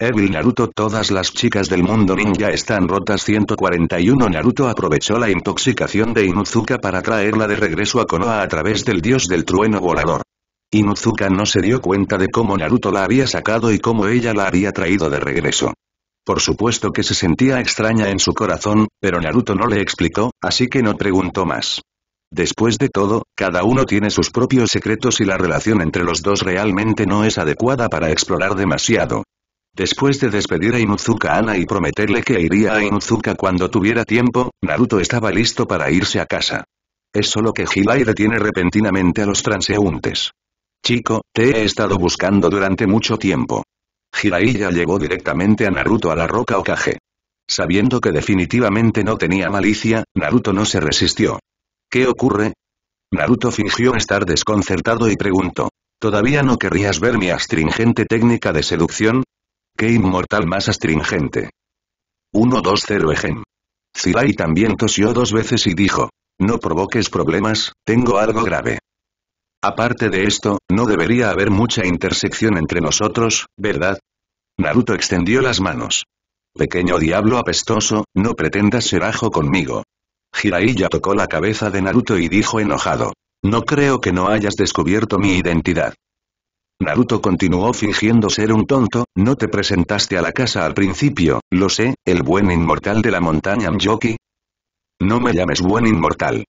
Evil Naruto Todas las chicas del mundo ninja están rotas 141 Naruto aprovechó la intoxicación de Inuzuka para traerla de regreso a Konoha a través del dios del trueno volador. Inuzuka no se dio cuenta de cómo Naruto la había sacado y cómo ella la había traído de regreso. Por supuesto que se sentía extraña en su corazón, pero Naruto no le explicó, así que no preguntó más. Después de todo, cada uno tiene sus propios secretos y la relación entre los dos realmente no es adecuada para explorar demasiado. Después de despedir a Inuzuka Ana y prometerle que iría a Inuzuka cuando tuviera tiempo, Naruto estaba listo para irse a casa. Es solo que Hilai detiene repentinamente a los transeúntes. Chico, te he estado buscando durante mucho tiempo. Hirai ya llegó directamente a Naruto a la roca Okage. Sabiendo que definitivamente no tenía malicia, Naruto no se resistió. ¿Qué ocurre? Naruto fingió estar desconcertado y preguntó. ¿Todavía no querrías ver mi astringente técnica de seducción? ¡Qué inmortal más astringente! 1-2-0 Ejem. Zirai también tosió dos veces y dijo, no provoques problemas, tengo algo grave. Aparte de esto, no debería haber mucha intersección entre nosotros, ¿verdad? Naruto extendió las manos. Pequeño diablo apestoso, no pretendas ser ajo conmigo. Jiraiya tocó la cabeza de Naruto y dijo enojado. No creo que no hayas descubierto mi identidad. Naruto continuó fingiendo ser un tonto, no te presentaste a la casa al principio, lo sé, el buen inmortal de la montaña Mjoki. No me llames buen inmortal.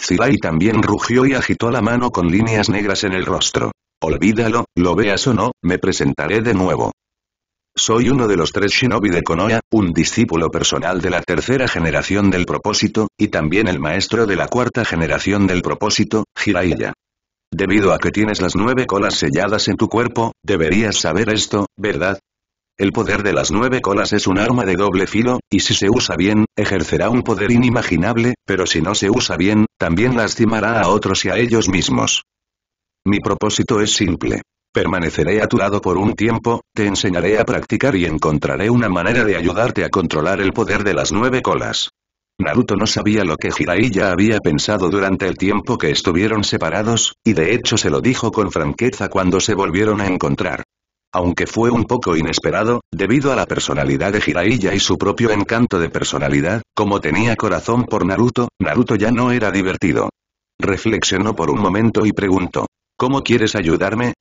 Zirai también rugió y agitó la mano con líneas negras en el rostro. Olvídalo, lo veas o no, me presentaré de nuevo. Soy uno de los tres shinobi de Konoha, un discípulo personal de la tercera generación del propósito, y también el maestro de la cuarta generación del propósito, Jiraiya. Debido a que tienes las nueve colas selladas en tu cuerpo, deberías saber esto, ¿verdad? El poder de las nueve colas es un arma de doble filo, y si se usa bien, ejercerá un poder inimaginable, pero si no se usa bien, también lastimará a otros y a ellos mismos. Mi propósito es simple. Permaneceré a tu lado por un tiempo, te enseñaré a practicar y encontraré una manera de ayudarte a controlar el poder de las nueve colas. Naruto no sabía lo que Jiraiya había pensado durante el tiempo que estuvieron separados, y de hecho se lo dijo con franqueza cuando se volvieron a encontrar. Aunque fue un poco inesperado, debido a la personalidad de Jiraiya y su propio encanto de personalidad, como tenía corazón por Naruto, Naruto ya no era divertido. Reflexionó por un momento y preguntó, ¿Cómo quieres ayudarme?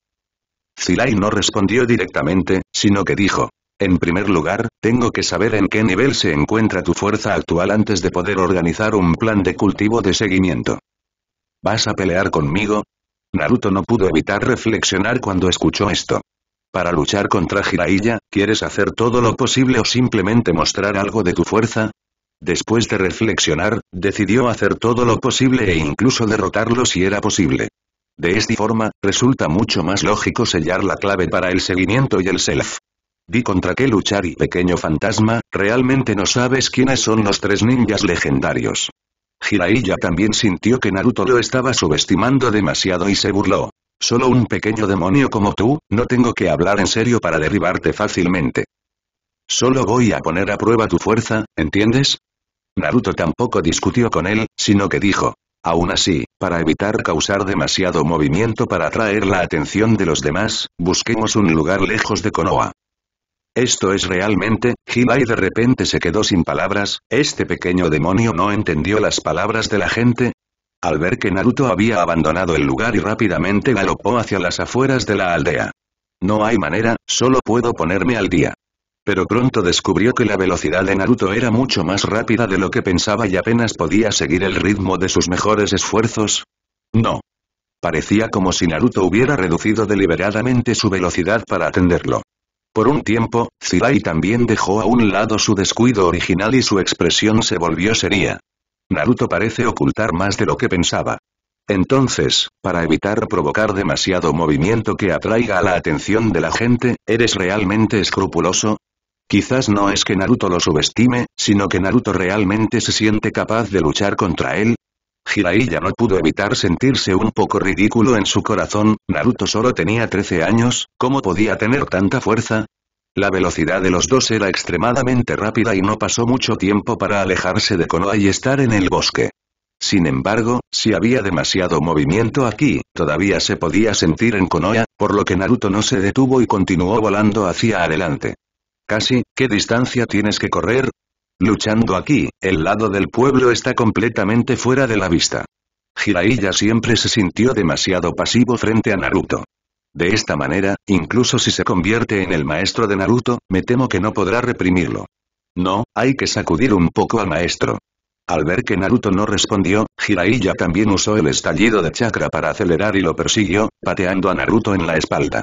Zilai no respondió directamente, sino que dijo, en primer lugar, tengo que saber en qué nivel se encuentra tu fuerza actual antes de poder organizar un plan de cultivo de seguimiento. ¿Vas a pelear conmigo? Naruto no pudo evitar reflexionar cuando escuchó esto. Para luchar contra Jiraiya, ¿quieres hacer todo lo posible o simplemente mostrar algo de tu fuerza? Después de reflexionar, decidió hacer todo lo posible e incluso derrotarlo si era posible. De esta forma, resulta mucho más lógico sellar la clave para el seguimiento y el self. Di contra qué luchar y pequeño fantasma, realmente no sabes quiénes son los tres ninjas legendarios. Jiraiya también sintió que Naruto lo estaba subestimando demasiado y se burló. Solo un pequeño demonio como tú, no tengo que hablar en serio para derribarte fácilmente. Solo voy a poner a prueba tu fuerza, ¿entiendes? Naruto tampoco discutió con él, sino que dijo. Aún así, para evitar causar demasiado movimiento para atraer la atención de los demás, busquemos un lugar lejos de Konoha. Esto es realmente, y de repente se quedó sin palabras, este pequeño demonio no entendió las palabras de la gente. Al ver que Naruto había abandonado el lugar y rápidamente galopó hacia las afueras de la aldea. No hay manera, solo puedo ponerme al día. Pero pronto descubrió que la velocidad de Naruto era mucho más rápida de lo que pensaba y apenas podía seguir el ritmo de sus mejores esfuerzos. No. Parecía como si Naruto hubiera reducido deliberadamente su velocidad para atenderlo. Por un tiempo, Zirai también dejó a un lado su descuido original y su expresión se volvió seria. Naruto parece ocultar más de lo que pensaba. Entonces, para evitar provocar demasiado movimiento que atraiga la atención de la gente, ¿eres realmente escrupuloso? Quizás no es que Naruto lo subestime, sino que Naruto realmente se siente capaz de luchar contra él, Jiraiya no pudo evitar sentirse un poco ridículo en su corazón, Naruto solo tenía 13 años, ¿cómo podía tener tanta fuerza? La velocidad de los dos era extremadamente rápida y no pasó mucho tiempo para alejarse de Konoha y estar en el bosque. Sin embargo, si había demasiado movimiento aquí, todavía se podía sentir en Konoha, por lo que Naruto no se detuvo y continuó volando hacia adelante. Casi, ¿qué distancia tienes que correr? Luchando aquí, el lado del pueblo está completamente fuera de la vista. Jiraiya siempre se sintió demasiado pasivo frente a Naruto. De esta manera, incluso si se convierte en el maestro de Naruto, me temo que no podrá reprimirlo. No, hay que sacudir un poco al maestro. Al ver que Naruto no respondió, Jiraiya también usó el estallido de chakra para acelerar y lo persiguió, pateando a Naruto en la espalda.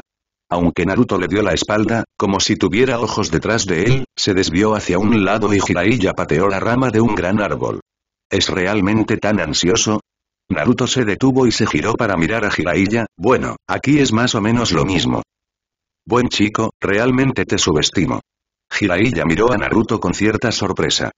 Aunque Naruto le dio la espalda, como si tuviera ojos detrás de él, se desvió hacia un lado y Jiraiya pateó la rama de un gran árbol. ¿Es realmente tan ansioso? Naruto se detuvo y se giró para mirar a Jiraiya, bueno, aquí es más o menos lo mismo. Buen chico, realmente te subestimo. Jiraiya miró a Naruto con cierta sorpresa.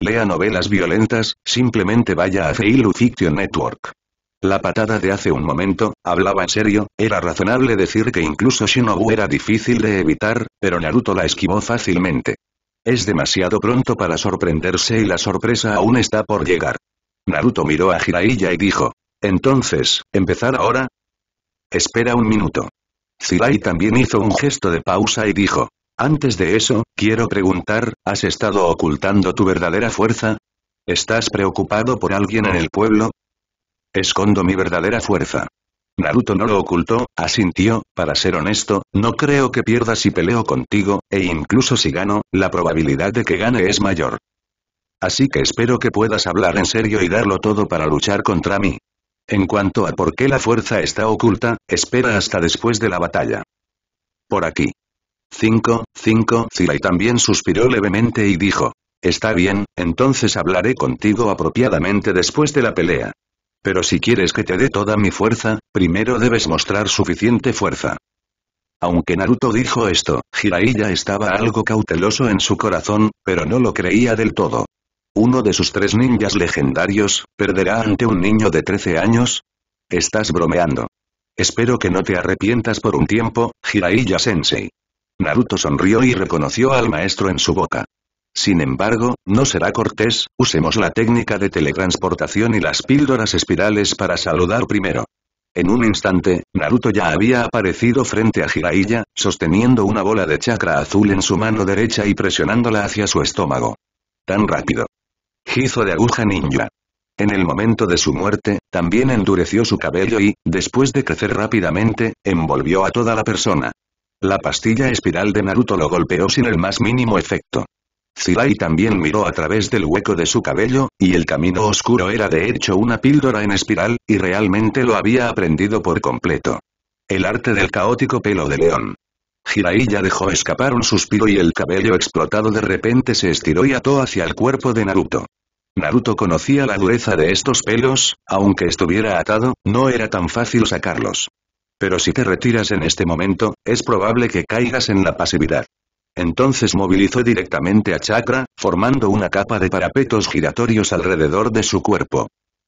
Lea novelas violentas, simplemente vaya a Feilu Fiction Network. La patada de hace un momento, hablaba en serio, era razonable decir que incluso Shinobu era difícil de evitar, pero Naruto la esquivó fácilmente. Es demasiado pronto para sorprenderse y la sorpresa aún está por llegar. Naruto miró a Jiraiya y dijo. Entonces, ¿empezar ahora? Espera un minuto. Zirai también hizo un gesto de pausa y dijo. Antes de eso, quiero preguntar, ¿has estado ocultando tu verdadera fuerza? ¿Estás preocupado por alguien en el pueblo? Escondo mi verdadera fuerza. Naruto no lo ocultó, asintió, para ser honesto, no creo que pierda si peleo contigo, e incluso si gano, la probabilidad de que gane es mayor. Así que espero que puedas hablar en serio y darlo todo para luchar contra mí. En cuanto a por qué la fuerza está oculta, espera hasta después de la batalla. Por aquí. 5, 5, Zirai también suspiró levemente y dijo. Está bien, entonces hablaré contigo apropiadamente después de la pelea. Pero si quieres que te dé toda mi fuerza, primero debes mostrar suficiente fuerza. Aunque Naruto dijo esto, Jiraiya estaba algo cauteloso en su corazón, pero no lo creía del todo. ¿Uno de sus tres ninjas legendarios, perderá ante un niño de 13 años? Estás bromeando. Espero que no te arrepientas por un tiempo, Jiraiya-sensei. Naruto sonrió y reconoció al maestro en su boca. Sin embargo, no será cortés, usemos la técnica de teletransportación y las píldoras espirales para saludar primero. En un instante, Naruto ya había aparecido frente a Jiraiya, sosteniendo una bola de chakra azul en su mano derecha y presionándola hacia su estómago. Tan rápido. Hizo de aguja ninja. En el momento de su muerte, también endureció su cabello y, después de crecer rápidamente, envolvió a toda la persona. La pastilla espiral de Naruto lo golpeó sin el más mínimo efecto. Zirai también miró a través del hueco de su cabello, y el camino oscuro era de hecho una píldora en espiral, y realmente lo había aprendido por completo. El arte del caótico pelo de león. Jiraiya ya dejó escapar un suspiro y el cabello explotado de repente se estiró y ató hacia el cuerpo de Naruto. Naruto conocía la dureza de estos pelos, aunque estuviera atado, no era tan fácil sacarlos. Pero si te retiras en este momento, es probable que caigas en la pasividad. Entonces movilizó directamente a Chakra, formando una capa de parapetos giratorios alrededor de su cuerpo.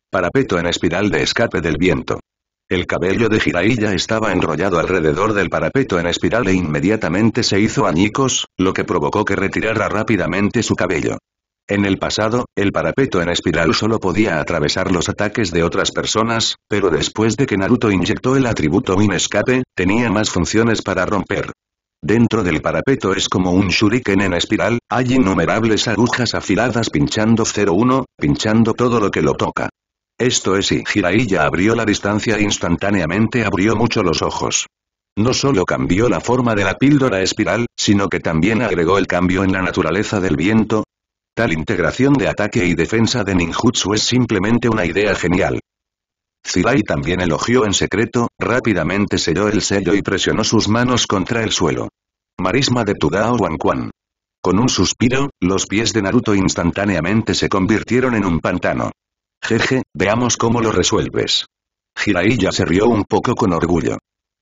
Parapeto en espiral de escape del viento. El cabello de Jiraiya estaba enrollado alrededor del parapeto en espiral e inmediatamente se hizo añicos, lo que provocó que retirara rápidamente su cabello. En el pasado, el parapeto en espiral solo podía atravesar los ataques de otras personas, pero después de que Naruto inyectó el atributo Min Escape, tenía más funciones para romper. Dentro del parapeto es como un shuriken en espiral, hay innumerables agujas afiladas pinchando 01, pinchando todo lo que lo toca. Esto es y Jiraiya abrió la distancia instantáneamente abrió mucho los ojos. No solo cambió la forma de la píldora espiral, sino que también agregó el cambio en la naturaleza del viento. Tal integración de ataque y defensa de ninjutsu es simplemente una idea genial. Zirai también elogió en secreto, rápidamente selló el sello y presionó sus manos contra el suelo. Marisma de Tugao Wanquan. Con un suspiro, los pies de Naruto instantáneamente se convirtieron en un pantano. Jeje, veamos cómo lo resuelves. Jirai ya se rió un poco con orgullo.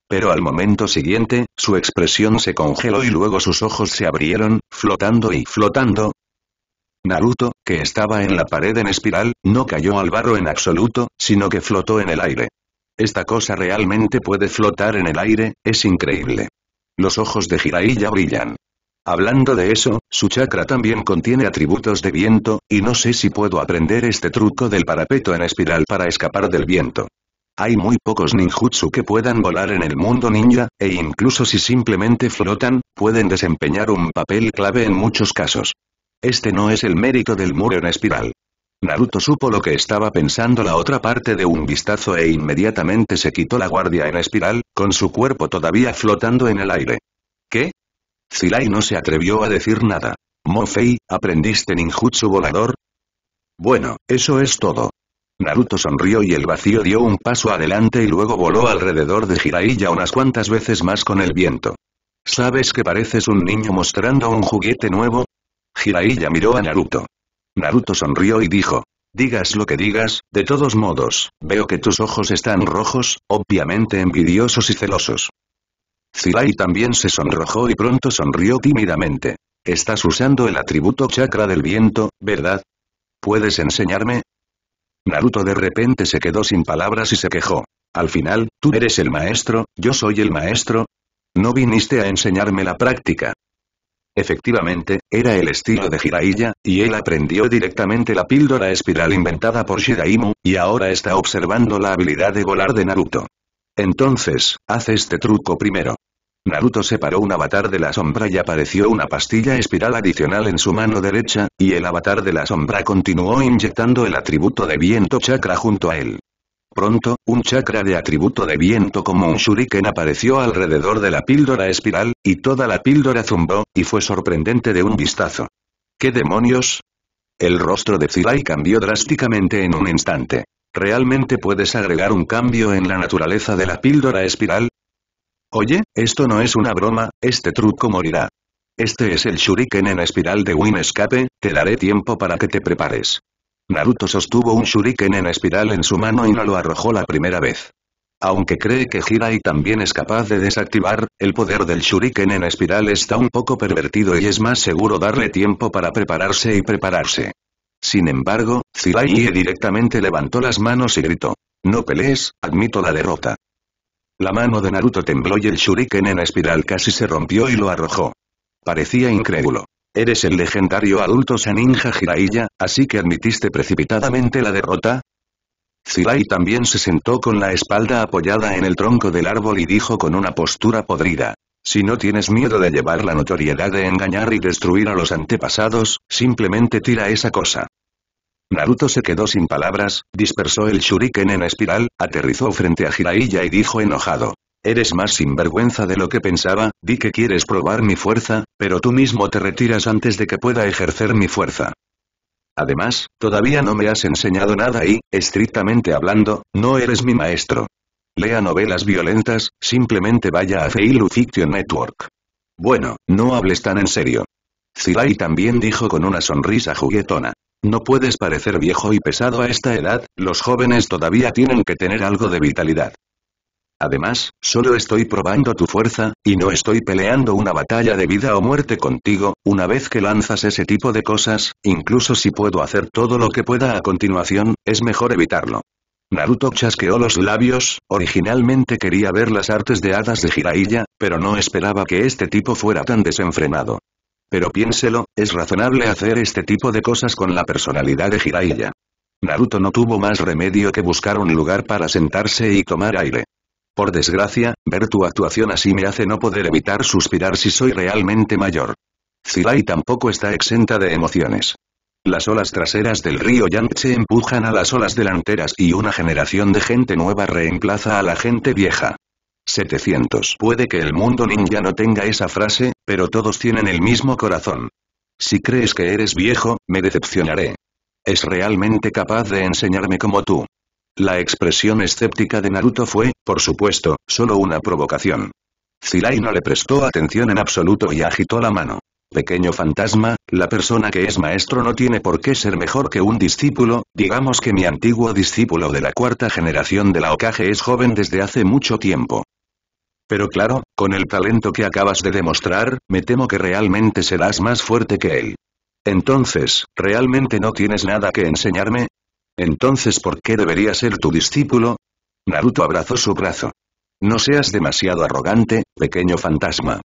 Pero al momento siguiente, su expresión se congeló y luego sus ojos se abrieron, flotando y flotando, Naruto, que estaba en la pared en espiral, no cayó al barro en absoluto, sino que flotó en el aire. Esta cosa realmente puede flotar en el aire, es increíble. Los ojos de Jiraiya brillan. Hablando de eso, su chakra también contiene atributos de viento, y no sé si puedo aprender este truco del parapeto en espiral para escapar del viento. Hay muy pocos ninjutsu que puedan volar en el mundo ninja, e incluso si simplemente flotan, pueden desempeñar un papel clave en muchos casos. Este no es el mérito del muro en espiral. Naruto supo lo que estaba pensando la otra parte de un vistazo e inmediatamente se quitó la guardia en espiral, con su cuerpo todavía flotando en el aire. ¿Qué? Zilai no se atrevió a decir nada. Mofei, ¿aprendiste ninjutsu volador? Bueno, eso es todo. Naruto sonrió y el vacío dio un paso adelante y luego voló alrededor de Jiraiya unas cuantas veces más con el viento. ¿Sabes que pareces un niño mostrando un juguete nuevo? Jiraiya miró a Naruto. Naruto sonrió y dijo. Digas lo que digas, de todos modos, veo que tus ojos están rojos, obviamente envidiosos y celosos. Zirai también se sonrojó y pronto sonrió tímidamente. Estás usando el atributo chakra del viento, ¿verdad? ¿Puedes enseñarme? Naruto de repente se quedó sin palabras y se quejó. Al final, tú eres el maestro, yo soy el maestro. No viniste a enseñarme la práctica. Efectivamente, era el estilo de Jiraiya, y él aprendió directamente la píldora espiral inventada por Shiraimu, y ahora está observando la habilidad de volar de Naruto. Entonces, hace este truco primero. Naruto separó un avatar de la sombra y apareció una pastilla espiral adicional en su mano derecha, y el avatar de la sombra continuó inyectando el atributo de viento chakra junto a él. Pronto, un chakra de atributo de viento como un shuriken apareció alrededor de la píldora espiral, y toda la píldora zumbó, y fue sorprendente de un vistazo. ¿Qué demonios? El rostro de Zirai cambió drásticamente en un instante. ¿Realmente puedes agregar un cambio en la naturaleza de la píldora espiral? Oye, esto no es una broma, este truco morirá. Este es el shuriken en espiral de Win Escape, te daré tiempo para que te prepares. Naruto sostuvo un shuriken en espiral en su mano y no lo arrojó la primera vez. Aunque cree que Hirai también es capaz de desactivar, el poder del shuriken en espiral está un poco pervertido y es más seguro darle tiempo para prepararse y prepararse. Sin embargo, Jiraiye directamente levantó las manos y gritó. No pelees, admito la derrota. La mano de Naruto tembló y el shuriken en espiral casi se rompió y lo arrojó. Parecía incrédulo. ¿Eres el legendario adulto Saninja Jiraiya, así que admitiste precipitadamente la derrota? Zirai también se sentó con la espalda apoyada en el tronco del árbol y dijo con una postura podrida. Si no tienes miedo de llevar la notoriedad de engañar y destruir a los antepasados, simplemente tira esa cosa. Naruto se quedó sin palabras, dispersó el shuriken en espiral, aterrizó frente a Jiraiya y dijo enojado. Eres más sinvergüenza de lo que pensaba, di que quieres probar mi fuerza, pero tú mismo te retiras antes de que pueda ejercer mi fuerza. Además, todavía no me has enseñado nada y, estrictamente hablando, no eres mi maestro. Lea novelas violentas, simplemente vaya a Feilu Fiction Network. Bueno, no hables tan en serio. Zirai también dijo con una sonrisa juguetona. No puedes parecer viejo y pesado a esta edad, los jóvenes todavía tienen que tener algo de vitalidad. Además, solo estoy probando tu fuerza, y no estoy peleando una batalla de vida o muerte contigo, una vez que lanzas ese tipo de cosas, incluso si puedo hacer todo lo que pueda a continuación, es mejor evitarlo. Naruto chasqueó los labios, originalmente quería ver las artes de hadas de Jiraiya, pero no esperaba que este tipo fuera tan desenfrenado. Pero piénselo, es razonable hacer este tipo de cosas con la personalidad de Jiraiya. Naruto no tuvo más remedio que buscar un lugar para sentarse y tomar aire. Por desgracia, ver tu actuación así me hace no poder evitar suspirar si soy realmente mayor. Zirai tampoco está exenta de emociones. Las olas traseras del río Yangtze empujan a las olas delanteras y una generación de gente nueva reemplaza a la gente vieja. 700. Puede que el mundo ninja no tenga esa frase, pero todos tienen el mismo corazón. Si crees que eres viejo, me decepcionaré. Es realmente capaz de enseñarme como tú. La expresión escéptica de Naruto fue, por supuesto, solo una provocación. Zirai no le prestó atención en absoluto y agitó la mano. Pequeño fantasma, la persona que es maestro no tiene por qué ser mejor que un discípulo, digamos que mi antiguo discípulo de la cuarta generación de la Okage es joven desde hace mucho tiempo. Pero claro, con el talento que acabas de demostrar, me temo que realmente serás más fuerte que él. Entonces, ¿realmente no tienes nada que enseñarme? Entonces ¿por qué debería ser tu discípulo? Naruto abrazó su brazo. No seas demasiado arrogante, pequeño fantasma.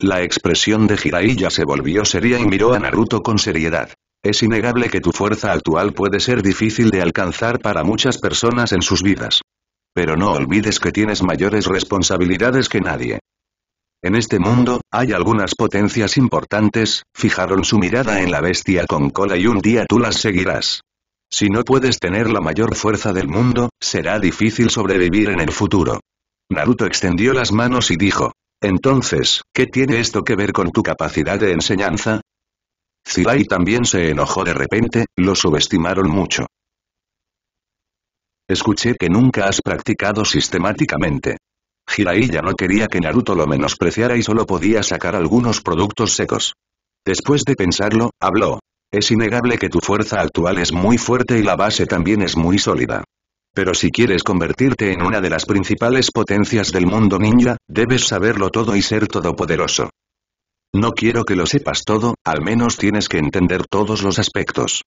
La expresión de Jiraiya se volvió seria y miró a Naruto con seriedad. Es innegable que tu fuerza actual puede ser difícil de alcanzar para muchas personas en sus vidas. Pero no olvides que tienes mayores responsabilidades que nadie. En este mundo, hay algunas potencias importantes, fijaron su mirada en la bestia con cola y un día tú las seguirás. Si no puedes tener la mayor fuerza del mundo, será difícil sobrevivir en el futuro. Naruto extendió las manos y dijo. Entonces, ¿qué tiene esto que ver con tu capacidad de enseñanza? Zirai también se enojó de repente, lo subestimaron mucho. Escuché que nunca has practicado sistemáticamente. Jiraiya no quería que Naruto lo menospreciara y solo podía sacar algunos productos secos. Después de pensarlo, habló. Es innegable que tu fuerza actual es muy fuerte y la base también es muy sólida. Pero si quieres convertirte en una de las principales potencias del mundo ninja, debes saberlo todo y ser todopoderoso. No quiero que lo sepas todo, al menos tienes que entender todos los aspectos.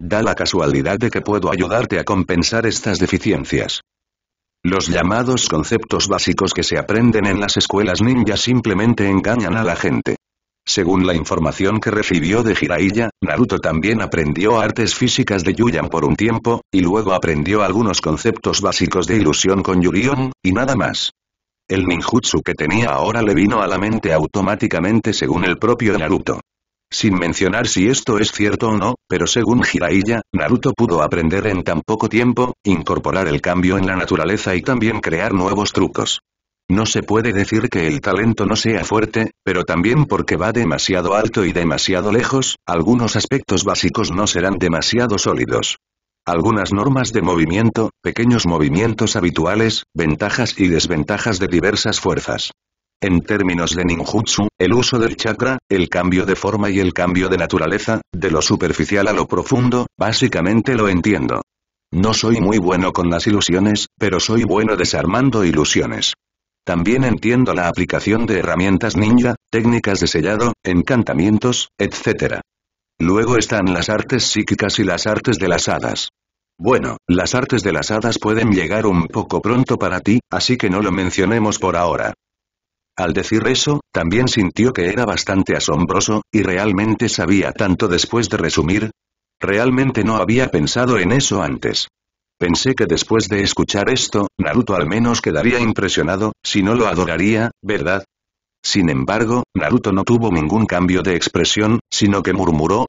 Da la casualidad de que puedo ayudarte a compensar estas deficiencias. Los llamados conceptos básicos que se aprenden en las escuelas ninja simplemente engañan a la gente. Según la información que recibió de Jiraiya, Naruto también aprendió artes físicas de Yuyan por un tiempo, y luego aprendió algunos conceptos básicos de ilusión con Yurion, y nada más. El ninjutsu que tenía ahora le vino a la mente automáticamente según el propio Naruto. Sin mencionar si esto es cierto o no, pero según Jiraiya, Naruto pudo aprender en tan poco tiempo, incorporar el cambio en la naturaleza y también crear nuevos trucos. No se puede decir que el talento no sea fuerte, pero también porque va demasiado alto y demasiado lejos, algunos aspectos básicos no serán demasiado sólidos. Algunas normas de movimiento, pequeños movimientos habituales, ventajas y desventajas de diversas fuerzas. En términos de ninjutsu, el uso del chakra, el cambio de forma y el cambio de naturaleza, de lo superficial a lo profundo, básicamente lo entiendo. No soy muy bueno con las ilusiones, pero soy bueno desarmando ilusiones. También entiendo la aplicación de herramientas ninja, técnicas de sellado, encantamientos, etc. Luego están las artes psíquicas y las artes de las hadas. Bueno, las artes de las hadas pueden llegar un poco pronto para ti, así que no lo mencionemos por ahora. Al decir eso, también sintió que era bastante asombroso, y realmente sabía tanto después de resumir. Realmente no había pensado en eso antes. Pensé que después de escuchar esto, Naruto al menos quedaría impresionado, si no lo adoraría, ¿verdad? Sin embargo, Naruto no tuvo ningún cambio de expresión, sino que murmuró.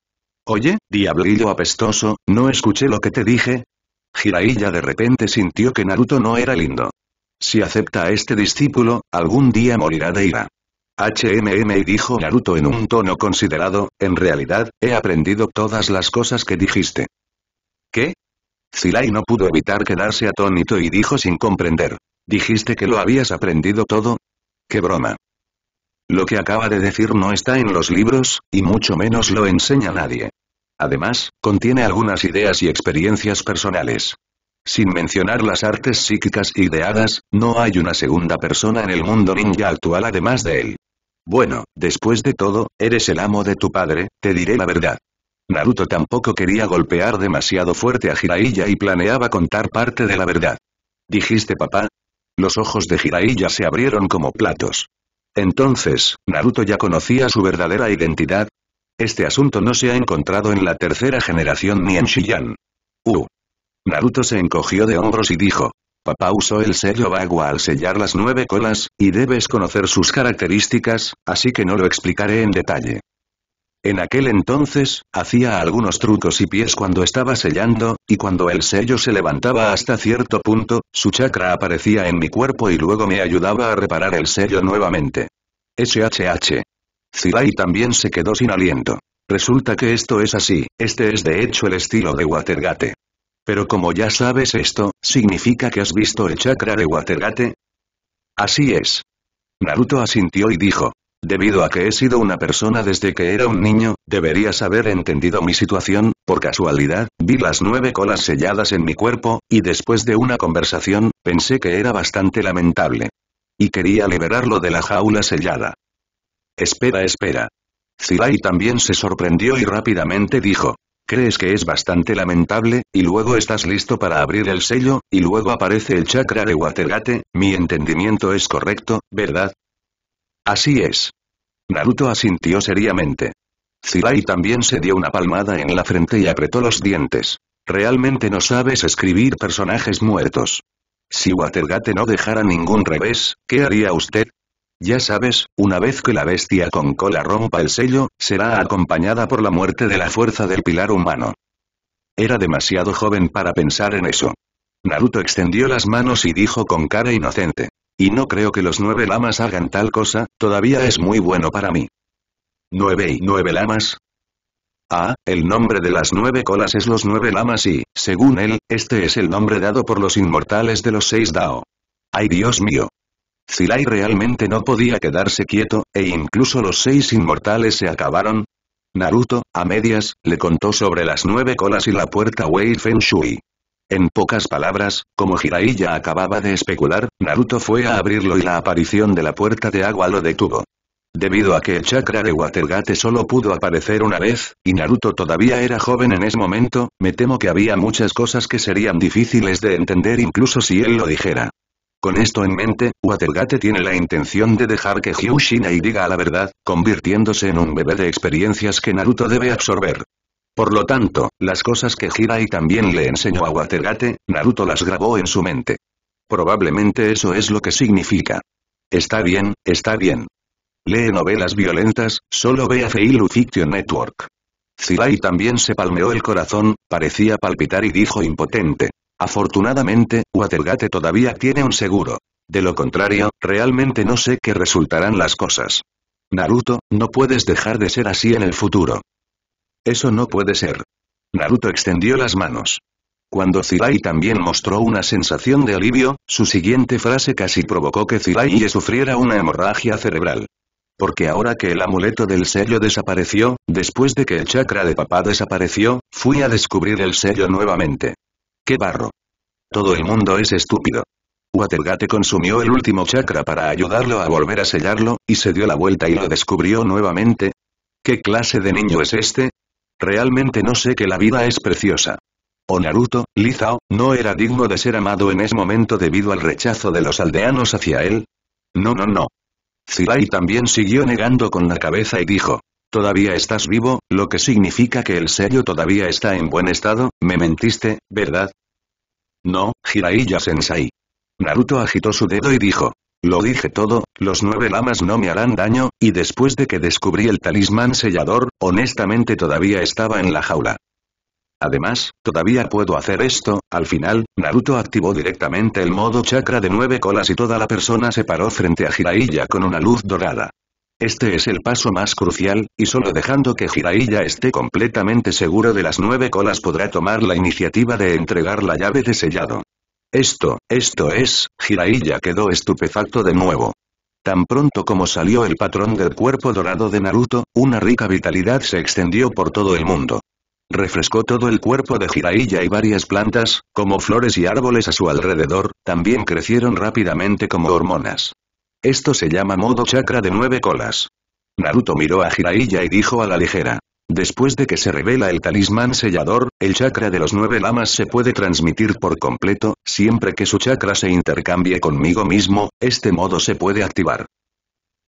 Oye, diablillo apestoso, ¿no escuché lo que te dije? Jiraiya de repente sintió que Naruto no era lindo. Si acepta a este discípulo, algún día morirá de ira. HMM dijo Naruto en un tono considerado, en realidad, he aprendido todas las cosas que dijiste. ¿Qué? Zilay no pudo evitar quedarse atónito y dijo sin comprender. ¿Dijiste que lo habías aprendido todo? ¡Qué broma! Lo que acaba de decir no está en los libros, y mucho menos lo enseña nadie. Además, contiene algunas ideas y experiencias personales. Sin mencionar las artes psíquicas ideadas, no hay una segunda persona en el mundo ninja actual además de él. Bueno, después de todo, eres el amo de tu padre, te diré la verdad. Naruto tampoco quería golpear demasiado fuerte a Jiraiya y planeaba contar parte de la verdad. ¿Dijiste papá? Los ojos de Jiraiya se abrieron como platos. Entonces, Naruto ya conocía su verdadera identidad. Este asunto no se ha encontrado en la tercera generación ni en Shiyan. Uh. Naruto se encogió de hombros y dijo. Papá usó el sello Bagua al sellar las nueve colas, y debes conocer sus características, así que no lo explicaré en detalle. En aquel entonces, hacía algunos trucos y pies cuando estaba sellando, y cuando el sello se levantaba hasta cierto punto, su chakra aparecía en mi cuerpo y luego me ayudaba a reparar el sello nuevamente. SHH. Zirai también se quedó sin aliento. Resulta que esto es así, este es de hecho el estilo de Watergate. Pero como ya sabes esto, ¿significa que has visto el chakra de Watergate? Así es. Naruto asintió y dijo, Debido a que he sido una persona desde que era un niño, deberías haber entendido mi situación, por casualidad, vi las nueve colas selladas en mi cuerpo, y después de una conversación, pensé que era bastante lamentable. Y quería liberarlo de la jaula sellada. Espera, espera. Zirai también se sorprendió y rápidamente dijo. Crees que es bastante lamentable, y luego estás listo para abrir el sello, y luego aparece el chakra de Watergate, mi entendimiento es correcto, ¿verdad? Así es. Naruto asintió seriamente. Zirai también se dio una palmada en la frente y apretó los dientes. Realmente no sabes escribir personajes muertos. Si Watergate no dejara ningún revés, ¿qué haría usted? Ya sabes, una vez que la bestia con cola rompa el sello, será acompañada por la muerte de la fuerza del pilar humano. Era demasiado joven para pensar en eso. Naruto extendió las manos y dijo con cara inocente. Y no creo que los nueve lamas hagan tal cosa, todavía es muy bueno para mí. ¿Nueve y nueve lamas? Ah, el nombre de las nueve colas es los nueve lamas y, según él, este es el nombre dado por los inmortales de los seis Dao. ¡Ay Dios mío! Zilai realmente no podía quedarse quieto, e incluso los seis inmortales se acabaron. Naruto, a medias, le contó sobre las nueve colas y la puerta Wei Feng Shui. En pocas palabras, como Jiraiya acababa de especular, Naruto fue a abrirlo y la aparición de la puerta de agua lo detuvo. Debido a que el chakra de Watergate solo pudo aparecer una vez, y Naruto todavía era joven en ese momento, me temo que había muchas cosas que serían difíciles de entender incluso si él lo dijera. Con esto en mente, Watergate tiene la intención de dejar que Hyushinai diga la verdad, convirtiéndose en un bebé de experiencias que Naruto debe absorber. Por lo tanto, las cosas que Hirai también le enseñó a Watergate, Naruto las grabó en su mente. Probablemente eso es lo que significa. Está bien, está bien. Lee novelas violentas, solo ve a Feilu Fiction Network. Zirai también se palmeó el corazón, parecía palpitar y dijo impotente. Afortunadamente, Watergate todavía tiene un seguro. De lo contrario, realmente no sé qué resultarán las cosas. Naruto, no puedes dejar de ser así en el futuro. Eso no puede ser. Naruto extendió las manos. Cuando Zirai también mostró una sensación de alivio, su siguiente frase casi provocó que Zirai sufriera una hemorragia cerebral. Porque ahora que el amuleto del sello desapareció, después de que el chakra de papá desapareció, fui a descubrir el sello nuevamente. ¡Qué barro! Todo el mundo es estúpido. Watergate consumió el último chakra para ayudarlo a volver a sellarlo, y se dio la vuelta y lo descubrió nuevamente. ¿Qué clase de niño es este? Realmente no sé que la vida es preciosa. O Naruto, Lizao, no era digno de ser amado en ese momento debido al rechazo de los aldeanos hacia él. No no no. Zirai también siguió negando con la cabeza y dijo. Todavía estás vivo, lo que significa que el serio todavía está en buen estado, me mentiste, ¿verdad? No, Jiraiya sensei. Naruto agitó su dedo y dijo. Lo dije todo, los nueve lamas no me harán daño, y después de que descubrí el talismán sellador, honestamente todavía estaba en la jaula. Además, todavía puedo hacer esto, al final, Naruto activó directamente el modo chakra de nueve colas y toda la persona se paró frente a Jiraiya con una luz dorada. Este es el paso más crucial, y solo dejando que Jiraiya esté completamente seguro de las nueve colas podrá tomar la iniciativa de entregar la llave de sellado. Esto, esto es, Jiraiya quedó estupefacto de nuevo. Tan pronto como salió el patrón del cuerpo dorado de Naruto, una rica vitalidad se extendió por todo el mundo. Refrescó todo el cuerpo de Jiraiya y varias plantas, como flores y árboles a su alrededor, también crecieron rápidamente como hormonas. Esto se llama modo chakra de nueve colas. Naruto miró a Jiraiya y dijo a la ligera. Después de que se revela el talismán sellador, el chakra de los nueve lamas se puede transmitir por completo, siempre que su chakra se intercambie conmigo mismo, este modo se puede activar.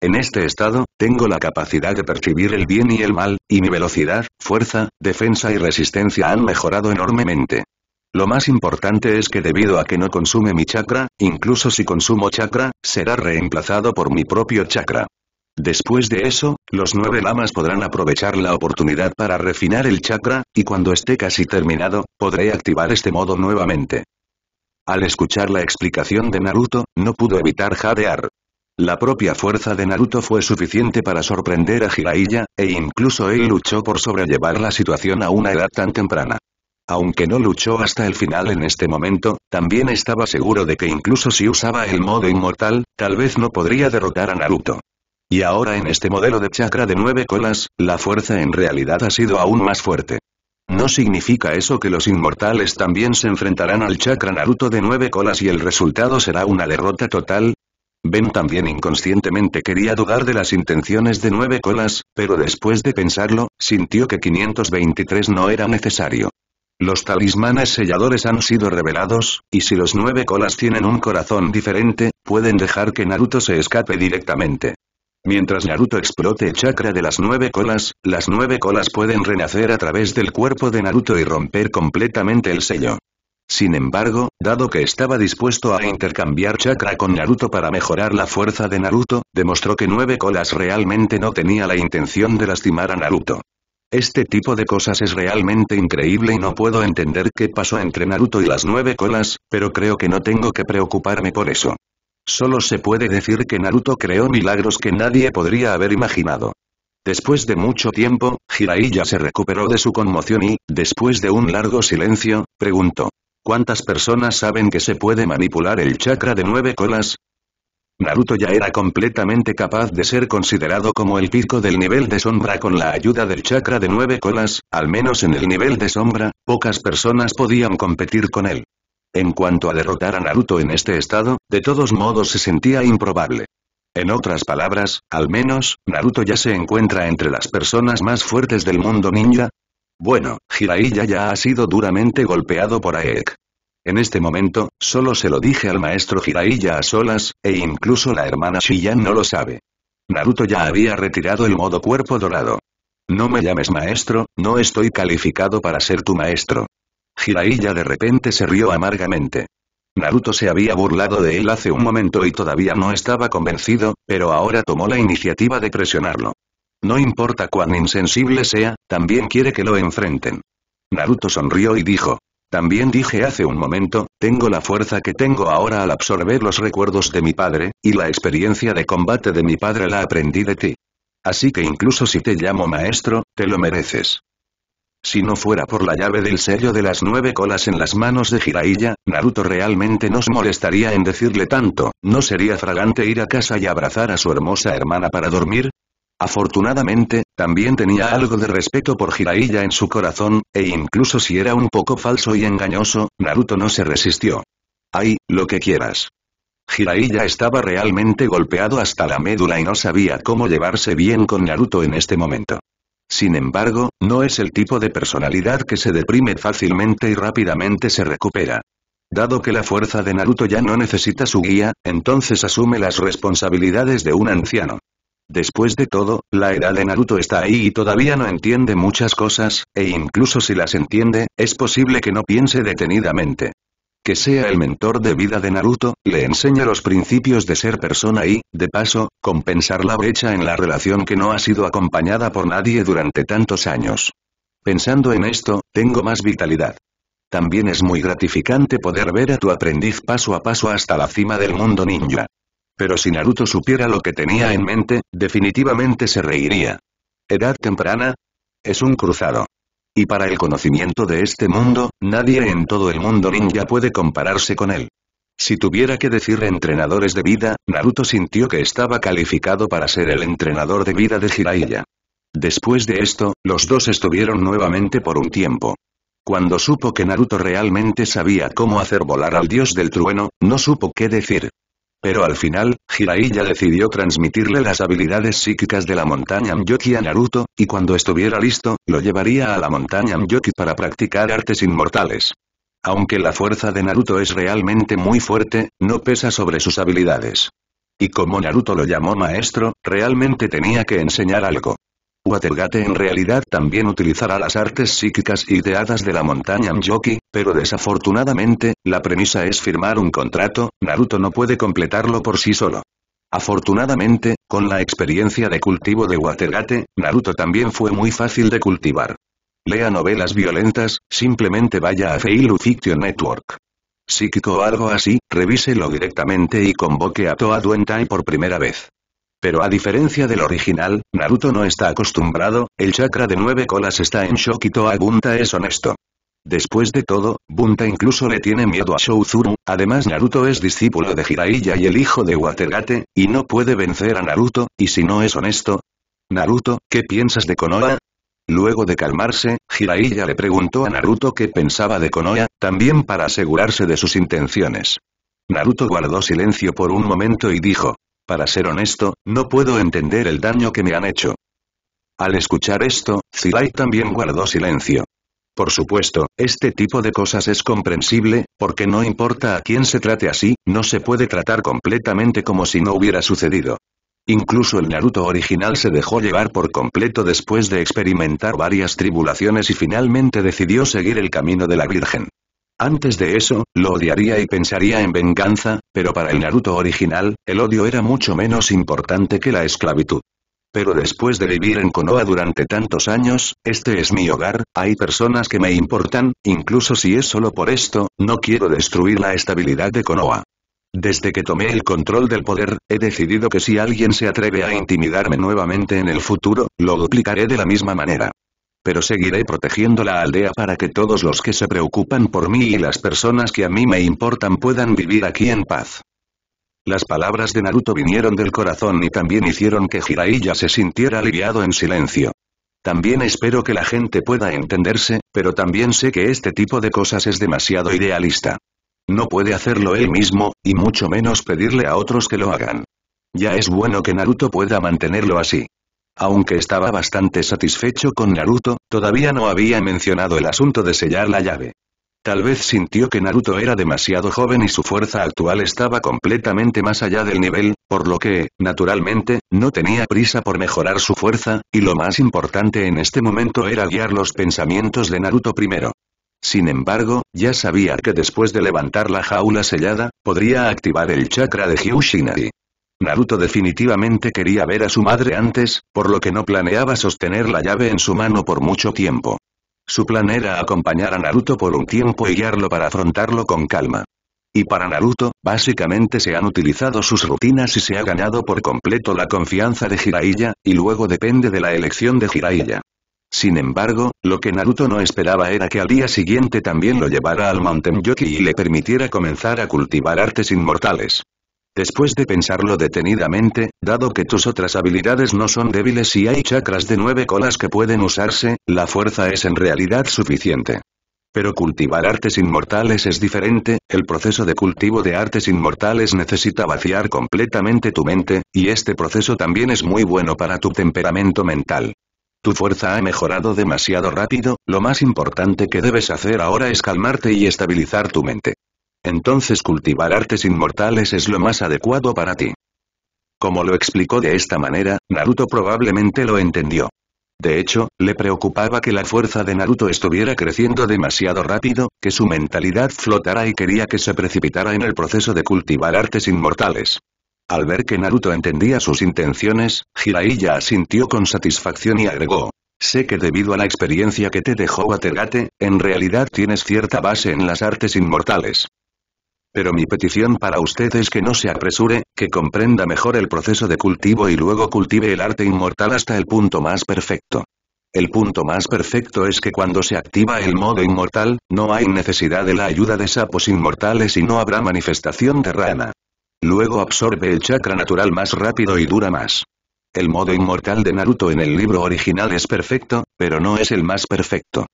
En este estado, tengo la capacidad de percibir el bien y el mal, y mi velocidad, fuerza, defensa y resistencia han mejorado enormemente. Lo más importante es que debido a que no consume mi chakra, incluso si consumo chakra, será reemplazado por mi propio chakra. Después de eso, los nueve lamas podrán aprovechar la oportunidad para refinar el chakra, y cuando esté casi terminado, podré activar este modo nuevamente. Al escuchar la explicación de Naruto, no pudo evitar jadear. La propia fuerza de Naruto fue suficiente para sorprender a Jiraiya, e incluso él luchó por sobrellevar la situación a una edad tan temprana. Aunque no luchó hasta el final en este momento, también estaba seguro de que incluso si usaba el modo inmortal, tal vez no podría derrotar a Naruto. Y ahora en este modelo de chakra de nueve colas, la fuerza en realidad ha sido aún más fuerte. ¿No significa eso que los inmortales también se enfrentarán al chakra Naruto de nueve colas y el resultado será una derrota total? Ben también inconscientemente quería dudar de las intenciones de nueve colas, pero después de pensarlo, sintió que 523 no era necesario. Los talismanes selladores han sido revelados, y si los nueve colas tienen un corazón diferente, pueden dejar que Naruto se escape directamente. Mientras Naruto explote el chakra de las nueve colas, las nueve colas pueden renacer a través del cuerpo de Naruto y romper completamente el sello. Sin embargo, dado que estaba dispuesto a intercambiar chakra con Naruto para mejorar la fuerza de Naruto, demostró que Nueve Colas realmente no tenía la intención de lastimar a Naruto. Este tipo de cosas es realmente increíble y no puedo entender qué pasó entre Naruto y las Nueve Colas, pero creo que no tengo que preocuparme por eso. Solo se puede decir que Naruto creó milagros que nadie podría haber imaginado. Después de mucho tiempo, Jiraiya se recuperó de su conmoción y, después de un largo silencio, preguntó. ¿Cuántas personas saben que se puede manipular el chakra de nueve colas? Naruto ya era completamente capaz de ser considerado como el pico del nivel de sombra con la ayuda del chakra de nueve colas, al menos en el nivel de sombra, pocas personas podían competir con él. En cuanto a derrotar a Naruto en este estado, de todos modos se sentía improbable. En otras palabras, al menos, Naruto ya se encuentra entre las personas más fuertes del mundo ninja. Bueno, Jiraiya ya ha sido duramente golpeado por Aek. En este momento, solo se lo dije al maestro Jiraiya a solas, e incluso la hermana Shiyan no lo sabe. Naruto ya había retirado el modo cuerpo dorado. No me llames maestro, no estoy calificado para ser tu maestro. Jiraiya de repente se rió amargamente. Naruto se había burlado de él hace un momento y todavía no estaba convencido, pero ahora tomó la iniciativa de presionarlo. No importa cuán insensible sea, también quiere que lo enfrenten. Naruto sonrió y dijo. También dije hace un momento, tengo la fuerza que tengo ahora al absorber los recuerdos de mi padre, y la experiencia de combate de mi padre la aprendí de ti. Así que incluso si te llamo maestro, te lo mereces. Si no fuera por la llave del sello de las nueve colas en las manos de Jiraiya, Naruto realmente nos molestaría en decirle tanto, ¿no sería fragante ir a casa y abrazar a su hermosa hermana para dormir? Afortunadamente, también tenía algo de respeto por Jiraiya en su corazón, e incluso si era un poco falso y engañoso, Naruto no se resistió. Ay, lo que quieras. Jiraiya estaba realmente golpeado hasta la médula y no sabía cómo llevarse bien con Naruto en este momento. Sin embargo, no es el tipo de personalidad que se deprime fácilmente y rápidamente se recupera. Dado que la fuerza de Naruto ya no necesita su guía, entonces asume las responsabilidades de un anciano. Después de todo, la edad de Naruto está ahí y todavía no entiende muchas cosas, e incluso si las entiende, es posible que no piense detenidamente que sea el mentor de vida de Naruto, le enseña los principios de ser persona y, de paso, compensar la brecha en la relación que no ha sido acompañada por nadie durante tantos años. Pensando en esto, tengo más vitalidad. También es muy gratificante poder ver a tu aprendiz paso a paso hasta la cima del mundo ninja. Pero si Naruto supiera lo que tenía en mente, definitivamente se reiría. Edad temprana. Es un cruzado. Y para el conocimiento de este mundo, nadie en todo el mundo ninja puede compararse con él. Si tuviera que decir entrenadores de vida, Naruto sintió que estaba calificado para ser el entrenador de vida de Jiraiya. Después de esto, los dos estuvieron nuevamente por un tiempo. Cuando supo que Naruto realmente sabía cómo hacer volar al dios del trueno, no supo qué decir. Pero al final, Hiraiya decidió transmitirle las habilidades psíquicas de la montaña Myoki a Naruto, y cuando estuviera listo, lo llevaría a la montaña Myoki para practicar artes inmortales. Aunque la fuerza de Naruto es realmente muy fuerte, no pesa sobre sus habilidades. Y como Naruto lo llamó maestro, realmente tenía que enseñar algo. Watergate en realidad también utilizará las artes psíquicas ideadas de la montaña Mjoki, pero desafortunadamente, la premisa es firmar un contrato, Naruto no puede completarlo por sí solo. Afortunadamente, con la experiencia de cultivo de Watergate, Naruto también fue muy fácil de cultivar. Lea novelas violentas, simplemente vaya a Feilu Fiction Network psíquico o algo así, revíselo directamente y convoque a Toa y por primera vez. Pero a diferencia del original, Naruto no está acostumbrado, el chakra de nueve colas está en shock y Bunta es honesto. Después de todo, Bunta incluso le tiene miedo a Shouzuru, además Naruto es discípulo de Jiraiya y el hijo de Watergate, y no puede vencer a Naruto, y si no es honesto... Naruto, ¿qué piensas de Konoha? Luego de calmarse, Jiraiya le preguntó a Naruto qué pensaba de Konoha, también para asegurarse de sus intenciones. Naruto guardó silencio por un momento y dijo, para ser honesto, no puedo entender el daño que me han hecho. Al escuchar esto, Zilai también guardó silencio. Por supuesto, este tipo de cosas es comprensible, porque no importa a quién se trate así, no se puede tratar completamente como si no hubiera sucedido. Incluso el Naruto original se dejó llevar por completo después de experimentar varias tribulaciones y finalmente decidió seguir el camino de la Virgen. Antes de eso, lo odiaría y pensaría en venganza, pero para el Naruto original, el odio era mucho menos importante que la esclavitud. Pero después de vivir en Konoha durante tantos años, este es mi hogar, hay personas que me importan, incluso si es solo por esto, no quiero destruir la estabilidad de Konoha. Desde que tomé el control del poder, he decidido que si alguien se atreve a intimidarme nuevamente en el futuro, lo duplicaré de la misma manera pero seguiré protegiendo la aldea para que todos los que se preocupan por mí y las personas que a mí me importan puedan vivir aquí en paz. Las palabras de Naruto vinieron del corazón y también hicieron que Jiraiya se sintiera aliviado en silencio. También espero que la gente pueda entenderse, pero también sé que este tipo de cosas es demasiado idealista. No puede hacerlo él mismo, y mucho menos pedirle a otros que lo hagan. Ya es bueno que Naruto pueda mantenerlo así. Aunque estaba bastante satisfecho con Naruto, todavía no había mencionado el asunto de sellar la llave. Tal vez sintió que Naruto era demasiado joven y su fuerza actual estaba completamente más allá del nivel, por lo que, naturalmente, no tenía prisa por mejorar su fuerza, y lo más importante en este momento era guiar los pensamientos de Naruto primero. Sin embargo, ya sabía que después de levantar la jaula sellada, podría activar el chakra de Hyushinari. Naruto definitivamente quería ver a su madre antes, por lo que no planeaba sostener la llave en su mano por mucho tiempo. Su plan era acompañar a Naruto por un tiempo y guiarlo para afrontarlo con calma. Y para Naruto, básicamente se han utilizado sus rutinas y se ha ganado por completo la confianza de Jiraiya, y luego depende de la elección de Jiraiya. Sin embargo, lo que Naruto no esperaba era que al día siguiente también lo llevara al Mountain Yoki y le permitiera comenzar a cultivar artes inmortales. Después de pensarlo detenidamente, dado que tus otras habilidades no son débiles y hay chakras de nueve colas que pueden usarse, la fuerza es en realidad suficiente. Pero cultivar artes inmortales es diferente, el proceso de cultivo de artes inmortales necesita vaciar completamente tu mente, y este proceso también es muy bueno para tu temperamento mental. Tu fuerza ha mejorado demasiado rápido, lo más importante que debes hacer ahora es calmarte y estabilizar tu mente. Entonces cultivar artes inmortales es lo más adecuado para ti. Como lo explicó de esta manera, Naruto probablemente lo entendió. De hecho, le preocupaba que la fuerza de Naruto estuviera creciendo demasiado rápido, que su mentalidad flotara y quería que se precipitara en el proceso de cultivar artes inmortales. Al ver que Naruto entendía sus intenciones, Jiraiya asintió con satisfacción y agregó. Sé que debido a la experiencia que te dejó Watergate, en realidad tienes cierta base en las artes inmortales. Pero mi petición para usted es que no se apresure, que comprenda mejor el proceso de cultivo y luego cultive el arte inmortal hasta el punto más perfecto. El punto más perfecto es que cuando se activa el modo inmortal, no hay necesidad de la ayuda de sapos inmortales y no habrá manifestación de rana. Luego absorbe el chakra natural más rápido y dura más. El modo inmortal de Naruto en el libro original es perfecto, pero no es el más perfecto.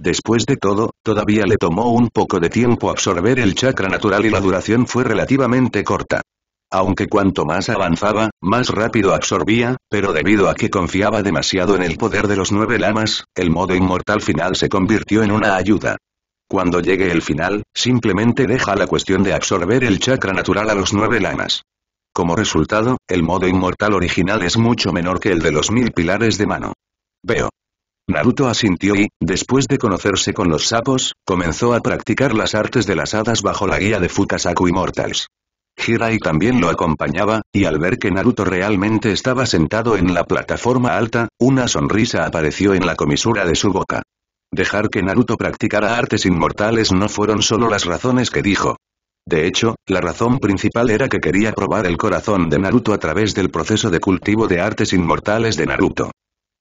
Después de todo, todavía le tomó un poco de tiempo absorber el chakra natural y la duración fue relativamente corta. Aunque cuanto más avanzaba, más rápido absorbía, pero debido a que confiaba demasiado en el poder de los nueve lamas, el modo inmortal final se convirtió en una ayuda. Cuando llegue el final, simplemente deja la cuestión de absorber el chakra natural a los nueve lamas. Como resultado, el modo inmortal original es mucho menor que el de los mil pilares de mano. Veo. Naruto asintió y, después de conocerse con los sapos, comenzó a practicar las artes de las hadas bajo la guía de Fukasaku Immortals. Hirai también lo acompañaba, y al ver que Naruto realmente estaba sentado en la plataforma alta, una sonrisa apareció en la comisura de su boca. Dejar que Naruto practicara artes inmortales no fueron solo las razones que dijo. De hecho, la razón principal era que quería probar el corazón de Naruto a través del proceso de cultivo de artes inmortales de Naruto.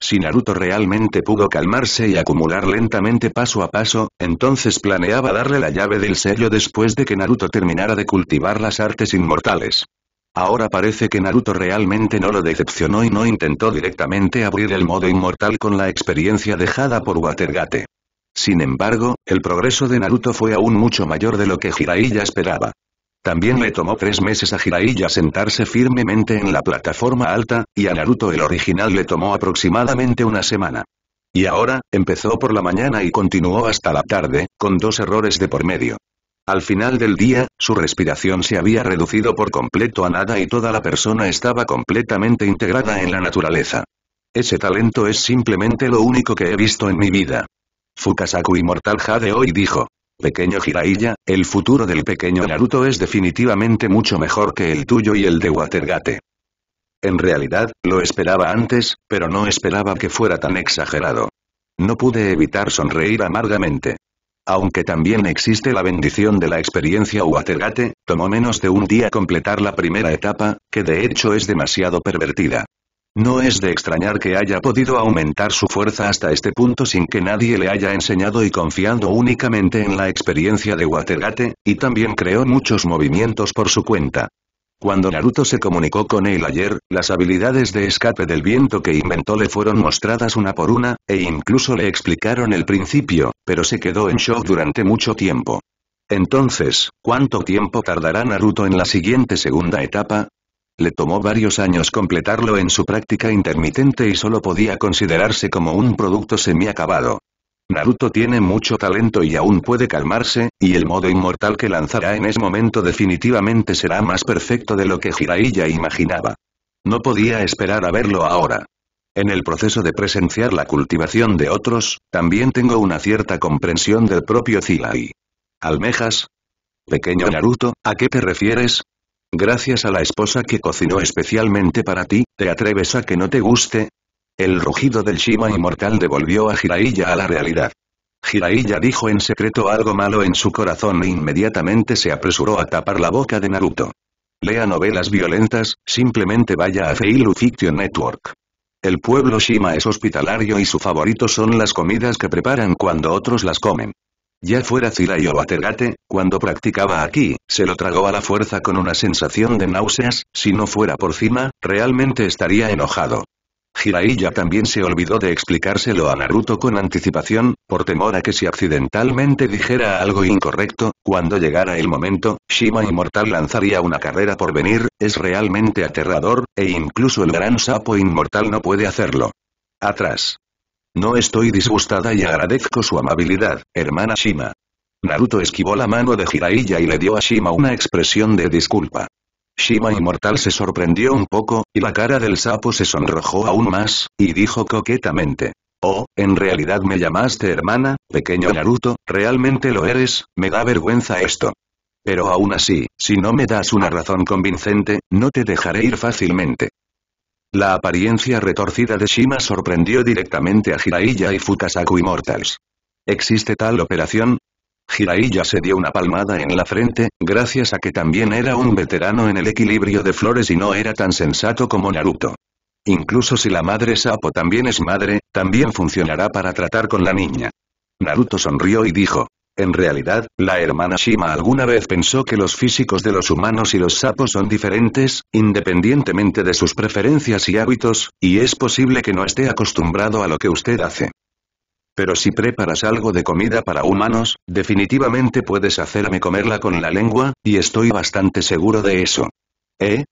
Si Naruto realmente pudo calmarse y acumular lentamente paso a paso, entonces planeaba darle la llave del sello después de que Naruto terminara de cultivar las artes inmortales. Ahora parece que Naruto realmente no lo decepcionó y no intentó directamente abrir el modo inmortal con la experiencia dejada por Watergate. Sin embargo, el progreso de Naruto fue aún mucho mayor de lo que Jiraiya esperaba. También le tomó tres meses a Jiraiya sentarse firmemente en la plataforma alta, y a Naruto el original le tomó aproximadamente una semana. Y ahora, empezó por la mañana y continuó hasta la tarde, con dos errores de por medio. Al final del día, su respiración se había reducido por completo a nada y toda la persona estaba completamente integrada en la naturaleza. Ese talento es simplemente lo único que he visto en mi vida. Fukasaku Immortal Jade hoy dijo. Pequeño Jiraiya, el futuro del pequeño Naruto es definitivamente mucho mejor que el tuyo y el de Watergate. En realidad, lo esperaba antes, pero no esperaba que fuera tan exagerado. No pude evitar sonreír amargamente. Aunque también existe la bendición de la experiencia Watergate, tomó menos de un día completar la primera etapa, que de hecho es demasiado pervertida. No es de extrañar que haya podido aumentar su fuerza hasta este punto sin que nadie le haya enseñado y confiando únicamente en la experiencia de Watergate, y también creó muchos movimientos por su cuenta. Cuando Naruto se comunicó con él ayer, las habilidades de escape del viento que inventó le fueron mostradas una por una, e incluso le explicaron el principio, pero se quedó en shock durante mucho tiempo. Entonces, ¿cuánto tiempo tardará Naruto en la siguiente segunda etapa? Le tomó varios años completarlo en su práctica intermitente y solo podía considerarse como un producto semiacabado. Naruto tiene mucho talento y aún puede calmarse, y el modo inmortal que lanzará en ese momento definitivamente será más perfecto de lo que Jiraiya imaginaba. No podía esperar a verlo ahora. En el proceso de presenciar la cultivación de otros, también tengo una cierta comprensión del propio Zilai. Almejas. Pequeño Naruto, ¿a qué te refieres? Gracias a la esposa que cocinó especialmente para ti, ¿te atreves a que no te guste? El rugido del Shima inmortal devolvió a Jiraiya a la realidad. Jiraiya dijo en secreto algo malo en su corazón e inmediatamente se apresuró a tapar la boca de Naruto. Lea novelas violentas, simplemente vaya a Feilu Fiction Network. El pueblo Shima es hospitalario y su favorito son las comidas que preparan cuando otros las comen ya fuera Zirai o Watergate, cuando practicaba aquí, se lo tragó a la fuerza con una sensación de náuseas, si no fuera por Cima, realmente estaría enojado. Jiraiya también se olvidó de explicárselo a Naruto con anticipación, por temor a que si accidentalmente dijera algo incorrecto, cuando llegara el momento, Shima Inmortal lanzaría una carrera por venir, es realmente aterrador, e incluso el gran sapo inmortal no puede hacerlo. Atrás. No estoy disgustada y agradezco su amabilidad, hermana Shima. Naruto esquivó la mano de Jiraiya y le dio a Shima una expresión de disculpa. Shima Inmortal se sorprendió un poco, y la cara del sapo se sonrojó aún más, y dijo coquetamente. Oh, en realidad me llamaste hermana, pequeño Naruto, realmente lo eres, me da vergüenza esto. Pero aún así, si no me das una razón convincente, no te dejaré ir fácilmente. La apariencia retorcida de Shima sorprendió directamente a Jiraiya y Fukasaku Immortals. ¿Existe tal operación? Jiraiya se dio una palmada en la frente, gracias a que también era un veterano en el equilibrio de flores y no era tan sensato como Naruto. Incluso si la madre sapo también es madre, también funcionará para tratar con la niña. Naruto sonrió y dijo, en realidad, la hermana Shima alguna vez pensó que los físicos de los humanos y los sapos son diferentes, independientemente de sus preferencias y hábitos, y es posible que no esté acostumbrado a lo que usted hace. Pero si preparas algo de comida para humanos, definitivamente puedes hacerme comerla con la lengua, y estoy bastante seguro de eso. ¿Eh?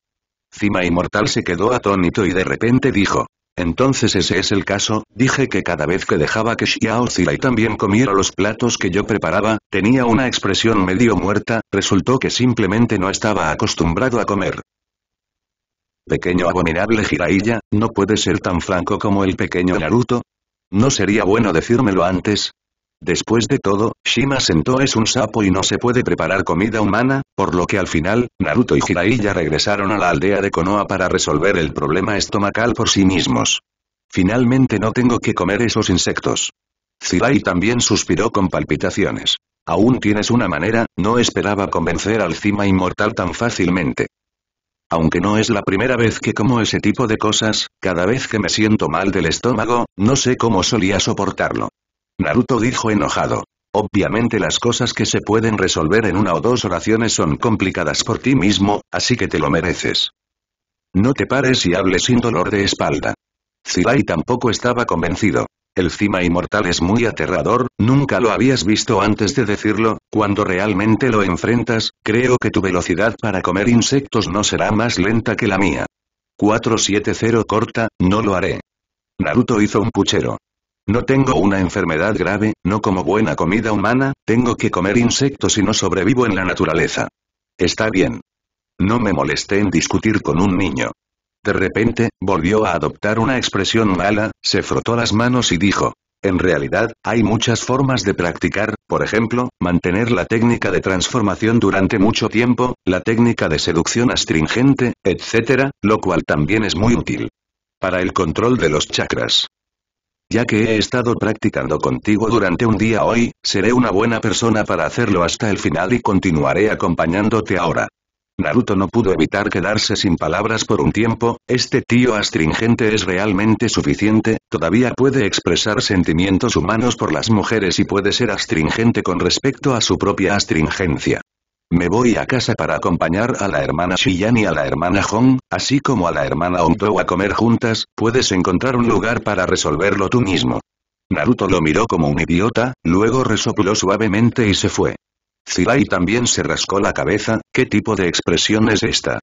Cima Inmortal se quedó atónito y de repente dijo, entonces ese es el caso, dije que cada vez que dejaba que Xiao Zilai también comiera los platos que yo preparaba, tenía una expresión medio muerta, resultó que simplemente no estaba acostumbrado a comer. Pequeño abominable Jiraiya, ¿no puede ser tan franco como el pequeño Naruto? ¿No sería bueno decírmelo antes? Después de todo, Shima sentó es un sapo y no se puede preparar comida humana, por lo que al final, Naruto y ya regresaron a la aldea de Konoha para resolver el problema estomacal por sí mismos. Finalmente no tengo que comer esos insectos. Zirai también suspiró con palpitaciones. Aún tienes una manera, no esperaba convencer al cima inmortal tan fácilmente. Aunque no es la primera vez que como ese tipo de cosas, cada vez que me siento mal del estómago, no sé cómo solía soportarlo. Naruto dijo enojado. Obviamente las cosas que se pueden resolver en una o dos oraciones son complicadas por ti mismo, así que te lo mereces. No te pares y hables sin dolor de espalda. Zirai tampoco estaba convencido. El cima inmortal es muy aterrador, nunca lo habías visto antes de decirlo, cuando realmente lo enfrentas, creo que tu velocidad para comer insectos no será más lenta que la mía. 470 corta, no lo haré. Naruto hizo un puchero. No tengo una enfermedad grave, no como buena comida humana, tengo que comer insectos y no sobrevivo en la naturaleza. Está bien. No me molesté en discutir con un niño. De repente, volvió a adoptar una expresión mala, se frotó las manos y dijo, en realidad, hay muchas formas de practicar, por ejemplo, mantener la técnica de transformación durante mucho tiempo, la técnica de seducción astringente, etc., lo cual también es muy útil para el control de los chakras. Ya que he estado practicando contigo durante un día hoy, seré una buena persona para hacerlo hasta el final y continuaré acompañándote ahora. Naruto no pudo evitar quedarse sin palabras por un tiempo, este tío astringente es realmente suficiente, todavía puede expresar sentimientos humanos por las mujeres y puede ser astringente con respecto a su propia astringencia. Me voy a casa para acompañar a la hermana Shiyan y a la hermana Hong, así como a la hermana Onto a comer juntas, puedes encontrar un lugar para resolverlo tú mismo. Naruto lo miró como un idiota, luego resopló suavemente y se fue. Zirai también se rascó la cabeza, ¿qué tipo de expresión es esta?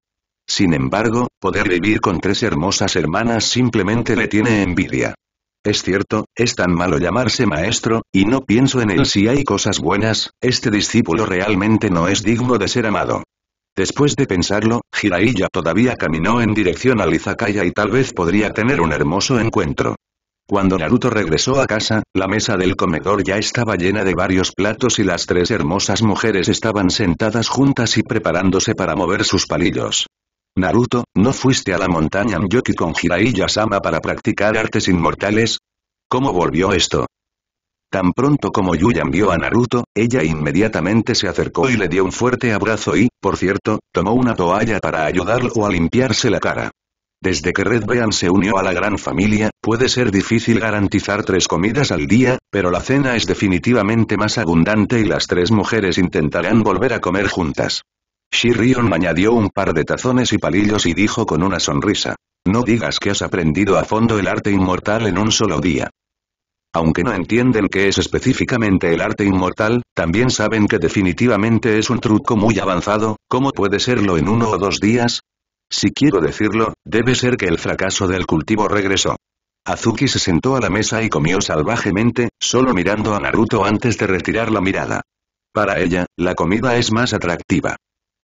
Sin embargo, poder vivir con tres hermosas hermanas simplemente le tiene envidia. Es cierto, es tan malo llamarse maestro, y no pienso en él mm. si hay cosas buenas, este discípulo realmente no es digno de ser amado. Después de pensarlo, Hiraiya todavía caminó en dirección a Izakaya y tal vez podría tener un hermoso encuentro. Cuando Naruto regresó a casa, la mesa del comedor ya estaba llena de varios platos y las tres hermosas mujeres estaban sentadas juntas y preparándose para mover sus palillos. Naruto, ¿no fuiste a la montaña Myoki con Jiraiya-sama para practicar artes inmortales? ¿Cómo volvió esto? Tan pronto como Yuyan vio a Naruto, ella inmediatamente se acercó y le dio un fuerte abrazo y, por cierto, tomó una toalla para ayudarlo a limpiarse la cara. Desde que Red Bean se unió a la gran familia, puede ser difícil garantizar tres comidas al día, pero la cena es definitivamente más abundante y las tres mujeres intentarán volver a comer juntas. Shirion añadió un par de tazones y palillos y dijo con una sonrisa. No digas que has aprendido a fondo el arte inmortal en un solo día. Aunque no entienden qué es específicamente el arte inmortal, también saben que definitivamente es un truco muy avanzado, ¿cómo puede serlo en uno o dos días? Si quiero decirlo, debe ser que el fracaso del cultivo regresó. Azuki se sentó a la mesa y comió salvajemente, solo mirando a Naruto antes de retirar la mirada. Para ella, la comida es más atractiva.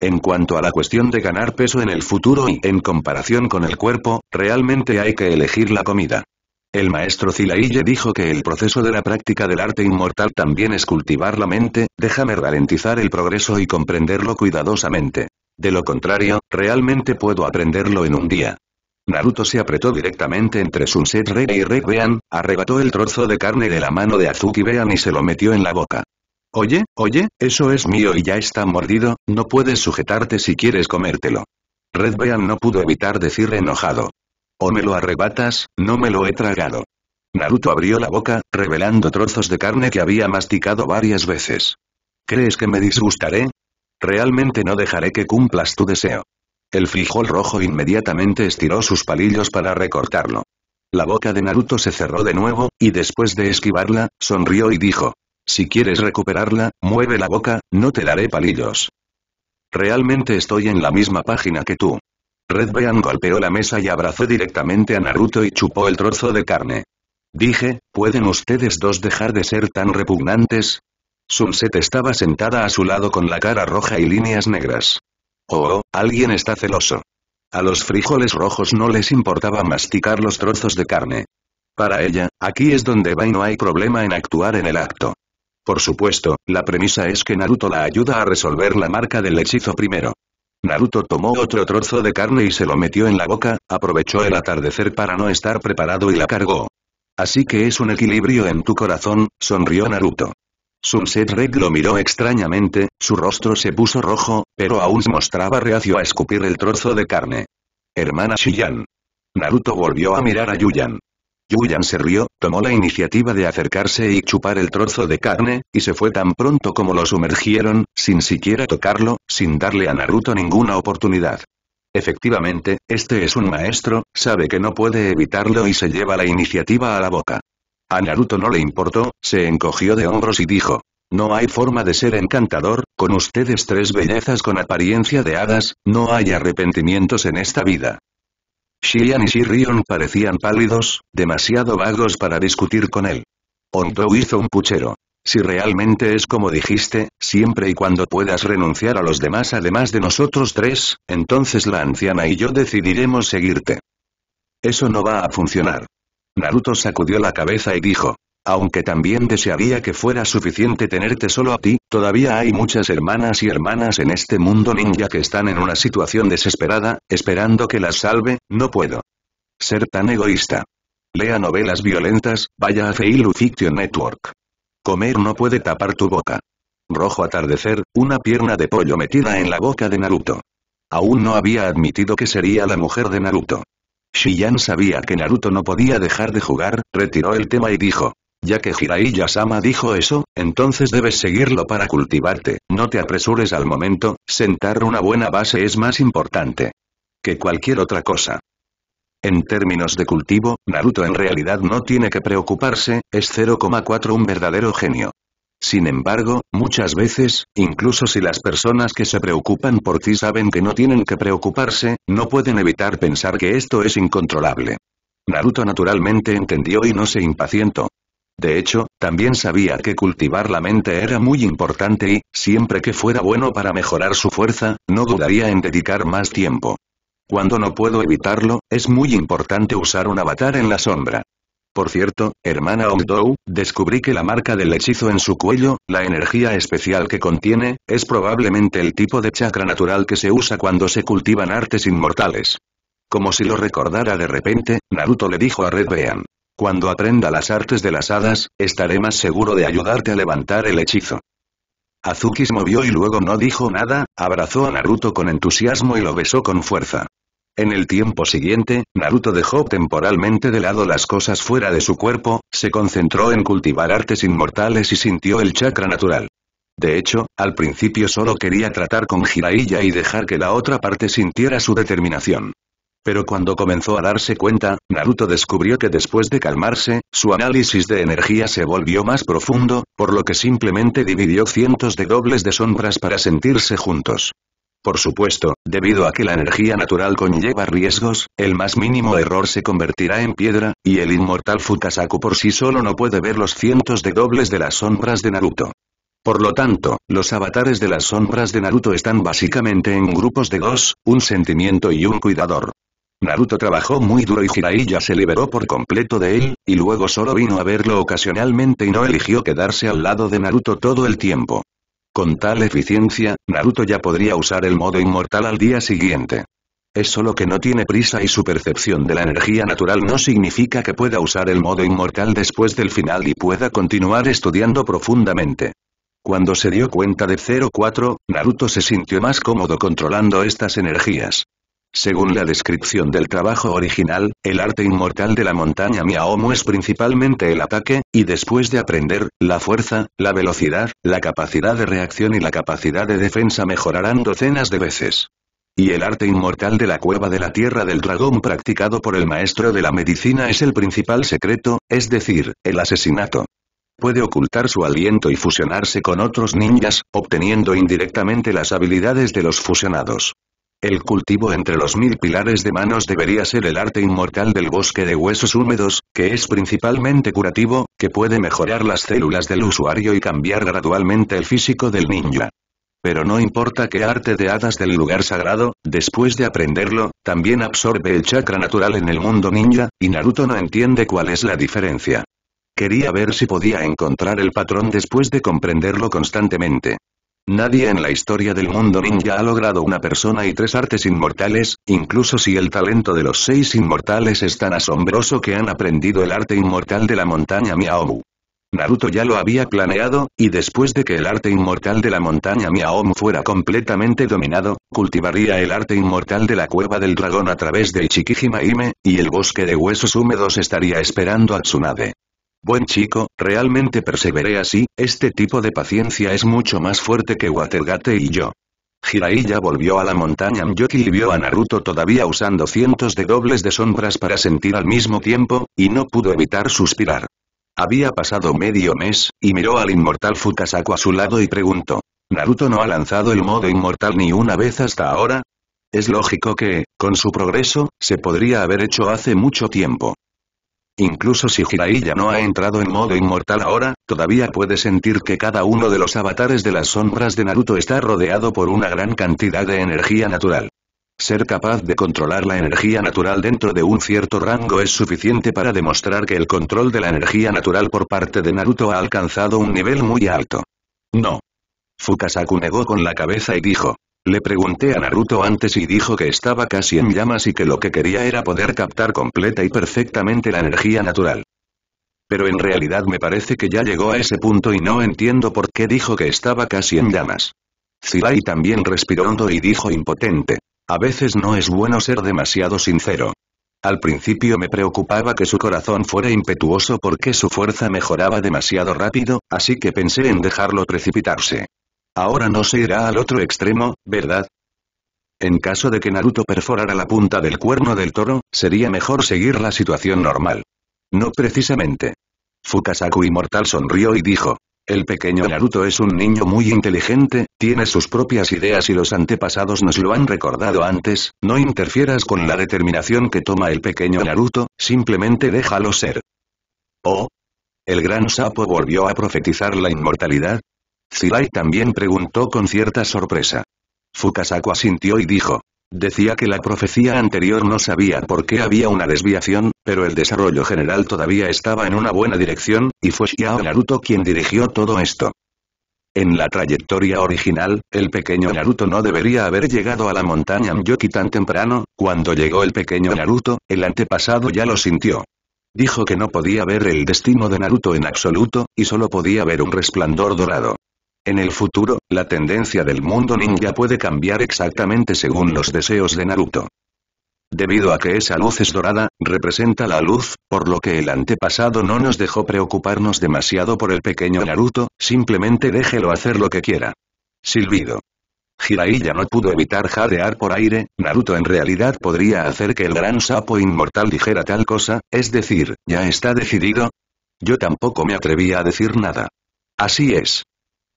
En cuanto a la cuestión de ganar peso en el futuro y en comparación con el cuerpo, realmente hay que elegir la comida. El maestro Zilaille dijo que el proceso de la práctica del arte inmortal también es cultivar la mente, déjame ralentizar el progreso y comprenderlo cuidadosamente. De lo contrario, realmente puedo aprenderlo en un día. Naruto se apretó directamente entre Sunset Red y Red Bean, arrebató el trozo de carne de la mano de Azuki Bean y se lo metió en la boca. Oye, oye, eso es mío y ya está mordido, no puedes sujetarte si quieres comértelo. Red no pudo evitar decir enojado. O me lo arrebatas, no me lo he tragado. Naruto abrió la boca, revelando trozos de carne que había masticado varias veces. ¿Crees que me disgustaré? Realmente no dejaré que cumplas tu deseo. El frijol rojo inmediatamente estiró sus palillos para recortarlo. La boca de Naruto se cerró de nuevo, y después de esquivarla, sonrió y dijo, si quieres recuperarla, mueve la boca, no te daré palillos. Realmente estoy en la misma página que tú. Red Bean golpeó la mesa y abrazó directamente a Naruto y chupó el trozo de carne. Dije, ¿pueden ustedes dos dejar de ser tan repugnantes? Sunset estaba sentada a su lado con la cara roja y líneas negras. Oh, oh, alguien está celoso. A los frijoles rojos no les importaba masticar los trozos de carne. Para ella, aquí es donde va y no hay problema en actuar en el acto. Por supuesto, la premisa es que Naruto la ayuda a resolver la marca del hechizo primero. Naruto tomó otro trozo de carne y se lo metió en la boca, aprovechó el atardecer para no estar preparado y la cargó. Así que es un equilibrio en tu corazón, sonrió Naruto. Sunset Red lo miró extrañamente, su rostro se puso rojo, pero aún mostraba reacio a escupir el trozo de carne. Hermana Shiyan. Naruto volvió a mirar a Yuyan. Yuyan se rió, tomó la iniciativa de acercarse y chupar el trozo de carne, y se fue tan pronto como lo sumergieron, sin siquiera tocarlo, sin darle a Naruto ninguna oportunidad. Efectivamente, este es un maestro, sabe que no puede evitarlo y se lleva la iniciativa a la boca. A Naruto no le importó, se encogió de hombros y dijo, no hay forma de ser encantador, con ustedes tres bellezas con apariencia de hadas, no hay arrepentimientos en esta vida. Xian y Shirion parecían pálidos, demasiado vagos para discutir con él. Ondo hizo un puchero. Si realmente es como dijiste, siempre y cuando puedas renunciar a los demás además de nosotros tres, entonces la anciana y yo decidiremos seguirte. Eso no va a funcionar. Naruto sacudió la cabeza y dijo, aunque también desearía que fuera suficiente tenerte solo a ti, todavía hay muchas hermanas y hermanas en este mundo ninja que están en una situación desesperada, esperando que las salve, no puedo. Ser tan egoísta. Lea novelas violentas, vaya a Feilu Fiction Network. Comer no puede tapar tu boca. Rojo atardecer, una pierna de pollo metida en la boca de Naruto. Aún no había admitido que sería la mujer de Naruto. Shiyan sabía que Naruto no podía dejar de jugar, retiró el tema y dijo, ya que Jiraiya-sama dijo eso, entonces debes seguirlo para cultivarte, no te apresures al momento, sentar una buena base es más importante que cualquier otra cosa. En términos de cultivo, Naruto en realidad no tiene que preocuparse, es 0,4 un verdadero genio. Sin embargo, muchas veces, incluso si las personas que se preocupan por ti saben que no tienen que preocuparse, no pueden evitar pensar que esto es incontrolable. Naruto naturalmente entendió y no se impacientó. De hecho, también sabía que cultivar la mente era muy importante y, siempre que fuera bueno para mejorar su fuerza, no dudaría en dedicar más tiempo. Cuando no puedo evitarlo, es muy importante usar un avatar en la sombra. Por cierto, hermana Omdou, descubrí que la marca del hechizo en su cuello, la energía especial que contiene, es probablemente el tipo de chakra natural que se usa cuando se cultivan artes inmortales. Como si lo recordara de repente, Naruto le dijo a Red Bean. Cuando aprenda las artes de las hadas, estaré más seguro de ayudarte a levantar el hechizo. Azuki se movió y luego no dijo nada, abrazó a Naruto con entusiasmo y lo besó con fuerza. En el tiempo siguiente, Naruto dejó temporalmente de lado las cosas fuera de su cuerpo, se concentró en cultivar artes inmortales y sintió el chakra natural. De hecho, al principio solo quería tratar con Jiraiya y dejar que la otra parte sintiera su determinación. Pero cuando comenzó a darse cuenta, Naruto descubrió que después de calmarse, su análisis de energía se volvió más profundo, por lo que simplemente dividió cientos de dobles de sombras para sentirse juntos. Por supuesto, debido a que la energía natural conlleva riesgos, el más mínimo error se convertirá en piedra, y el inmortal Fukasaku por sí solo no puede ver los cientos de dobles de las sombras de Naruto. Por lo tanto, los avatares de las sombras de Naruto están básicamente en grupos de dos, un sentimiento y un cuidador. Naruto trabajó muy duro y Jiraiya se liberó por completo de él, y luego solo vino a verlo ocasionalmente y no eligió quedarse al lado de Naruto todo el tiempo. Con tal eficiencia, Naruto ya podría usar el modo inmortal al día siguiente. Es solo que no tiene prisa y su percepción de la energía natural no significa que pueda usar el modo inmortal después del final y pueda continuar estudiando profundamente. Cuando se dio cuenta de 04, Naruto se sintió más cómodo controlando estas energías. Según la descripción del trabajo original, el arte inmortal de la montaña Miaomo es principalmente el ataque, y después de aprender, la fuerza, la velocidad, la capacidad de reacción y la capacidad de defensa mejorarán docenas de veces. Y el arte inmortal de la cueva de la tierra del dragón practicado por el maestro de la medicina es el principal secreto, es decir, el asesinato puede ocultar su aliento y fusionarse con otros ninjas, obteniendo indirectamente las habilidades de los fusionados. El cultivo entre los mil pilares de manos debería ser el arte inmortal del bosque de huesos húmedos, que es principalmente curativo, que puede mejorar las células del usuario y cambiar gradualmente el físico del ninja. Pero no importa qué arte de hadas del lugar sagrado, después de aprenderlo, también absorbe el chakra natural en el mundo ninja, y Naruto no entiende cuál es la diferencia. Quería ver si podía encontrar el patrón después de comprenderlo constantemente. Nadie en la historia del mundo ninja ha logrado una persona y tres artes inmortales, incluso si el talento de los seis inmortales es tan asombroso que han aprendido el arte inmortal de la montaña Miaomu. Naruto ya lo había planeado, y después de que el arte inmortal de la montaña Miaomu fuera completamente dominado, cultivaría el arte inmortal de la cueva del dragón a través de Ichikijima y el bosque de huesos húmedos estaría esperando a Tsunade. Buen chico, realmente perseveré así, este tipo de paciencia es mucho más fuerte que Watergate y yo. Jiraiya volvió a la montaña Myoki y vio a Naruto todavía usando cientos de dobles de sombras para sentir al mismo tiempo, y no pudo evitar suspirar. Había pasado medio mes, y miró al inmortal Fukasaku a su lado y preguntó. ¿Naruto no ha lanzado el modo inmortal ni una vez hasta ahora? Es lógico que, con su progreso, se podría haber hecho hace mucho tiempo. Incluso si Jiraiya no ha entrado en modo inmortal ahora, todavía puede sentir que cada uno de los avatares de las sombras de Naruto está rodeado por una gran cantidad de energía natural. Ser capaz de controlar la energía natural dentro de un cierto rango es suficiente para demostrar que el control de la energía natural por parte de Naruto ha alcanzado un nivel muy alto. No. Fukasaku negó con la cabeza y dijo, le pregunté a Naruto antes y dijo que estaba casi en llamas y que lo que quería era poder captar completa y perfectamente la energía natural. Pero en realidad me parece que ya llegó a ese punto y no entiendo por qué dijo que estaba casi en llamas. Zirai también respiró hondo y dijo impotente. A veces no es bueno ser demasiado sincero. Al principio me preocupaba que su corazón fuera impetuoso porque su fuerza mejoraba demasiado rápido, así que pensé en dejarlo precipitarse. Ahora no se irá al otro extremo, ¿verdad? En caso de que Naruto perforara la punta del cuerno del toro, sería mejor seguir la situación normal. No precisamente. Fukasaku Inmortal sonrió y dijo. El pequeño Naruto es un niño muy inteligente, tiene sus propias ideas y los antepasados nos lo han recordado antes, no interfieras con la determinación que toma el pequeño Naruto, simplemente déjalo ser. ¿Oh? El gran sapo volvió a profetizar la inmortalidad, Zirai también preguntó con cierta sorpresa. Fukasaku asintió y dijo. Decía que la profecía anterior no sabía por qué había una desviación, pero el desarrollo general todavía estaba en una buena dirección, y fue Xiao Naruto quien dirigió todo esto. En la trayectoria original, el pequeño Naruto no debería haber llegado a la montaña Myoki tan temprano, cuando llegó el pequeño Naruto, el antepasado ya lo sintió. Dijo que no podía ver el destino de Naruto en absoluto, y solo podía ver un resplandor dorado. En el futuro, la tendencia del mundo ninja puede cambiar exactamente según los deseos de Naruto. Debido a que esa luz es dorada, representa la luz, por lo que el antepasado no nos dejó preocuparnos demasiado por el pequeño Naruto, simplemente déjelo hacer lo que quiera. Silbido. Jiraiya no pudo evitar jadear por aire, Naruto en realidad podría hacer que el gran sapo inmortal dijera tal cosa, es decir, ¿ya está decidido? Yo tampoco me atrevía a decir nada. Así es.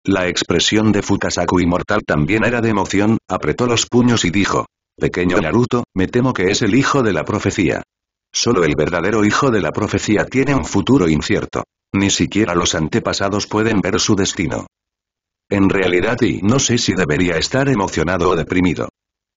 La expresión de Fukasaku inmortal también era de emoción, apretó los puños y dijo. Pequeño Naruto, me temo que es el hijo de la profecía. Solo el verdadero hijo de la profecía tiene un futuro incierto. Ni siquiera los antepasados pueden ver su destino. En realidad y no sé si debería estar emocionado o deprimido.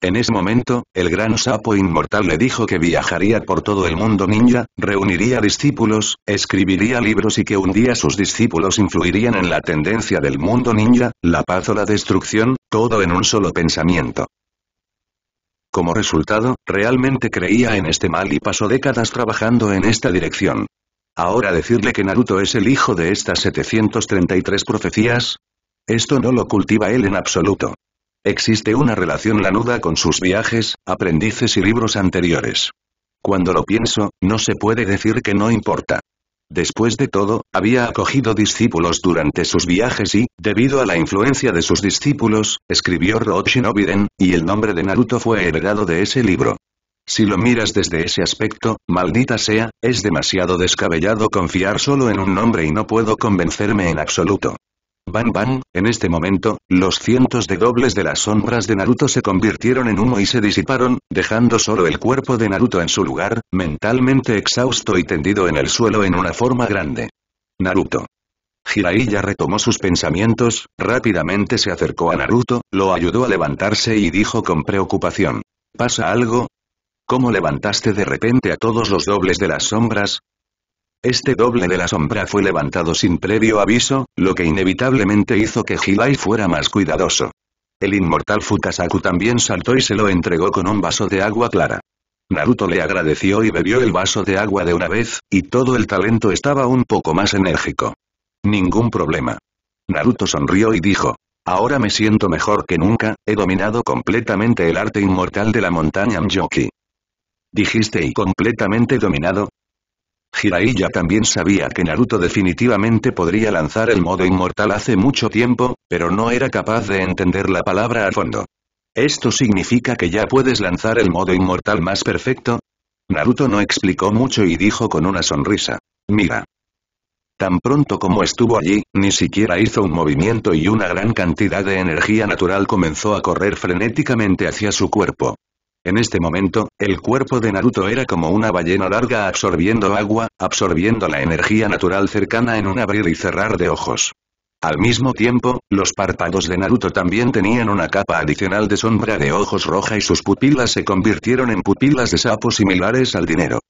En ese momento, el gran sapo inmortal le dijo que viajaría por todo el mundo ninja, reuniría discípulos, escribiría libros y que un día sus discípulos influirían en la tendencia del mundo ninja, la paz o la destrucción, todo en un solo pensamiento. Como resultado, realmente creía en este mal y pasó décadas trabajando en esta dirección. Ahora decirle que Naruto es el hijo de estas 733 profecías, esto no lo cultiva él en absoluto. Existe una relación lanuda con sus viajes, aprendices y libros anteriores. Cuando lo pienso, no se puede decir que no importa. Después de todo, había acogido discípulos durante sus viajes y, debido a la influencia de sus discípulos, escribió Rochi Nobiden, y el nombre de Naruto fue heredado de ese libro. Si lo miras desde ese aspecto, maldita sea, es demasiado descabellado confiar solo en un nombre y no puedo convencerme en absoluto. Bang bang, en este momento, los cientos de dobles de las sombras de Naruto se convirtieron en humo y se disiparon, dejando solo el cuerpo de Naruto en su lugar, mentalmente exhausto y tendido en el suelo en una forma grande. Naruto. Jiraiya retomó sus pensamientos, rápidamente se acercó a Naruto, lo ayudó a levantarse y dijo con preocupación. ¿Pasa algo? ¿Cómo levantaste de repente a todos los dobles de las sombras? Este doble de la sombra fue levantado sin previo aviso, lo que inevitablemente hizo que Hilai fuera más cuidadoso. El inmortal Fukasaku también saltó y se lo entregó con un vaso de agua clara. Naruto le agradeció y bebió el vaso de agua de una vez, y todo el talento estaba un poco más enérgico. Ningún problema. Naruto sonrió y dijo, ahora me siento mejor que nunca, he dominado completamente el arte inmortal de la montaña Mjoki. ¿Dijiste y completamente dominado? ya también sabía que Naruto definitivamente podría lanzar el modo inmortal hace mucho tiempo, pero no era capaz de entender la palabra a fondo. ¿Esto significa que ya puedes lanzar el modo inmortal más perfecto? Naruto no explicó mucho y dijo con una sonrisa. Mira. Tan pronto como estuvo allí, ni siquiera hizo un movimiento y una gran cantidad de energía natural comenzó a correr frenéticamente hacia su cuerpo. En este momento, el cuerpo de Naruto era como una ballena larga absorbiendo agua, absorbiendo la energía natural cercana en un abrir y cerrar de ojos. Al mismo tiempo, los párpados de Naruto también tenían una capa adicional de sombra de ojos roja y sus pupilas se convirtieron en pupilas de sapo similares al dinero.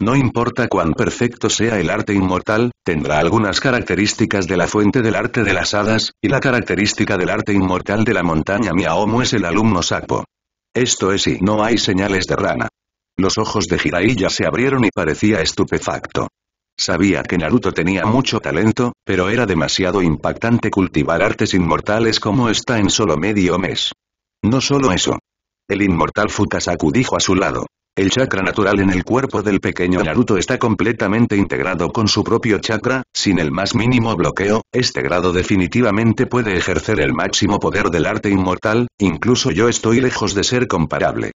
No importa cuán perfecto sea el arte inmortal, tendrá algunas características de la fuente del arte de las hadas, y la característica del arte inmortal de la montaña Miaomu es el alumno sapo. Esto es y no hay señales de rana. Los ojos de Jiraiya se abrieron y parecía estupefacto. Sabía que Naruto tenía mucho talento, pero era demasiado impactante cultivar artes inmortales como está en solo medio mes. No solo eso. El inmortal Fukasaku dijo a su lado. El chakra natural en el cuerpo del pequeño Naruto está completamente integrado con su propio chakra, sin el más mínimo bloqueo, este grado definitivamente puede ejercer el máximo poder del arte inmortal, incluso yo estoy lejos de ser comparable.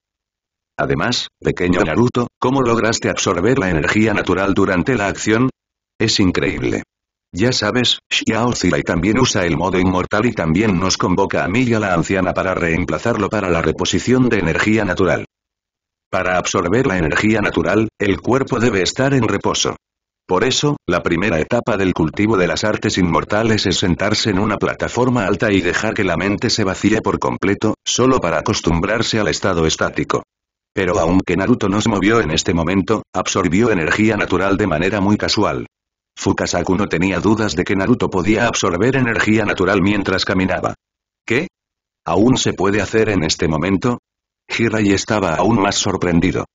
Además, pequeño Naruto, ¿cómo lograste absorber la energía natural durante la acción? Es increíble. Ya sabes, Xiao Zilai también usa el modo inmortal y también nos convoca a mí y a la anciana para reemplazarlo para la reposición de energía natural. Para absorber la energía natural, el cuerpo debe estar en reposo. Por eso, la primera etapa del cultivo de las artes inmortales es sentarse en una plataforma alta y dejar que la mente se vacíe por completo, solo para acostumbrarse al estado estático. Pero aunque Naruto no se movió en este momento, absorbió energía natural de manera muy casual. Fukasaku no tenía dudas de que Naruto podía absorber energía natural mientras caminaba. ¿Qué? ¿Aún se puede hacer en este momento? Hirai estaba aún más sorprendido.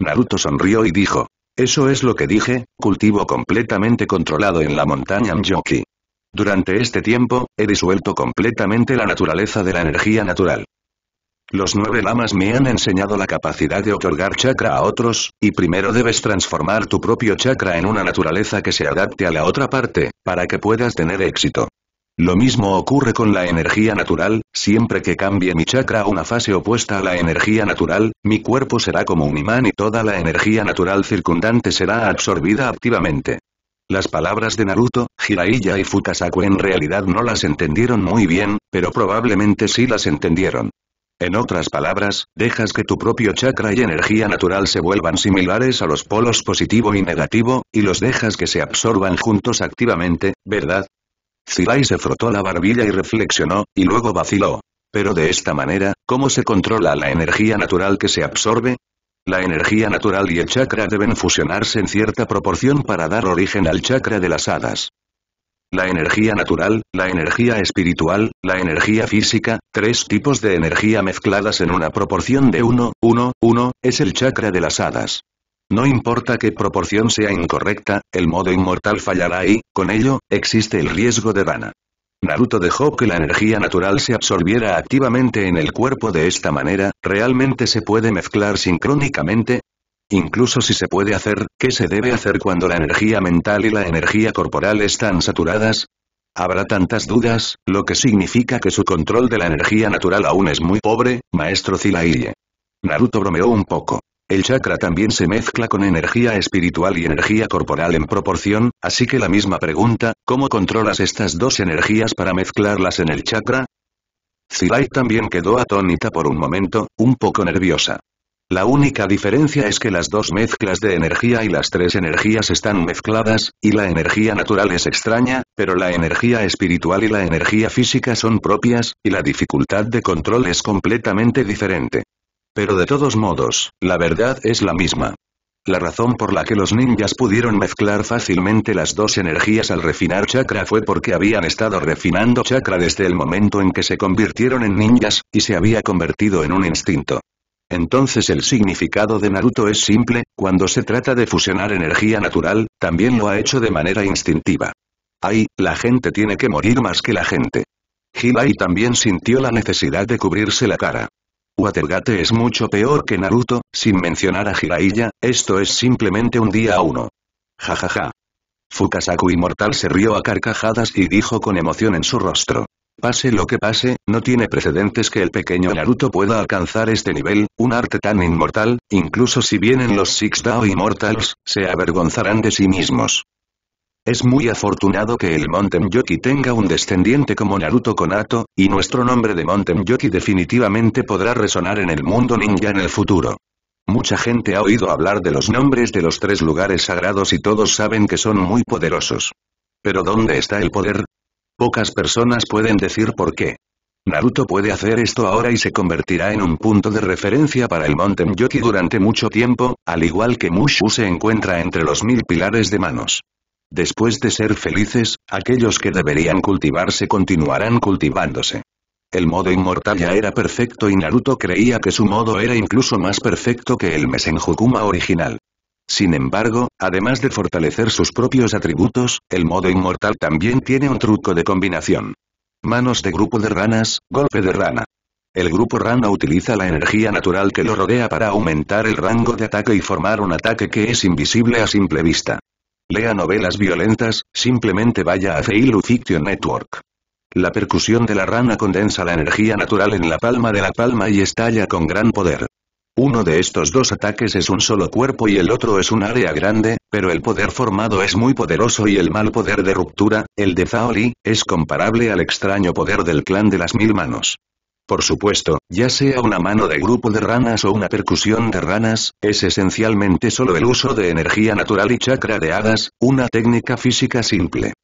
Naruto sonrió y dijo. Eso es lo que dije, cultivo completamente controlado en la montaña Mjoki. Durante este tiempo, he disuelto completamente la naturaleza de la energía natural. Los nueve lamas me han enseñado la capacidad de otorgar chakra a otros, y primero debes transformar tu propio chakra en una naturaleza que se adapte a la otra parte, para que puedas tener éxito. Lo mismo ocurre con la energía natural, siempre que cambie mi chakra a una fase opuesta a la energía natural, mi cuerpo será como un imán y toda la energía natural circundante será absorbida activamente. Las palabras de Naruto, Hiraiya y Fukasaku en realidad no las entendieron muy bien, pero probablemente sí las entendieron. En otras palabras, dejas que tu propio chakra y energía natural se vuelvan similares a los polos positivo y negativo, y los dejas que se absorban juntos activamente, ¿verdad? Zirai se frotó la barbilla y reflexionó, y luego vaciló. Pero de esta manera, ¿cómo se controla la energía natural que se absorbe? La energía natural y el chakra deben fusionarse en cierta proporción para dar origen al chakra de las hadas. La energía natural, la energía espiritual, la energía física, tres tipos de energía mezcladas en una proporción de 1, 1, 1, es el chakra de las hadas. No importa qué proporción sea incorrecta, el modo inmortal fallará y, con ello, existe el riesgo de vana. Naruto dejó que la energía natural se absorbiera activamente en el cuerpo de esta manera, ¿realmente se puede mezclar sincrónicamente? Incluso si se puede hacer, ¿qué se debe hacer cuando la energía mental y la energía corporal están saturadas? Habrá tantas dudas, lo que significa que su control de la energía natural aún es muy pobre, maestro Zilaille. Naruto bromeó un poco. El chakra también se mezcla con energía espiritual y energía corporal en proporción, así que la misma pregunta, ¿cómo controlas estas dos energías para mezclarlas en el chakra? Zilai también quedó atónita por un momento, un poco nerviosa. La única diferencia es que las dos mezclas de energía y las tres energías están mezcladas, y la energía natural es extraña, pero la energía espiritual y la energía física son propias, y la dificultad de control es completamente diferente. Pero de todos modos, la verdad es la misma. La razón por la que los ninjas pudieron mezclar fácilmente las dos energías al refinar chakra fue porque habían estado refinando chakra desde el momento en que se convirtieron en ninjas, y se había convertido en un instinto. Entonces el significado de Naruto es simple, cuando se trata de fusionar energía natural, también lo ha hecho de manera instintiva. Ay, la gente tiene que morir más que la gente. Hilai también sintió la necesidad de cubrirse la cara. Watergate es mucho peor que Naruto, sin mencionar a Jiraiya, esto es simplemente un día a uno. Jajaja. Ja, ja. Fukasaku Inmortal se rió a carcajadas y dijo con emoción en su rostro. Pase lo que pase, no tiene precedentes que el pequeño Naruto pueda alcanzar este nivel, un arte tan inmortal, incluso si vienen los Six Dao Immortals, se avergonzarán de sí mismos. Es muy afortunado que el Mountain Yoki tenga un descendiente como Naruto Konato, y nuestro nombre de Mountain Yoki definitivamente podrá resonar en el mundo ninja en el futuro. Mucha gente ha oído hablar de los nombres de los tres lugares sagrados y todos saben que son muy poderosos. Pero ¿dónde está el poder? Pocas personas pueden decir por qué. Naruto puede hacer esto ahora y se convertirá en un punto de referencia para el Mountain Yoki durante mucho tiempo, al igual que Mushu se encuentra entre los mil pilares de manos. Después de ser felices, aquellos que deberían cultivarse continuarán cultivándose. El modo inmortal ya era perfecto y Naruto creía que su modo era incluso más perfecto que el Mesenjukuma original. Sin embargo, además de fortalecer sus propios atributos, el modo inmortal también tiene un truco de combinación. Manos de grupo de ranas, golpe de rana. El grupo rana utiliza la energía natural que lo rodea para aumentar el rango de ataque y formar un ataque que es invisible a simple vista. Lea novelas violentas, simplemente vaya a Feilu Fiction Network. La percusión de la rana condensa la energía natural en la palma de la palma y estalla con gran poder. Uno de estos dos ataques es un solo cuerpo y el otro es un área grande, pero el poder formado es muy poderoso y el mal poder de ruptura, el de Zaoli, es comparable al extraño poder del clan de las mil manos. Por supuesto, ya sea una mano de grupo de ranas o una percusión de ranas, es esencialmente solo el uso de energía natural y chakra de hadas, una técnica física simple.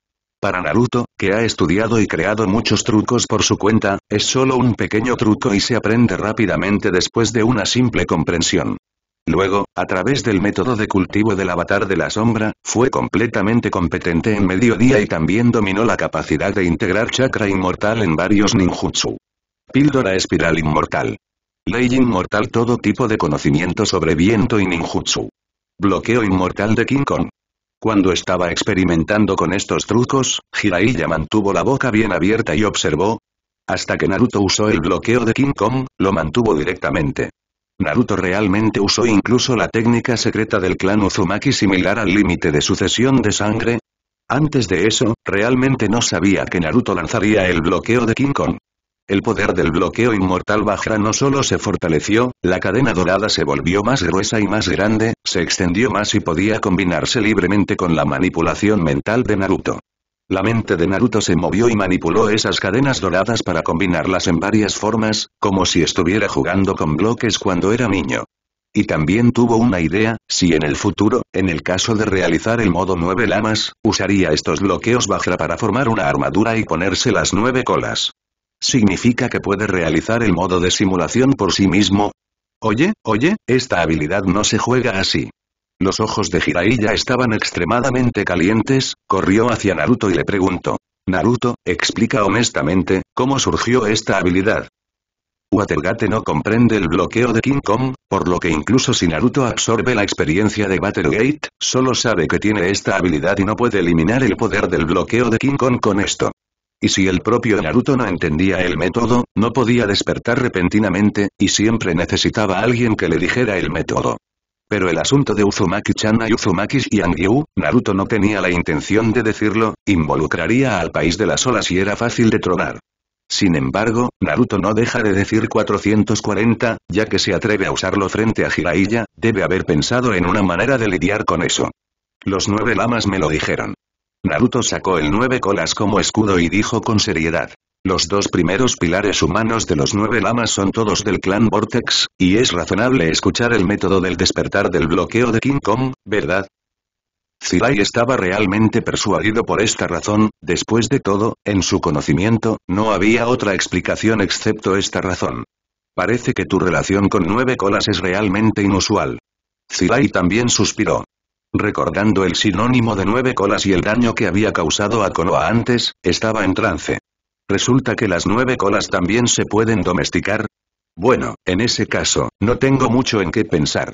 Para Naruto, que ha estudiado y creado muchos trucos por su cuenta, es solo un pequeño truco y se aprende rápidamente después de una simple comprensión. Luego, a través del método de cultivo del avatar de la sombra, fue completamente competente en mediodía y también dominó la capacidad de integrar chakra inmortal en varios ninjutsu. Píldora espiral inmortal. Ley inmortal todo tipo de conocimiento sobre viento y ninjutsu. Bloqueo inmortal de King Kong. Cuando estaba experimentando con estos trucos, Jiraiya mantuvo la boca bien abierta y observó. Hasta que Naruto usó el bloqueo de King Kong, lo mantuvo directamente. Naruto realmente usó incluso la técnica secreta del clan Uzumaki similar al límite de sucesión de sangre. Antes de eso, realmente no sabía que Naruto lanzaría el bloqueo de King Kong. El poder del bloqueo inmortal Bajra no solo se fortaleció, la cadena dorada se volvió más gruesa y más grande, se extendió más y podía combinarse libremente con la manipulación mental de Naruto. La mente de Naruto se movió y manipuló esas cadenas doradas para combinarlas en varias formas, como si estuviera jugando con bloques cuando era niño. Y también tuvo una idea, si en el futuro, en el caso de realizar el modo nueve lamas, usaría estos bloqueos Bajra para formar una armadura y ponerse las nueve colas. ¿Significa que puede realizar el modo de simulación por sí mismo? Oye, oye, esta habilidad no se juega así. Los ojos de jiraiya estaban extremadamente calientes, corrió hacia Naruto y le preguntó. Naruto, explica honestamente, ¿cómo surgió esta habilidad? Watergate no comprende el bloqueo de King Kong, por lo que incluso si Naruto absorbe la experiencia de Watergate, solo sabe que tiene esta habilidad y no puede eliminar el poder del bloqueo de King Kong con esto y si el propio Naruto no entendía el método, no podía despertar repentinamente, y siempre necesitaba a alguien que le dijera el método. Pero el asunto de Uzumaki-chan y Uzumaki Yu, Naruto no tenía la intención de decirlo, involucraría al país de las olas y era fácil de tronar. Sin embargo, Naruto no deja de decir 440, ya que se atreve a usarlo frente a Jiraiya, debe haber pensado en una manera de lidiar con eso. Los nueve lamas me lo dijeron. Naruto sacó el nueve colas como escudo y dijo con seriedad. Los dos primeros pilares humanos de los nueve lamas son todos del clan Vortex, y es razonable escuchar el método del despertar del bloqueo de King Kong, ¿verdad? Zirai estaba realmente persuadido por esta razón, después de todo, en su conocimiento, no había otra explicación excepto esta razón. Parece que tu relación con nueve colas es realmente inusual. Zirai también suspiró. Recordando el sinónimo de nueve colas y el daño que había causado a Konoha antes, estaba en trance. ¿Resulta que las nueve colas también se pueden domesticar? Bueno, en ese caso, no tengo mucho en qué pensar.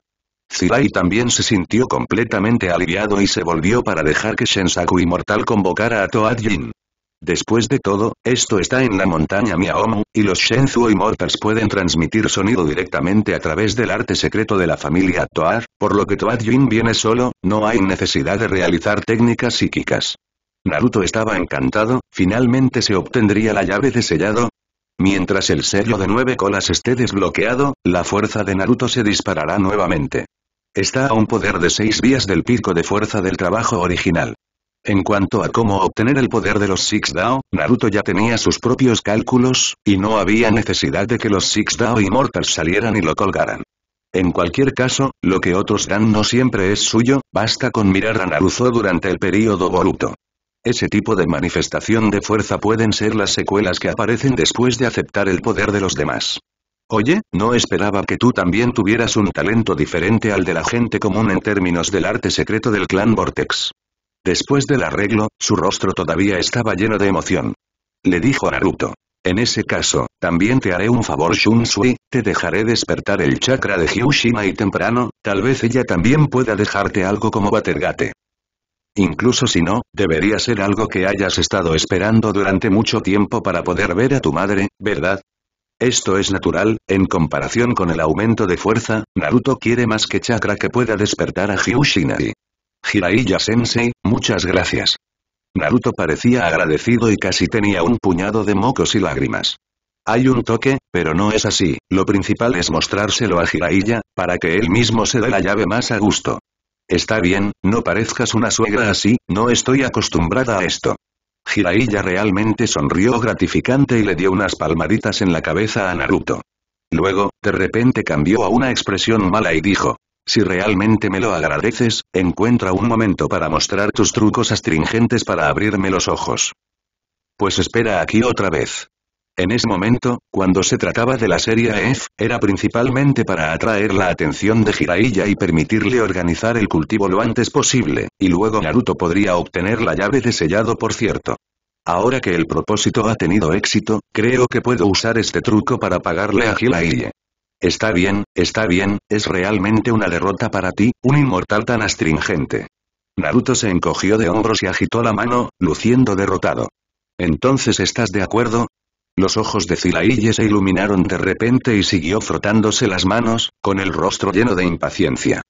Zirai también se sintió completamente aliviado y se volvió para dejar que Shensaku Inmortal convocara a Toad Jin. Después de todo, esto está en la montaña Miaomu, y los y Immortals pueden transmitir sonido directamente a través del arte secreto de la familia Toar, por lo que Toad Jin viene solo, no hay necesidad de realizar técnicas psíquicas. Naruto estaba encantado, finalmente se obtendría la llave de sellado. Mientras el sello de nueve colas esté desbloqueado, la fuerza de Naruto se disparará nuevamente. Está a un poder de seis vías del pico de fuerza del trabajo original. En cuanto a cómo obtener el poder de los Six Dao, Naruto ya tenía sus propios cálculos, y no había necesidad de que los Six Dao Immortals salieran y lo colgaran. En cualquier caso, lo que otros dan no siempre es suyo, basta con mirar a Naruto durante el período Boruto. Ese tipo de manifestación de fuerza pueden ser las secuelas que aparecen después de aceptar el poder de los demás. Oye, no esperaba que tú también tuvieras un talento diferente al de la gente común en términos del arte secreto del clan Vortex. Después del arreglo, su rostro todavía estaba lleno de emoción. Le dijo a Naruto. En ese caso, también te haré un favor Shunsui, te dejaré despertar el chakra de Hyushima y temprano, tal vez ella también pueda dejarte algo como Batergate. Incluso si no, debería ser algo que hayas estado esperando durante mucho tiempo para poder ver a tu madre, ¿verdad? Esto es natural, en comparación con el aumento de fuerza, Naruto quiere más que chakra que pueda despertar a Hyushinai. Jiraiya-sensei, muchas gracias. Naruto parecía agradecido y casi tenía un puñado de mocos y lágrimas. Hay un toque, pero no es así, lo principal es mostrárselo a Jiraiya, para que él mismo se dé la llave más a gusto. Está bien, no parezcas una suegra así, no estoy acostumbrada a esto. Jiraiya realmente sonrió gratificante y le dio unas palmaditas en la cabeza a Naruto. Luego, de repente cambió a una expresión mala y dijo, si realmente me lo agradeces, encuentra un momento para mostrar tus trucos astringentes para abrirme los ojos. Pues espera aquí otra vez. En ese momento, cuando se trataba de la serie e F, era principalmente para atraer la atención de Jiraiya y permitirle organizar el cultivo lo antes posible, y luego Naruto podría obtener la llave de sellado por cierto. Ahora que el propósito ha tenido éxito, creo que puedo usar este truco para pagarle a Jiraiya. Está bien, está bien, es realmente una derrota para ti, un inmortal tan astringente. Naruto se encogió de hombros y agitó la mano, luciendo derrotado. ¿Entonces estás de acuerdo? Los ojos de Zilaille se iluminaron de repente y siguió frotándose las manos, con el rostro lleno de impaciencia.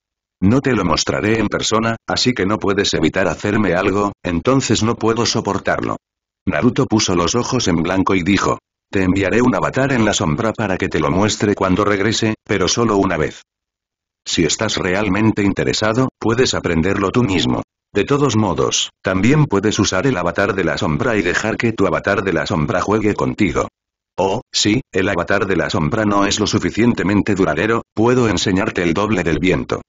No te lo mostraré en persona, así que no puedes evitar hacerme algo, entonces no puedo soportarlo. Naruto puso los ojos en blanco y dijo, te enviaré un avatar en la sombra para que te lo muestre cuando regrese, pero solo una vez. Si estás realmente interesado, puedes aprenderlo tú mismo. De todos modos, también puedes usar el avatar de la sombra y dejar que tu avatar de la sombra juegue contigo. O, oh, si, el avatar de la sombra no es lo suficientemente duradero, puedo enseñarte el doble del viento.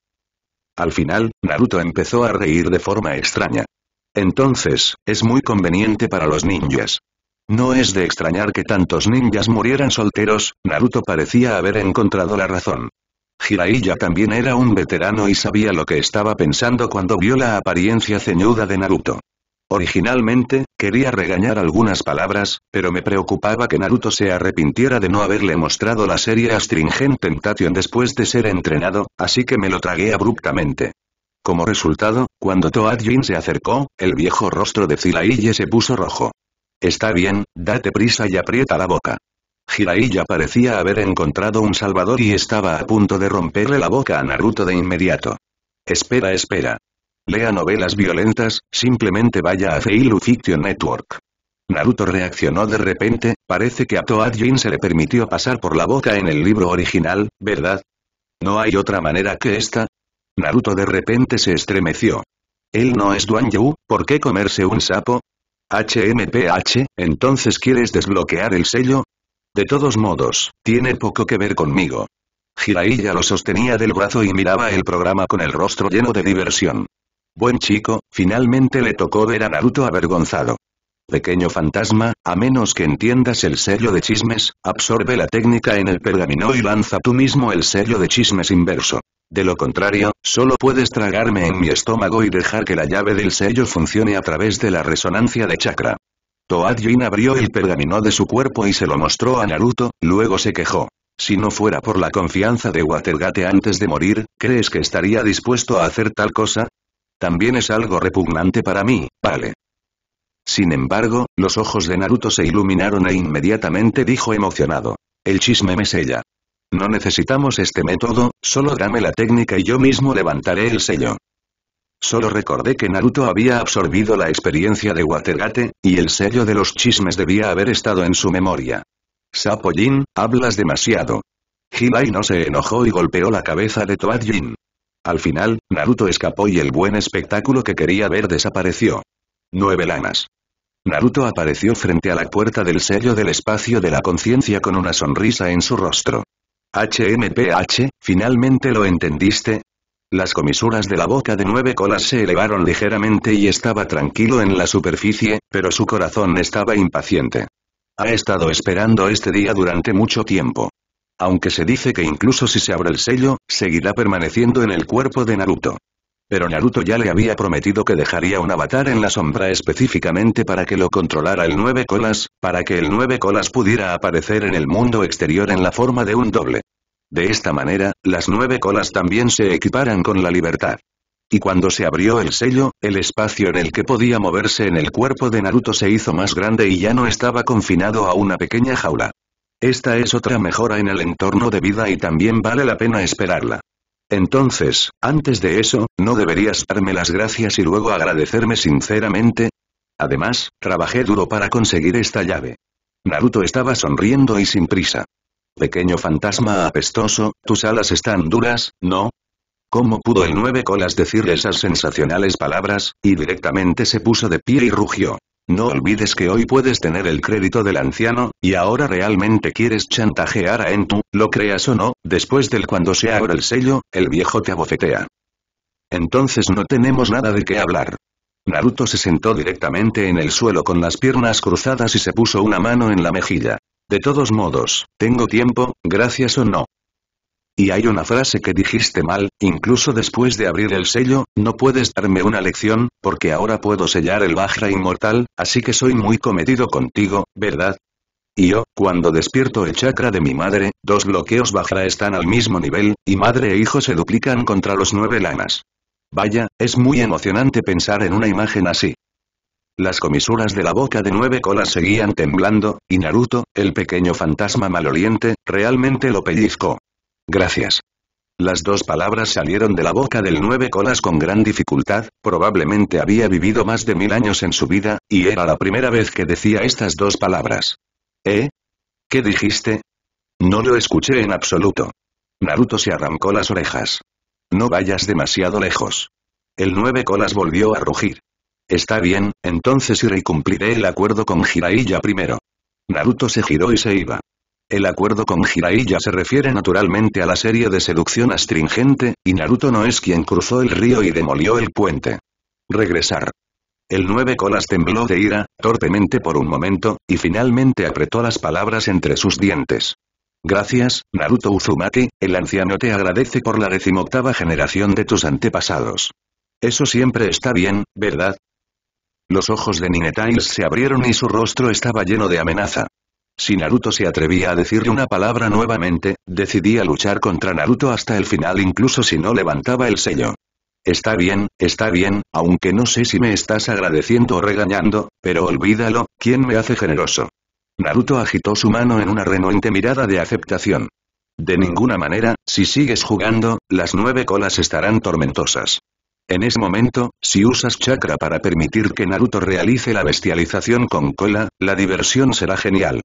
Al final, Naruto empezó a reír de forma extraña. Entonces, es muy conveniente para los ninjas. No es de extrañar que tantos ninjas murieran solteros, Naruto parecía haber encontrado la razón. Jiraiya también era un veterano y sabía lo que estaba pensando cuando vio la apariencia ceñuda de Naruto. Originalmente, quería regañar algunas palabras, pero me preocupaba que Naruto se arrepintiera de no haberle mostrado la serie Astringent Temptation después de ser entrenado, así que me lo tragué abruptamente. Como resultado, cuando Toadjin se acercó, el viejo rostro de Jiraiya se puso rojo. Está bien, date prisa y aprieta la boca. Jiraiya parecía haber encontrado un salvador y estaba a punto de romperle la boca a Naruto de inmediato. Espera espera. Lea novelas violentas, simplemente vaya a Feilu Fiction Network. Naruto reaccionó de repente, parece que a Toad Jin se le permitió pasar por la boca en el libro original, ¿verdad? ¿No hay otra manera que esta? Naruto de repente se estremeció. Él no es Duan Yu, ¿por qué comerse un sapo? HMPH, entonces quieres desbloquear el sello? De todos modos, tiene poco que ver conmigo. Jiraiya lo sostenía del brazo y miraba el programa con el rostro lleno de diversión. Buen chico, finalmente le tocó ver a Naruto avergonzado. Pequeño fantasma, a menos que entiendas el sello de chismes, absorbe la técnica en el pergamino y lanza tú mismo el sello de chismes inverso. De lo contrario, solo puedes tragarme en mi estómago y dejar que la llave del sello funcione a través de la resonancia de chakra. Toad Jin abrió el pergamino de su cuerpo y se lo mostró a Naruto, luego se quejó. Si no fuera por la confianza de Watergate antes de morir, ¿crees que estaría dispuesto a hacer tal cosa? También es algo repugnante para mí, vale. Sin embargo, los ojos de Naruto se iluminaron e inmediatamente dijo emocionado. El chisme me sella. No necesitamos este método, solo dame la técnica y yo mismo levantaré el sello. Solo recordé que Naruto había absorbido la experiencia de Watergate, y el sello de los chismes debía haber estado en su memoria. Sapo Jin, hablas demasiado. Hibai no se enojó y golpeó la cabeza de Toad Jin. Al final, Naruto escapó y el buen espectáculo que quería ver desapareció. Nueve lanas. Naruto apareció frente a la puerta del sello del espacio de la conciencia con una sonrisa en su rostro. HMPH, finalmente lo entendiste. Las comisuras de la boca de nueve colas se elevaron ligeramente y estaba tranquilo en la superficie, pero su corazón estaba impaciente. Ha estado esperando este día durante mucho tiempo. Aunque se dice que incluso si se abre el sello, seguirá permaneciendo en el cuerpo de Naruto. Pero Naruto ya le había prometido que dejaría un avatar en la sombra específicamente para que lo controlara el Nueve Colas, para que el Nueve Colas pudiera aparecer en el mundo exterior en la forma de un doble. De esta manera, las Nueve Colas también se equiparan con la libertad. Y cuando se abrió el sello, el espacio en el que podía moverse en el cuerpo de Naruto se hizo más grande y ya no estaba confinado a una pequeña jaula. Esta es otra mejora en el entorno de vida y también vale la pena esperarla. Entonces, antes de eso, ¿no deberías darme las gracias y luego agradecerme sinceramente? Además, trabajé duro para conseguir esta llave. Naruto estaba sonriendo y sin prisa. Pequeño fantasma apestoso, tus alas están duras, ¿no? ¿Cómo pudo el nueve colas decir esas sensacionales palabras? Y directamente se puso de pie y rugió. No olvides que hoy puedes tener el crédito del anciano, y ahora realmente quieres chantajear a Entu, lo creas o no, después del cuando se abra el sello, el viejo te abofetea. Entonces no tenemos nada de qué hablar. Naruto se sentó directamente en el suelo con las piernas cruzadas y se puso una mano en la mejilla. De todos modos, tengo tiempo, gracias o no. Y hay una frase que dijiste mal, incluso después de abrir el sello, no puedes darme una lección, porque ahora puedo sellar el Bajra inmortal, así que soy muy comedido contigo, ¿verdad? Y yo, cuando despierto el chakra de mi madre, dos bloqueos Bajra están al mismo nivel, y madre e hijo se duplican contra los nueve lamas. Vaya, es muy emocionante pensar en una imagen así. Las comisuras de la boca de nueve colas seguían temblando, y Naruto, el pequeño fantasma maloliente, realmente lo pellizcó. Gracias. Las dos palabras salieron de la boca del nueve colas con gran dificultad, probablemente había vivido más de mil años en su vida, y era la primera vez que decía estas dos palabras. ¿Eh? ¿Qué dijiste? No lo escuché en absoluto. Naruto se arrancó las orejas. No vayas demasiado lejos. El nueve colas volvió a rugir. Está bien, entonces iré y cumpliré el acuerdo con Jiraiya primero. Naruto se giró y se iba. El acuerdo con Jiraiya se refiere naturalmente a la serie de seducción astringente, y Naruto no es quien cruzó el río y demolió el puente. Regresar. El nueve colas tembló de ira, torpemente por un momento, y finalmente apretó las palabras entre sus dientes. Gracias, Naruto Uzumaki, el anciano te agradece por la decimoctava generación de tus antepasados. Eso siempre está bien, ¿verdad? Los ojos de Ninetales se abrieron y su rostro estaba lleno de amenaza. Si Naruto se atrevía a decirle una palabra nuevamente, decidía luchar contra Naruto hasta el final incluso si no levantaba el sello. Está bien, está bien, aunque no sé si me estás agradeciendo o regañando, pero olvídalo, ¿quién me hace generoso? Naruto agitó su mano en una renuente mirada de aceptación. De ninguna manera, si sigues jugando, las nueve colas estarán tormentosas. En ese momento, si usas chakra para permitir que Naruto realice la bestialización con cola, la diversión será genial.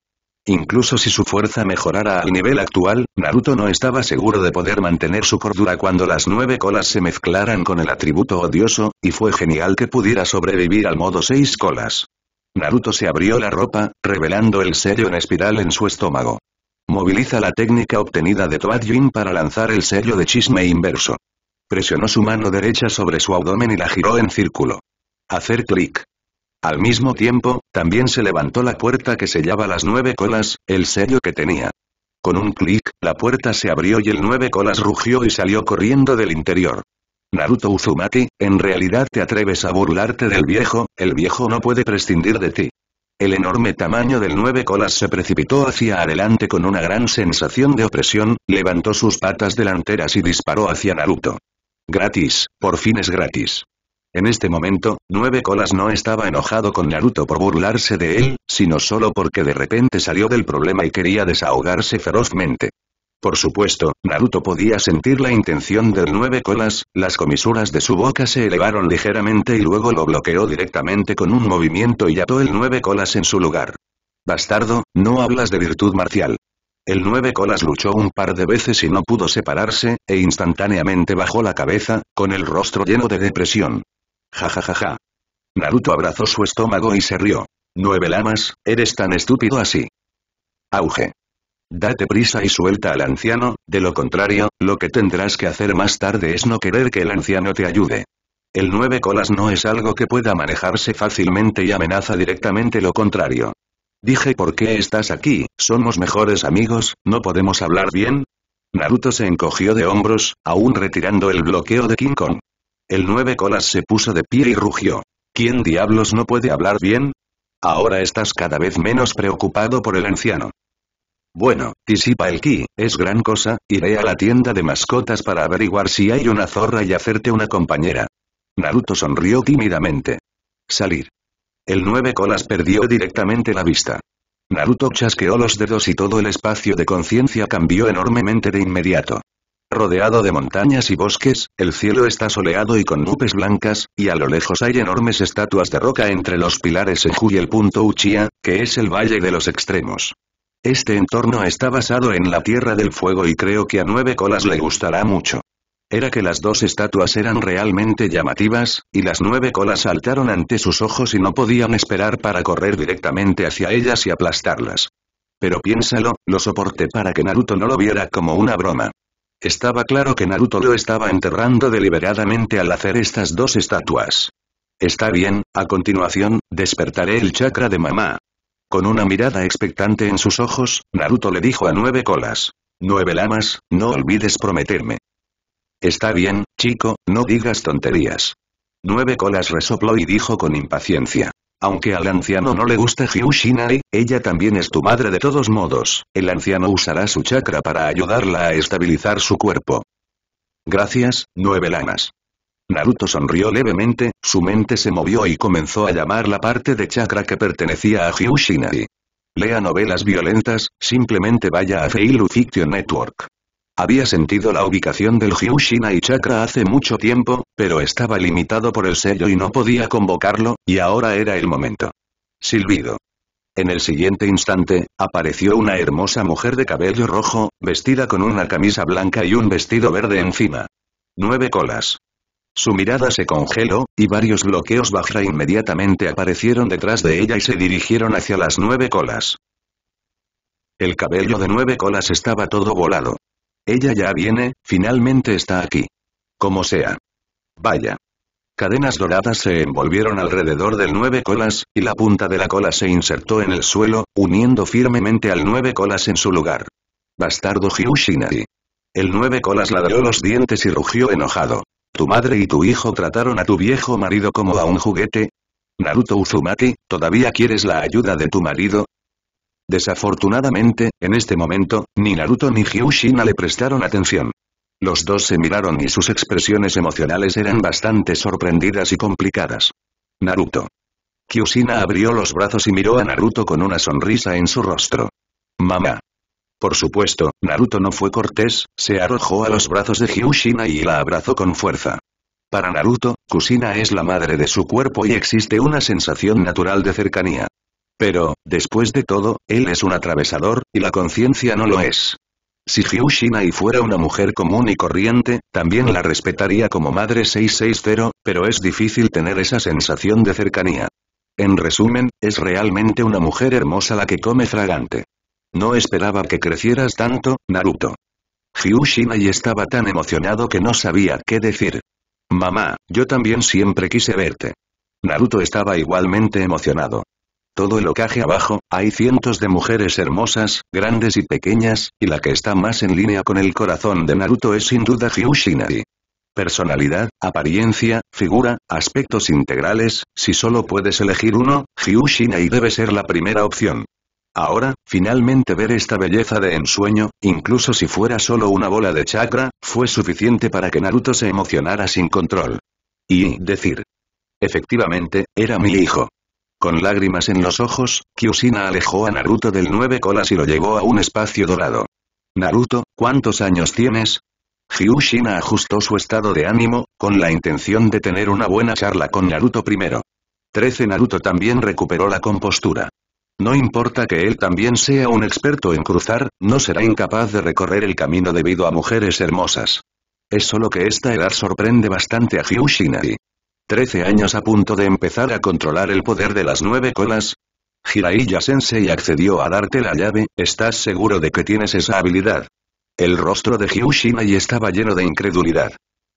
Incluso si su fuerza mejorara al nivel actual, Naruto no estaba seguro de poder mantener su cordura cuando las nueve colas se mezclaran con el atributo odioso, y fue genial que pudiera sobrevivir al modo seis colas. Naruto se abrió la ropa, revelando el sello en espiral en su estómago. Moviliza la técnica obtenida de Toad para lanzar el sello de chisme inverso. Presionó su mano derecha sobre su abdomen y la giró en círculo. Hacer clic. Al mismo tiempo, también se levantó la puerta que sellaba las nueve colas, el sello que tenía. Con un clic, la puerta se abrió y el nueve colas rugió y salió corriendo del interior. Naruto Uzumaki, en realidad te atreves a burlarte del viejo, el viejo no puede prescindir de ti. El enorme tamaño del nueve colas se precipitó hacia adelante con una gran sensación de opresión, levantó sus patas delanteras y disparó hacia Naruto. Gratis, por fin es gratis. En este momento, Nueve Colas no estaba enojado con Naruto por burlarse de él, sino solo porque de repente salió del problema y quería desahogarse ferozmente. Por supuesto, Naruto podía sentir la intención del nueve colas, las comisuras de su boca se elevaron ligeramente y luego lo bloqueó directamente con un movimiento y ató el nueve colas en su lugar. Bastardo, no hablas de virtud marcial. El nueve colas luchó un par de veces y no pudo separarse, e instantáneamente bajó la cabeza, con el rostro lleno de depresión. Ja ja ja ja. Naruto abrazó su estómago y se rió. Nueve lamas, eres tan estúpido así. Auge. Date prisa y suelta al anciano, de lo contrario, lo que tendrás que hacer más tarde es no querer que el anciano te ayude. El nueve colas no es algo que pueda manejarse fácilmente y amenaza directamente lo contrario. Dije ¿por qué estás aquí? Somos mejores amigos, ¿no podemos hablar bien? Naruto se encogió de hombros, aún retirando el bloqueo de King Kong. El nueve colas se puso de pie y rugió. ¿Quién diablos no puede hablar bien? Ahora estás cada vez menos preocupado por el anciano. Bueno, disipa el ki, es gran cosa, iré a la tienda de mascotas para averiguar si hay una zorra y hacerte una compañera. Naruto sonrió tímidamente. Salir. El nueve colas perdió directamente la vista. Naruto chasqueó los dedos y todo el espacio de conciencia cambió enormemente de inmediato. Rodeado de montañas y bosques, el cielo está soleado y con nubes blancas, y a lo lejos hay enormes estatuas de roca entre los pilares en Ju y el punto Uchia, que es el Valle de los Extremos. Este entorno está basado en la Tierra del Fuego y creo que a Nueve Colas le gustará mucho. Era que las dos estatuas eran realmente llamativas, y las nueve colas saltaron ante sus ojos y no podían esperar para correr directamente hacia ellas y aplastarlas. Pero piénsalo, lo soporté para que Naruto no lo viera como una broma. Estaba claro que Naruto lo estaba enterrando deliberadamente al hacer estas dos estatuas. Está bien, a continuación, despertaré el chakra de mamá. Con una mirada expectante en sus ojos, Naruto le dijo a Nueve Colas. Nueve Lamas, no olvides prometerme. Está bien, chico, no digas tonterías. Nueve Colas resopló y dijo con impaciencia. Aunque al anciano no le gusta Hyushinari, ella también es tu madre de todos modos, el anciano usará su chakra para ayudarla a estabilizar su cuerpo. Gracias, nueve lanas. Naruto sonrió levemente, su mente se movió y comenzó a llamar la parte de chakra que pertenecía a Hyushinai. Lea novelas violentas, simplemente vaya a Feilu Fiction Network. Había sentido la ubicación del Hyushina y Chakra hace mucho tiempo, pero estaba limitado por el sello y no podía convocarlo, y ahora era el momento. Silbido. En el siguiente instante, apareció una hermosa mujer de cabello rojo, vestida con una camisa blanca y un vestido verde encima. Nueve colas. Su mirada se congeló, y varios bloqueos Bajra inmediatamente aparecieron detrás de ella y se dirigieron hacia las nueve colas. El cabello de nueve colas estaba todo volado. Ella ya viene, finalmente está aquí. Como sea. Vaya. Cadenas doradas se envolvieron alrededor del nueve colas, y la punta de la cola se insertó en el suelo, uniendo firmemente al nueve colas en su lugar. Bastardo Hyushinari. El nueve colas ladró los dientes y rugió enojado. Tu madre y tu hijo trataron a tu viejo marido como a un juguete, Naruto Uzumaki, ¿todavía quieres la ayuda de tu marido? Desafortunadamente, en este momento, ni Naruto ni Hyushina le prestaron atención. Los dos se miraron y sus expresiones emocionales eran bastante sorprendidas y complicadas. Naruto. Kyushina abrió los brazos y miró a Naruto con una sonrisa en su rostro. Mamá. Por supuesto, Naruto no fue cortés, se arrojó a los brazos de Hyushina y la abrazó con fuerza. Para Naruto, Kusina es la madre de su cuerpo y existe una sensación natural de cercanía. Pero, después de todo, él es un atravesador, y la conciencia no lo es. Si Hyu y fuera una mujer común y corriente, también la respetaría como madre 660, pero es difícil tener esa sensación de cercanía. En resumen, es realmente una mujer hermosa la que come fragante. No esperaba que crecieras tanto, Naruto. Hyushinai estaba tan emocionado que no sabía qué decir. Mamá, yo también siempre quise verte. Naruto estaba igualmente emocionado todo el ocaje abajo, hay cientos de mujeres hermosas, grandes y pequeñas, y la que está más en línea con el corazón de Naruto es sin duda Hyushinari. Personalidad, apariencia, figura, aspectos integrales, si solo puedes elegir uno, Hyushinari debe ser la primera opción. Ahora, finalmente ver esta belleza de ensueño, incluso si fuera solo una bola de chakra, fue suficiente para que Naruto se emocionara sin control. Y decir. Efectivamente, era mi hijo. Con lágrimas en los ojos, Kyushina alejó a Naruto del nueve colas y lo llevó a un espacio dorado. Naruto, ¿cuántos años tienes? Kyushina ajustó su estado de ánimo, con la intención de tener una buena charla con Naruto primero. 13 Naruto también recuperó la compostura. No importa que él también sea un experto en cruzar, no será incapaz de recorrer el camino debido a mujeres hermosas. Es solo que esta edad sorprende bastante a Hyushina y Trece años a punto de empezar a controlar el poder de las nueve colas. Jiraiya Sensei accedió a darte la llave, ¿estás seguro de que tienes esa habilidad? El rostro de y estaba lleno de incredulidad.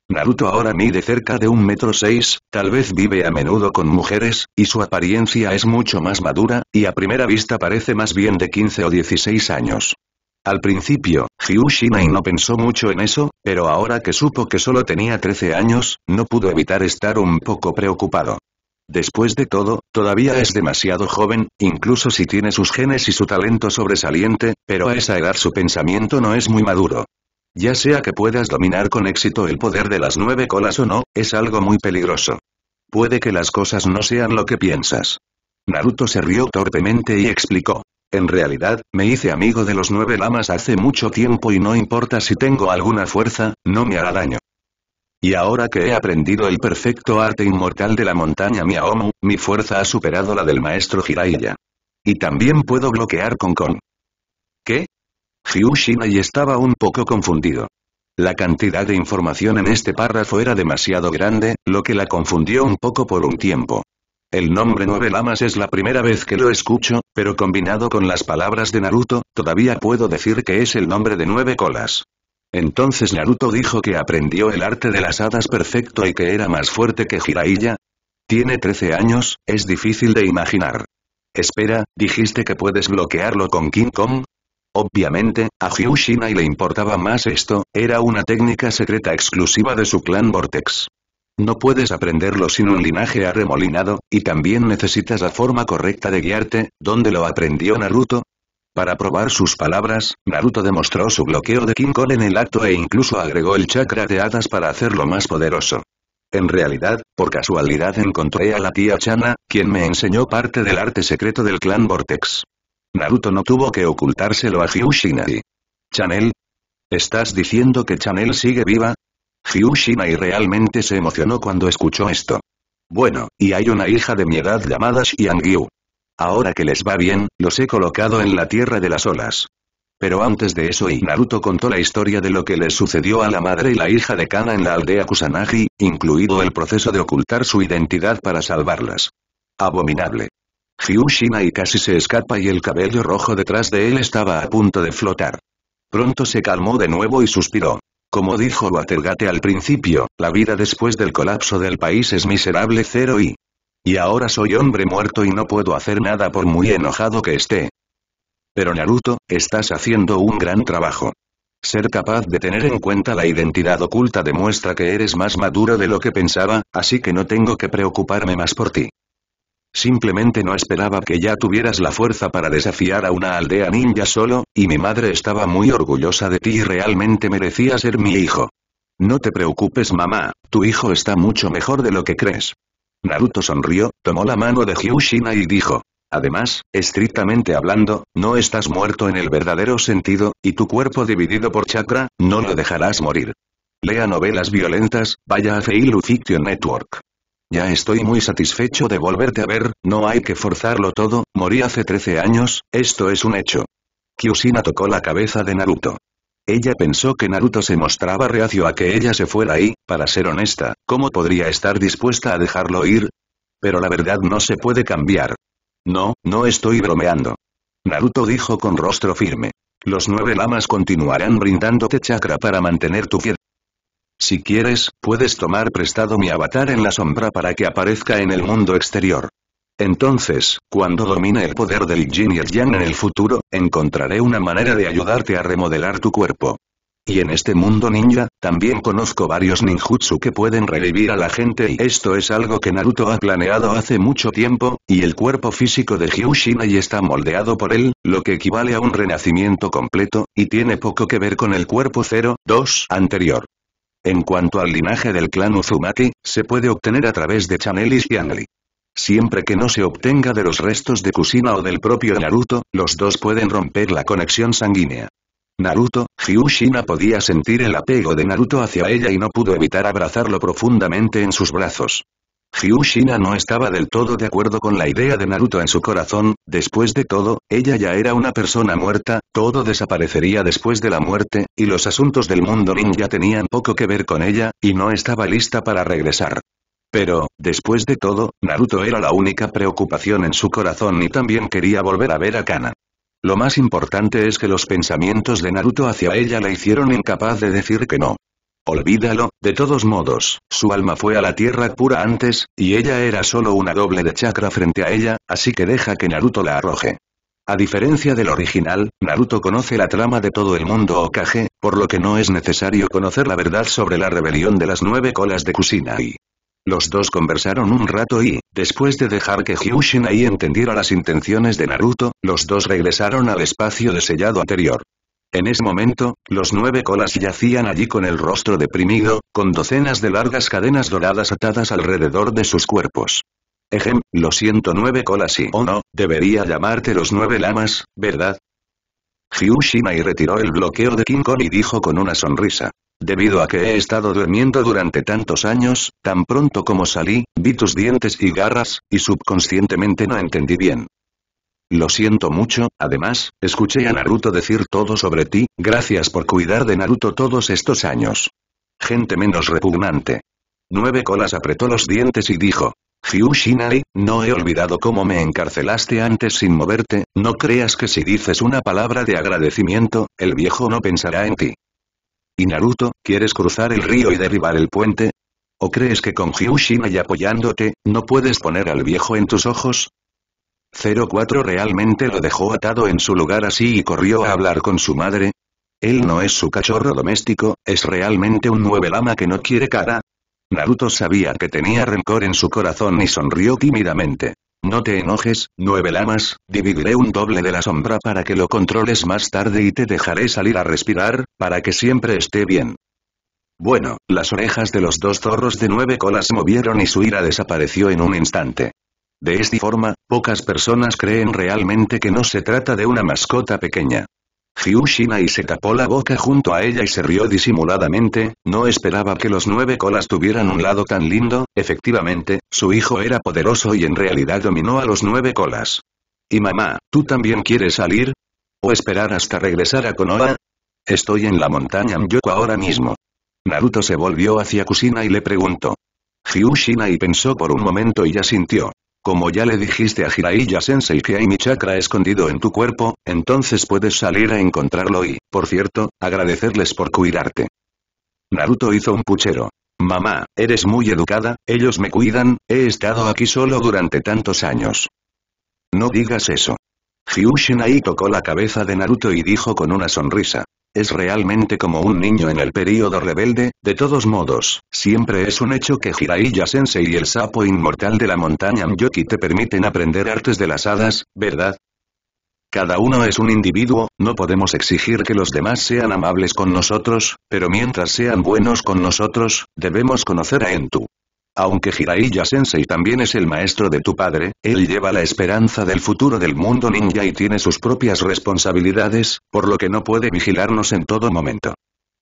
Naruto ahora mide cerca de un metro seis, tal vez vive a menudo con mujeres, y su apariencia es mucho más madura, y a primera vista parece más bien de 15 o 16 años. Al principio, Hyushinai no pensó mucho en eso, pero ahora que supo que solo tenía 13 años, no pudo evitar estar un poco preocupado. Después de todo, todavía es demasiado joven, incluso si tiene sus genes y su talento sobresaliente, pero a esa edad su pensamiento no es muy maduro. Ya sea que puedas dominar con éxito el poder de las nueve colas o no, es algo muy peligroso. Puede que las cosas no sean lo que piensas. Naruto se rió torpemente y explicó. En realidad, me hice amigo de los nueve lamas hace mucho tiempo y no importa si tengo alguna fuerza, no me hará daño. Y ahora que he aprendido el perfecto arte inmortal de la montaña Miaomu, mi fuerza ha superado la del maestro Jiraiya. Y también puedo bloquear con Kong». ¿Qué? Hiu y estaba un poco confundido. La cantidad de información en este párrafo era demasiado grande, lo que la confundió un poco por un tiempo. El nombre Nueve Lamas es la primera vez que lo escucho, pero combinado con las palabras de Naruto, todavía puedo decir que es el nombre de Nueve Colas. Entonces Naruto dijo que aprendió el arte de las hadas perfecto y que era más fuerte que Jiraiya. Tiene 13 años, es difícil de imaginar. Espera, ¿dijiste que puedes bloquearlo con King Kong? Obviamente, a Hyushinai le importaba más esto, era una técnica secreta exclusiva de su clan Vortex. No puedes aprenderlo sin un linaje arremolinado, y también necesitas la forma correcta de guiarte, ¿dónde lo aprendió Naruto? Para probar sus palabras, Naruto demostró su bloqueo de King Kong en el acto e incluso agregó el chakra de hadas para hacerlo más poderoso. En realidad, por casualidad encontré a la tía Chana, quien me enseñó parte del arte secreto del clan Vortex. Naruto no tuvo que ocultárselo a Hyushinari. Chanel, ¿Estás diciendo que Chanel sigue viva? Hyushima y realmente se emocionó cuando escuchó esto. Bueno, y hay una hija de mi edad llamada Xiang Ahora que les va bien, los he colocado en la tierra de las olas. Pero antes de eso y Naruto contó la historia de lo que les sucedió a la madre y la hija de Kana en la aldea Kusanagi, incluido el proceso de ocultar su identidad para salvarlas. Abominable. y casi se escapa y el cabello rojo detrás de él estaba a punto de flotar. Pronto se calmó de nuevo y suspiró. Como dijo Watergate al principio, la vida después del colapso del país es miserable cero y... Y ahora soy hombre muerto y no puedo hacer nada por muy enojado que esté. Pero Naruto, estás haciendo un gran trabajo. Ser capaz de tener en cuenta la identidad oculta demuestra que eres más maduro de lo que pensaba, así que no tengo que preocuparme más por ti. Simplemente no esperaba que ya tuvieras la fuerza para desafiar a una aldea ninja solo, y mi madre estaba muy orgullosa de ti y realmente merecía ser mi hijo. No te preocupes mamá, tu hijo está mucho mejor de lo que crees. Naruto sonrió, tomó la mano de Hyushina y dijo. Además, estrictamente hablando, no estás muerto en el verdadero sentido, y tu cuerpo dividido por chakra, no lo dejarás morir. Lea novelas violentas, vaya a Feilu Fiction Network. Ya estoy muy satisfecho de volverte a ver, no hay que forzarlo todo, morí hace 13 años, esto es un hecho. Kyushina tocó la cabeza de Naruto. Ella pensó que Naruto se mostraba reacio a que ella se fuera y, para ser honesta, ¿cómo podría estar dispuesta a dejarlo ir? Pero la verdad no se puede cambiar. No, no estoy bromeando. Naruto dijo con rostro firme. Los nueve lamas continuarán brindándote chakra para mantener tu fiel. Si quieres, puedes tomar prestado mi avatar en la sombra para que aparezca en el mundo exterior. Entonces, cuando domine el poder del Jin y el Yang en el futuro, encontraré una manera de ayudarte a remodelar tu cuerpo. Y en este mundo ninja, también conozco varios ninjutsu que pueden revivir a la gente y esto es algo que Naruto ha planeado hace mucho tiempo, y el cuerpo físico de Hyushinai está moldeado por él, lo que equivale a un renacimiento completo, y tiene poco que ver con el cuerpo 0-2 anterior. En cuanto al linaje del clan Uzumaki, se puede obtener a través de Chanel y Siempre que no se obtenga de los restos de Kusina o del propio Naruto, los dos pueden romper la conexión sanguínea. Naruto, Hyushina podía sentir el apego de Naruto hacia ella y no pudo evitar abrazarlo profundamente en sus brazos. Hyushina no estaba del todo de acuerdo con la idea de Naruto en su corazón, después de todo, ella ya era una persona muerta, todo desaparecería después de la muerte, y los asuntos del mundo ninja tenían poco que ver con ella, y no estaba lista para regresar. Pero, después de todo, Naruto era la única preocupación en su corazón y también quería volver a ver a Kana. Lo más importante es que los pensamientos de Naruto hacia ella la hicieron incapaz de decir que no. Olvídalo, de todos modos, su alma fue a la tierra pura antes, y ella era solo una doble de chakra frente a ella, así que deja que Naruto la arroje. A diferencia del original, Naruto conoce la trama de todo el mundo Okage, por lo que no es necesario conocer la verdad sobre la rebelión de las nueve colas de y. Los dos conversaron un rato y, después de dejar que Hyushinai entendiera las intenciones de Naruto, los dos regresaron al espacio de sellado anterior. En ese momento, los nueve colas yacían allí con el rostro deprimido, con docenas de largas cadenas doradas atadas alrededor de sus cuerpos. Ejem, lo siento nueve colas y... o no, debería llamarte los nueve lamas, ¿verdad? y retiró el bloqueo de King Kong y dijo con una sonrisa. Debido a que he estado durmiendo durante tantos años, tan pronto como salí, vi tus dientes y garras, y subconscientemente no entendí bien. Lo siento mucho, además, escuché a Naruto decir todo sobre ti, gracias por cuidar de Naruto todos estos años. Gente menos repugnante. Nueve colas apretó los dientes y dijo. Hiu no he olvidado cómo me encarcelaste antes sin moverte, no creas que si dices una palabra de agradecimiento, el viejo no pensará en ti. ¿Y Naruto, quieres cruzar el río y derribar el puente? ¿O crees que con Hiu apoyándote, no puedes poner al viejo en tus ojos? 04 realmente lo dejó atado en su lugar así y corrió a hablar con su madre. Él no es su cachorro doméstico, es realmente un nueve lama que no quiere cara. Naruto sabía que tenía rencor en su corazón y sonrió tímidamente. No te enojes, nueve lamas, dividiré un doble de la sombra para que lo controles más tarde y te dejaré salir a respirar, para que siempre esté bien. Bueno, las orejas de los dos zorros de nueve colas movieron y su ira desapareció en un instante. De esta forma, pocas personas creen realmente que no se trata de una mascota pequeña. y se tapó la boca junto a ella y se rió disimuladamente, no esperaba que los nueve colas tuvieran un lado tan lindo, efectivamente, su hijo era poderoso y en realidad dominó a los nueve colas. ¿Y mamá, tú también quieres salir? ¿O esperar hasta regresar a Konoha? Estoy en la montaña Myoko ahora mismo. Naruto se volvió hacia Kusina y le preguntó. y pensó por un momento y ya sintió. Como ya le dijiste a Jiraiya Sensei que hay mi chakra escondido en tu cuerpo, entonces puedes salir a encontrarlo y, por cierto, agradecerles por cuidarte. Naruto hizo un puchero. Mamá, eres muy educada, ellos me cuidan, he estado aquí solo durante tantos años. No digas eso. Hyushin tocó la cabeza de Naruto y dijo con una sonrisa. Es realmente como un niño en el período rebelde, de todos modos, siempre es un hecho que Jiraiya Sensei y el sapo inmortal de la montaña Myoki te permiten aprender artes de las hadas, ¿verdad? Cada uno es un individuo, no podemos exigir que los demás sean amables con nosotros, pero mientras sean buenos con nosotros, debemos conocer a Entu. Aunque Jiraiya-sensei también es el maestro de tu padre, él lleva la esperanza del futuro del mundo ninja y tiene sus propias responsabilidades, por lo que no puede vigilarnos en todo momento.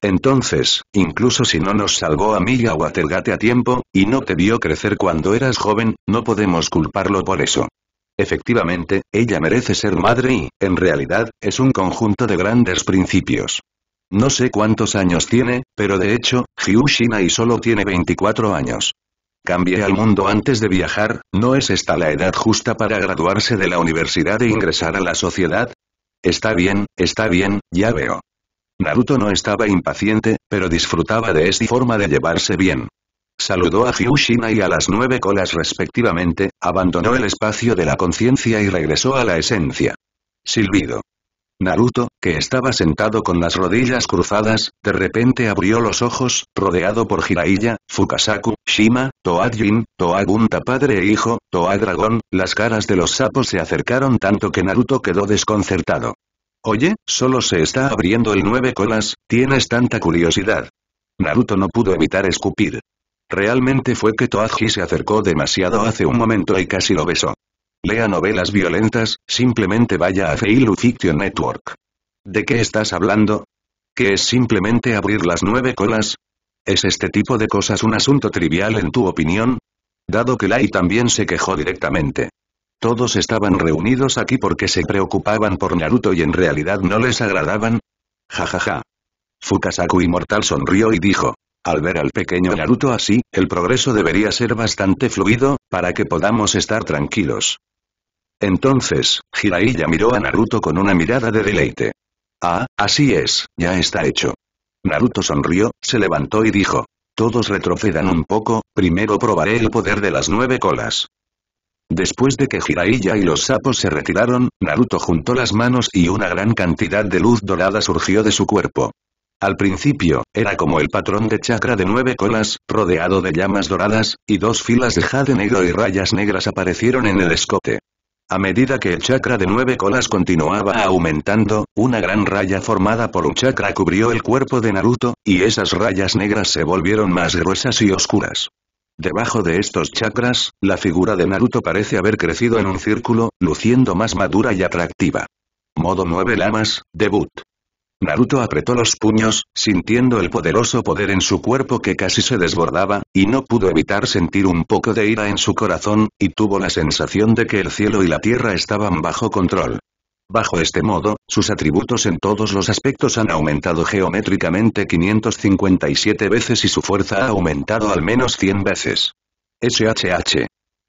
Entonces, incluso si no nos salvó a mí y a Watergate a tiempo, y no te vio crecer cuando eras joven, no podemos culparlo por eso. Efectivamente, ella merece ser madre y, en realidad, es un conjunto de grandes principios. No sé cuántos años tiene, pero de hecho, Hyushina solo tiene 24 años. Cambie al mundo antes de viajar, ¿no es esta la edad justa para graduarse de la universidad e ingresar a la sociedad? Está bien, está bien, ya veo. Naruto no estaba impaciente, pero disfrutaba de esta forma de llevarse bien. Saludó a Hyushina y a las nueve colas respectivamente, abandonó el espacio de la conciencia y regresó a la esencia. Silbido. Naruto, que estaba sentado con las rodillas cruzadas, de repente abrió los ojos, rodeado por Jiraiya, Fukasaku, Shima, Toadjin, Toagunta padre e hijo, Toa dragón, las caras de los sapos se acercaron tanto que Naruto quedó desconcertado. Oye, solo se está abriendo el nueve colas, tienes tanta curiosidad. Naruto no pudo evitar escupir. Realmente fue que Toadji se acercó demasiado hace un momento y casi lo besó lea novelas violentas, simplemente vaya a Feilu Fiction Network. ¿De qué estás hablando? ¿Qué es simplemente abrir las nueve colas? ¿Es este tipo de cosas un asunto trivial en tu opinión? Dado que Lai también se quejó directamente. Todos estaban reunidos aquí porque se preocupaban por Naruto y en realidad no les agradaban. Jajaja. Ja, ja. Fukasaku Inmortal sonrió y dijo. Al ver al pequeño Naruto así, el progreso debería ser bastante fluido, para que podamos estar tranquilos. Entonces, Jiraiya miró a Naruto con una mirada de deleite. Ah, así es, ya está hecho. Naruto sonrió, se levantó y dijo. Todos retrocedan un poco, primero probaré el poder de las nueve colas. Después de que Jiraiya y los sapos se retiraron, Naruto juntó las manos y una gran cantidad de luz dorada surgió de su cuerpo. Al principio, era como el patrón de chakra de nueve colas, rodeado de llamas doradas, y dos filas de jade negro y rayas negras aparecieron en el escote. A medida que el chakra de nueve colas continuaba aumentando, una gran raya formada por un chakra cubrió el cuerpo de Naruto, y esas rayas negras se volvieron más gruesas y oscuras. Debajo de estos chakras, la figura de Naruto parece haber crecido en un círculo, luciendo más madura y atractiva. Modo 9 Lamas, debut. Naruto apretó los puños, sintiendo el poderoso poder en su cuerpo que casi se desbordaba, y no pudo evitar sentir un poco de ira en su corazón, y tuvo la sensación de que el cielo y la tierra estaban bajo control. Bajo este modo, sus atributos en todos los aspectos han aumentado geométricamente 557 veces y su fuerza ha aumentado al menos 100 veces. SHH.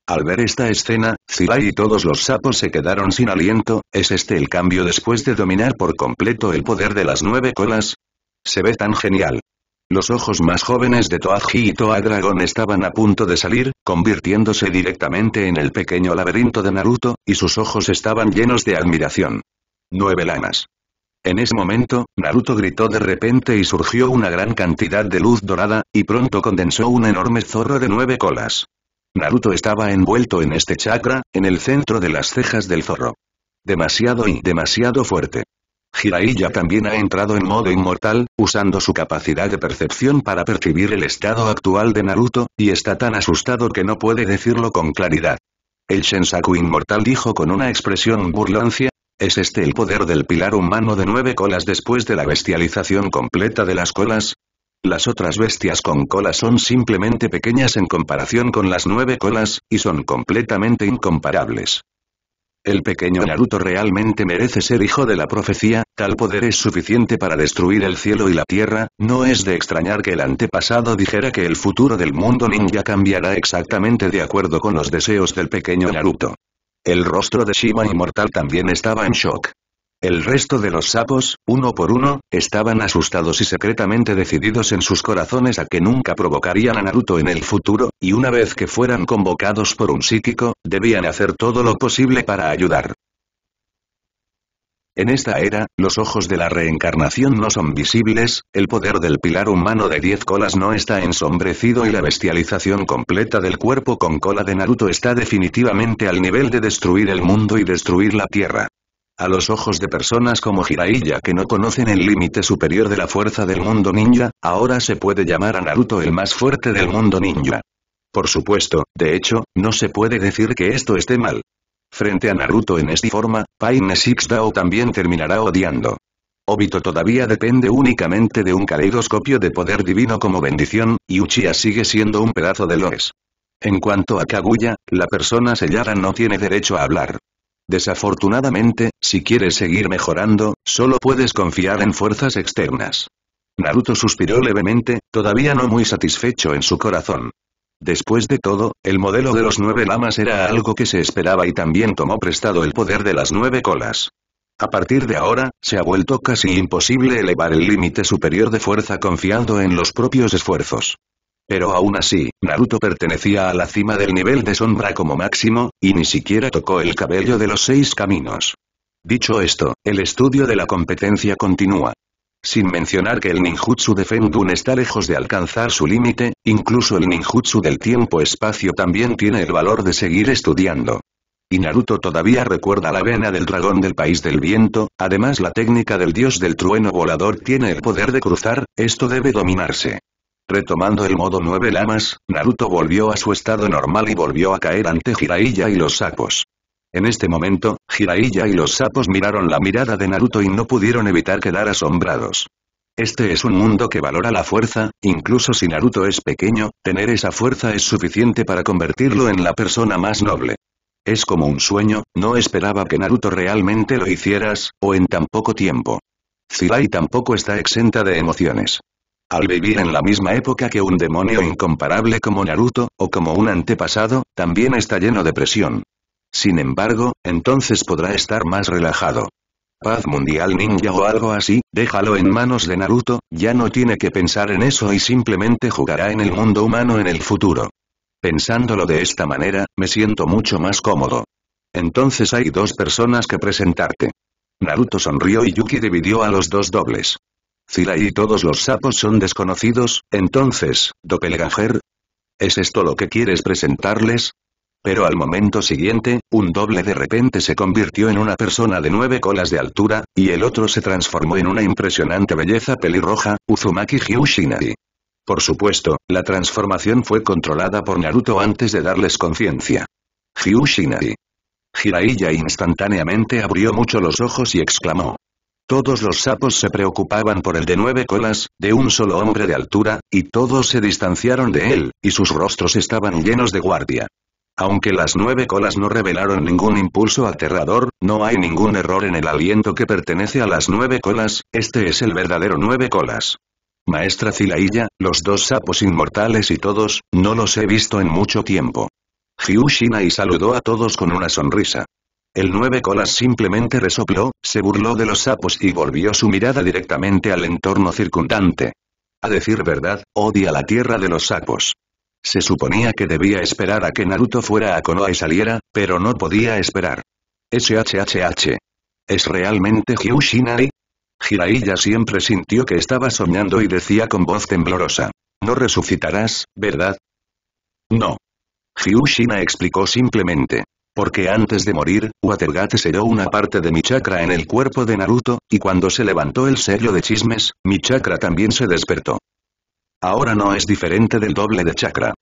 Al ver esta escena, Zirai y todos los sapos se quedaron sin aliento, ¿es este el cambio después de dominar por completo el poder de las nueve colas? Se ve tan genial. Los ojos más jóvenes de Toadji y Toadragon estaban a punto de salir, convirtiéndose directamente en el pequeño laberinto de Naruto, y sus ojos estaban llenos de admiración. Nueve lamas. En ese momento, Naruto gritó de repente y surgió una gran cantidad de luz dorada, y pronto condensó un enorme zorro de nueve colas. Naruto estaba envuelto en este chakra, en el centro de las cejas del zorro. Demasiado y demasiado fuerte. Jiraiya también ha entrado en modo inmortal, usando su capacidad de percepción para percibir el estado actual de Naruto, y está tan asustado que no puede decirlo con claridad. El Shensaku inmortal dijo con una expresión burlancia, ¿es este el poder del pilar humano de nueve colas después de la bestialización completa de las colas? Las otras bestias con cola son simplemente pequeñas en comparación con las nueve colas, y son completamente incomparables. El pequeño Naruto realmente merece ser hijo de la profecía, tal poder es suficiente para destruir el cielo y la tierra, no es de extrañar que el antepasado dijera que el futuro del mundo ninja cambiará exactamente de acuerdo con los deseos del pequeño Naruto. El rostro de Shima Inmortal también estaba en shock. El resto de los sapos, uno por uno, estaban asustados y secretamente decididos en sus corazones a que nunca provocarían a Naruto en el futuro, y una vez que fueran convocados por un psíquico, debían hacer todo lo posible para ayudar. En esta era, los ojos de la reencarnación no son visibles, el poder del pilar humano de diez colas no está ensombrecido y la bestialización completa del cuerpo con cola de Naruto está definitivamente al nivel de destruir el mundo y destruir la tierra. A los ojos de personas como Jiraiya que no conocen el límite superior de la fuerza del mundo ninja, ahora se puede llamar a Naruto el más fuerte del mundo ninja. Por supuesto, de hecho, no se puede decir que esto esté mal. Frente a Naruto en esta forma, Pain Six Dao también terminará odiando. Obito todavía depende únicamente de un caleidoscopio de poder divino como bendición, y Uchiha sigue siendo un pedazo de loes. En cuanto a Kaguya, la persona sellada no tiene derecho a hablar. Desafortunadamente, si quieres seguir mejorando, solo puedes confiar en fuerzas externas. Naruto suspiró levemente, todavía no muy satisfecho en su corazón. Después de todo, el modelo de los nueve lamas era algo que se esperaba y también tomó prestado el poder de las nueve colas. A partir de ahora, se ha vuelto casi imposible elevar el límite superior de fuerza confiando en los propios esfuerzos. Pero aún así, Naruto pertenecía a la cima del nivel de sombra como máximo, y ni siquiera tocó el cabello de los seis caminos. Dicho esto, el estudio de la competencia continúa. Sin mencionar que el ninjutsu de Fendun está lejos de alcanzar su límite, incluso el ninjutsu del tiempo-espacio también tiene el valor de seguir estudiando. Y Naruto todavía recuerda la vena del dragón del país del viento, además la técnica del dios del trueno volador tiene el poder de cruzar, esto debe dominarse. Retomando el modo nueve lamas, Naruto volvió a su estado normal y volvió a caer ante Jiraiya y los sapos. En este momento, Jiraiya y los sapos miraron la mirada de Naruto y no pudieron evitar quedar asombrados. Este es un mundo que valora la fuerza, incluso si Naruto es pequeño, tener esa fuerza es suficiente para convertirlo en la persona más noble. Es como un sueño, no esperaba que Naruto realmente lo hicieras, o en tan poco tiempo. Zirai tampoco está exenta de emociones. Al vivir en la misma época que un demonio incomparable como Naruto, o como un antepasado, también está lleno de presión. Sin embargo, entonces podrá estar más relajado. Paz Mundial Ninja o algo así, déjalo en manos de Naruto, ya no tiene que pensar en eso y simplemente jugará en el mundo humano en el futuro. Pensándolo de esta manera, me siento mucho más cómodo. Entonces hay dos personas que presentarte. Naruto sonrió y Yuki dividió a los dos dobles. Zira y todos los sapos son desconocidos, entonces, Doppelganger. ¿Es esto lo que quieres presentarles? Pero al momento siguiente, un doble de repente se convirtió en una persona de nueve colas de altura, y el otro se transformó en una impresionante belleza pelirroja, Uzumaki Hyushinari. Por supuesto, la transformación fue controlada por Naruto antes de darles conciencia. Hyushinari. Jiraiya instantáneamente abrió mucho los ojos y exclamó. Todos los sapos se preocupaban por el de nueve colas, de un solo hombre de altura, y todos se distanciaron de él, y sus rostros estaban llenos de guardia. Aunque las nueve colas no revelaron ningún impulso aterrador, no hay ningún error en el aliento que pertenece a las nueve colas, este es el verdadero nueve colas. Maestra Zilailla, los dos sapos inmortales y todos, no los he visto en mucho tiempo. Jiushina y saludó a todos con una sonrisa. El nueve colas simplemente resopló, se burló de los sapos y volvió su mirada directamente al entorno circundante. A decir verdad, odia la tierra de los sapos. Se suponía que debía esperar a que Naruto fuera a Konoha y saliera, pero no podía esperar. SHHH. ¿Es realmente Hyushinai? Jiraiya siempre sintió que estaba soñando y decía con voz temblorosa. No resucitarás, ¿verdad? No. Hyushina explicó simplemente. Porque antes de morir, Watergate selló una parte de mi chakra en el cuerpo de Naruto, y cuando se levantó el sello de chismes, mi chakra también se despertó. Ahora no es diferente del doble de chakra.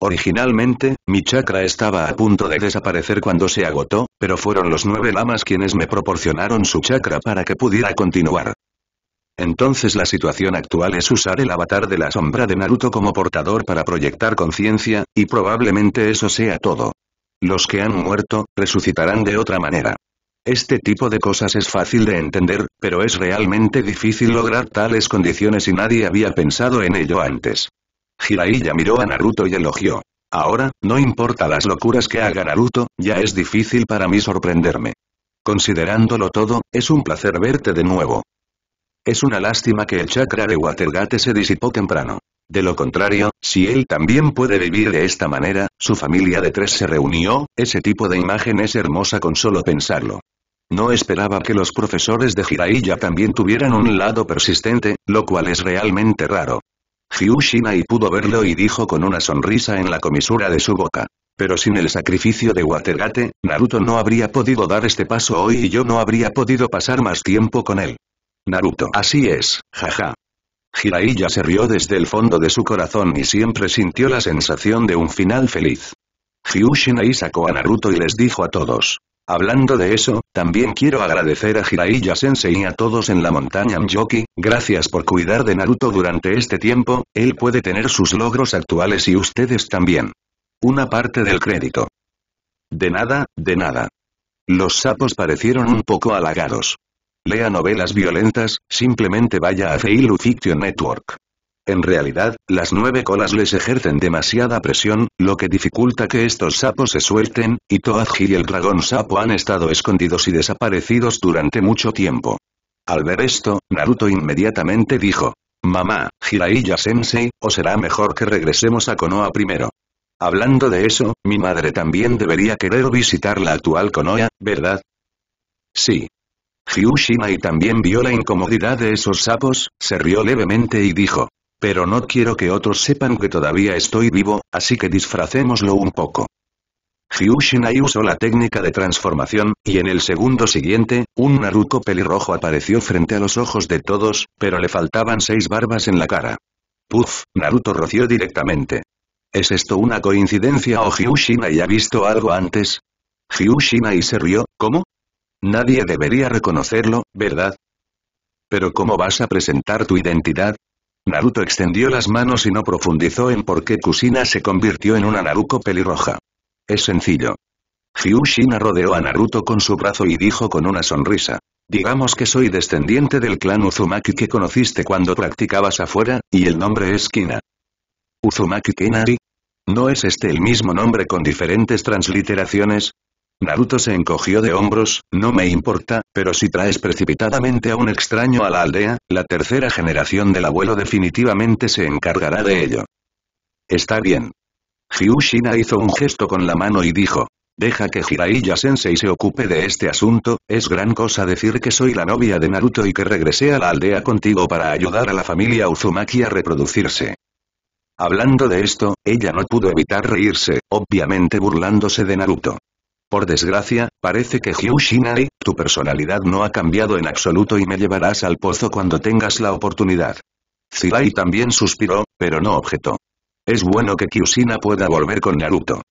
Originalmente, mi chakra estaba a punto de desaparecer cuando se agotó, pero fueron los nueve lamas quienes me proporcionaron su chakra para que pudiera continuar. Entonces la situación actual es usar el avatar de la sombra de Naruto como portador para proyectar conciencia, y probablemente eso sea todo. Los que han muerto, resucitarán de otra manera. Este tipo de cosas es fácil de entender, pero es realmente difícil lograr tales condiciones y nadie había pensado en ello antes. Jiraiya miró a Naruto y elogió. Ahora, no importa las locuras que haga Naruto, ya es difícil para mí sorprenderme. Considerándolo todo, es un placer verte de nuevo. Es una lástima que el chakra de Watergate se disipó temprano. De lo contrario, si él también puede vivir de esta manera, su familia de tres se reunió, ese tipo de imagen es hermosa con solo pensarlo. No esperaba que los profesores de Jiraiya también tuvieran un lado persistente, lo cual es realmente raro. Hiu y pudo verlo y dijo con una sonrisa en la comisura de su boca. Pero sin el sacrificio de Watergate, Naruto no habría podido dar este paso hoy y yo no habría podido pasar más tiempo con él. Naruto. Así es, jaja. Hiraiya se rió desde el fondo de su corazón y siempre sintió la sensación de un final feliz. Hyushinai sacó a Naruto y les dijo a todos. Hablando de eso, también quiero agradecer a Jiraiya Sensei y a todos en la montaña Mjoki, gracias por cuidar de Naruto durante este tiempo, él puede tener sus logros actuales y ustedes también. Una parte del crédito. De nada, de nada. Los sapos parecieron un poco halagados. Lea novelas violentas, simplemente vaya a Feilu Fiction Network. En realidad, las nueve colas les ejercen demasiada presión, lo que dificulta que estos sapos se suelten, y Toadji y el dragón sapo han estado escondidos y desaparecidos durante mucho tiempo. Al ver esto, Naruto inmediatamente dijo, Mamá, Jiraiya-sensei, o será mejor que regresemos a Konoha primero. Hablando de eso, mi madre también debería querer visitar la actual Konoha, ¿verdad? Sí, y también vio la incomodidad de esos sapos, se rió levemente y dijo. Pero no quiero que otros sepan que todavía estoy vivo, así que disfracémoslo un poco. Hyushinai usó la técnica de transformación, y en el segundo siguiente, un Naruto pelirrojo apareció frente a los ojos de todos, pero le faltaban seis barbas en la cara. Puf, Naruto roció directamente. ¿Es esto una coincidencia o y ha visto algo antes? y se rió, ¿cómo? Nadie debería reconocerlo, ¿verdad? Pero ¿cómo vas a presentar tu identidad? Naruto extendió las manos y no profundizó en por qué Kusina se convirtió en una Naruko pelirroja. Es sencillo. Hyushina rodeó a Naruto con su brazo y dijo con una sonrisa. Digamos que soy descendiente del clan Uzumaki que conociste cuando practicabas afuera, y el nombre es Kina. ¿Uzumaki Kinari? ¿No es este el mismo nombre con diferentes transliteraciones? Naruto se encogió de hombros, no me importa, pero si traes precipitadamente a un extraño a la aldea, la tercera generación del abuelo definitivamente se encargará de ello. Está bien. Hyushina hizo un gesto con la mano y dijo, Deja que Jiraiya sensei se ocupe de este asunto, es gran cosa decir que soy la novia de Naruto y que regresé a la aldea contigo para ayudar a la familia Uzumaki a reproducirse. Hablando de esto, ella no pudo evitar reírse, obviamente burlándose de Naruto. Por desgracia, parece que Hyu tu personalidad no ha cambiado en absoluto y me llevarás al pozo cuando tengas la oportunidad. Zirai también suspiró, pero no objetó. Es bueno que Kyushina pueda volver con Naruto.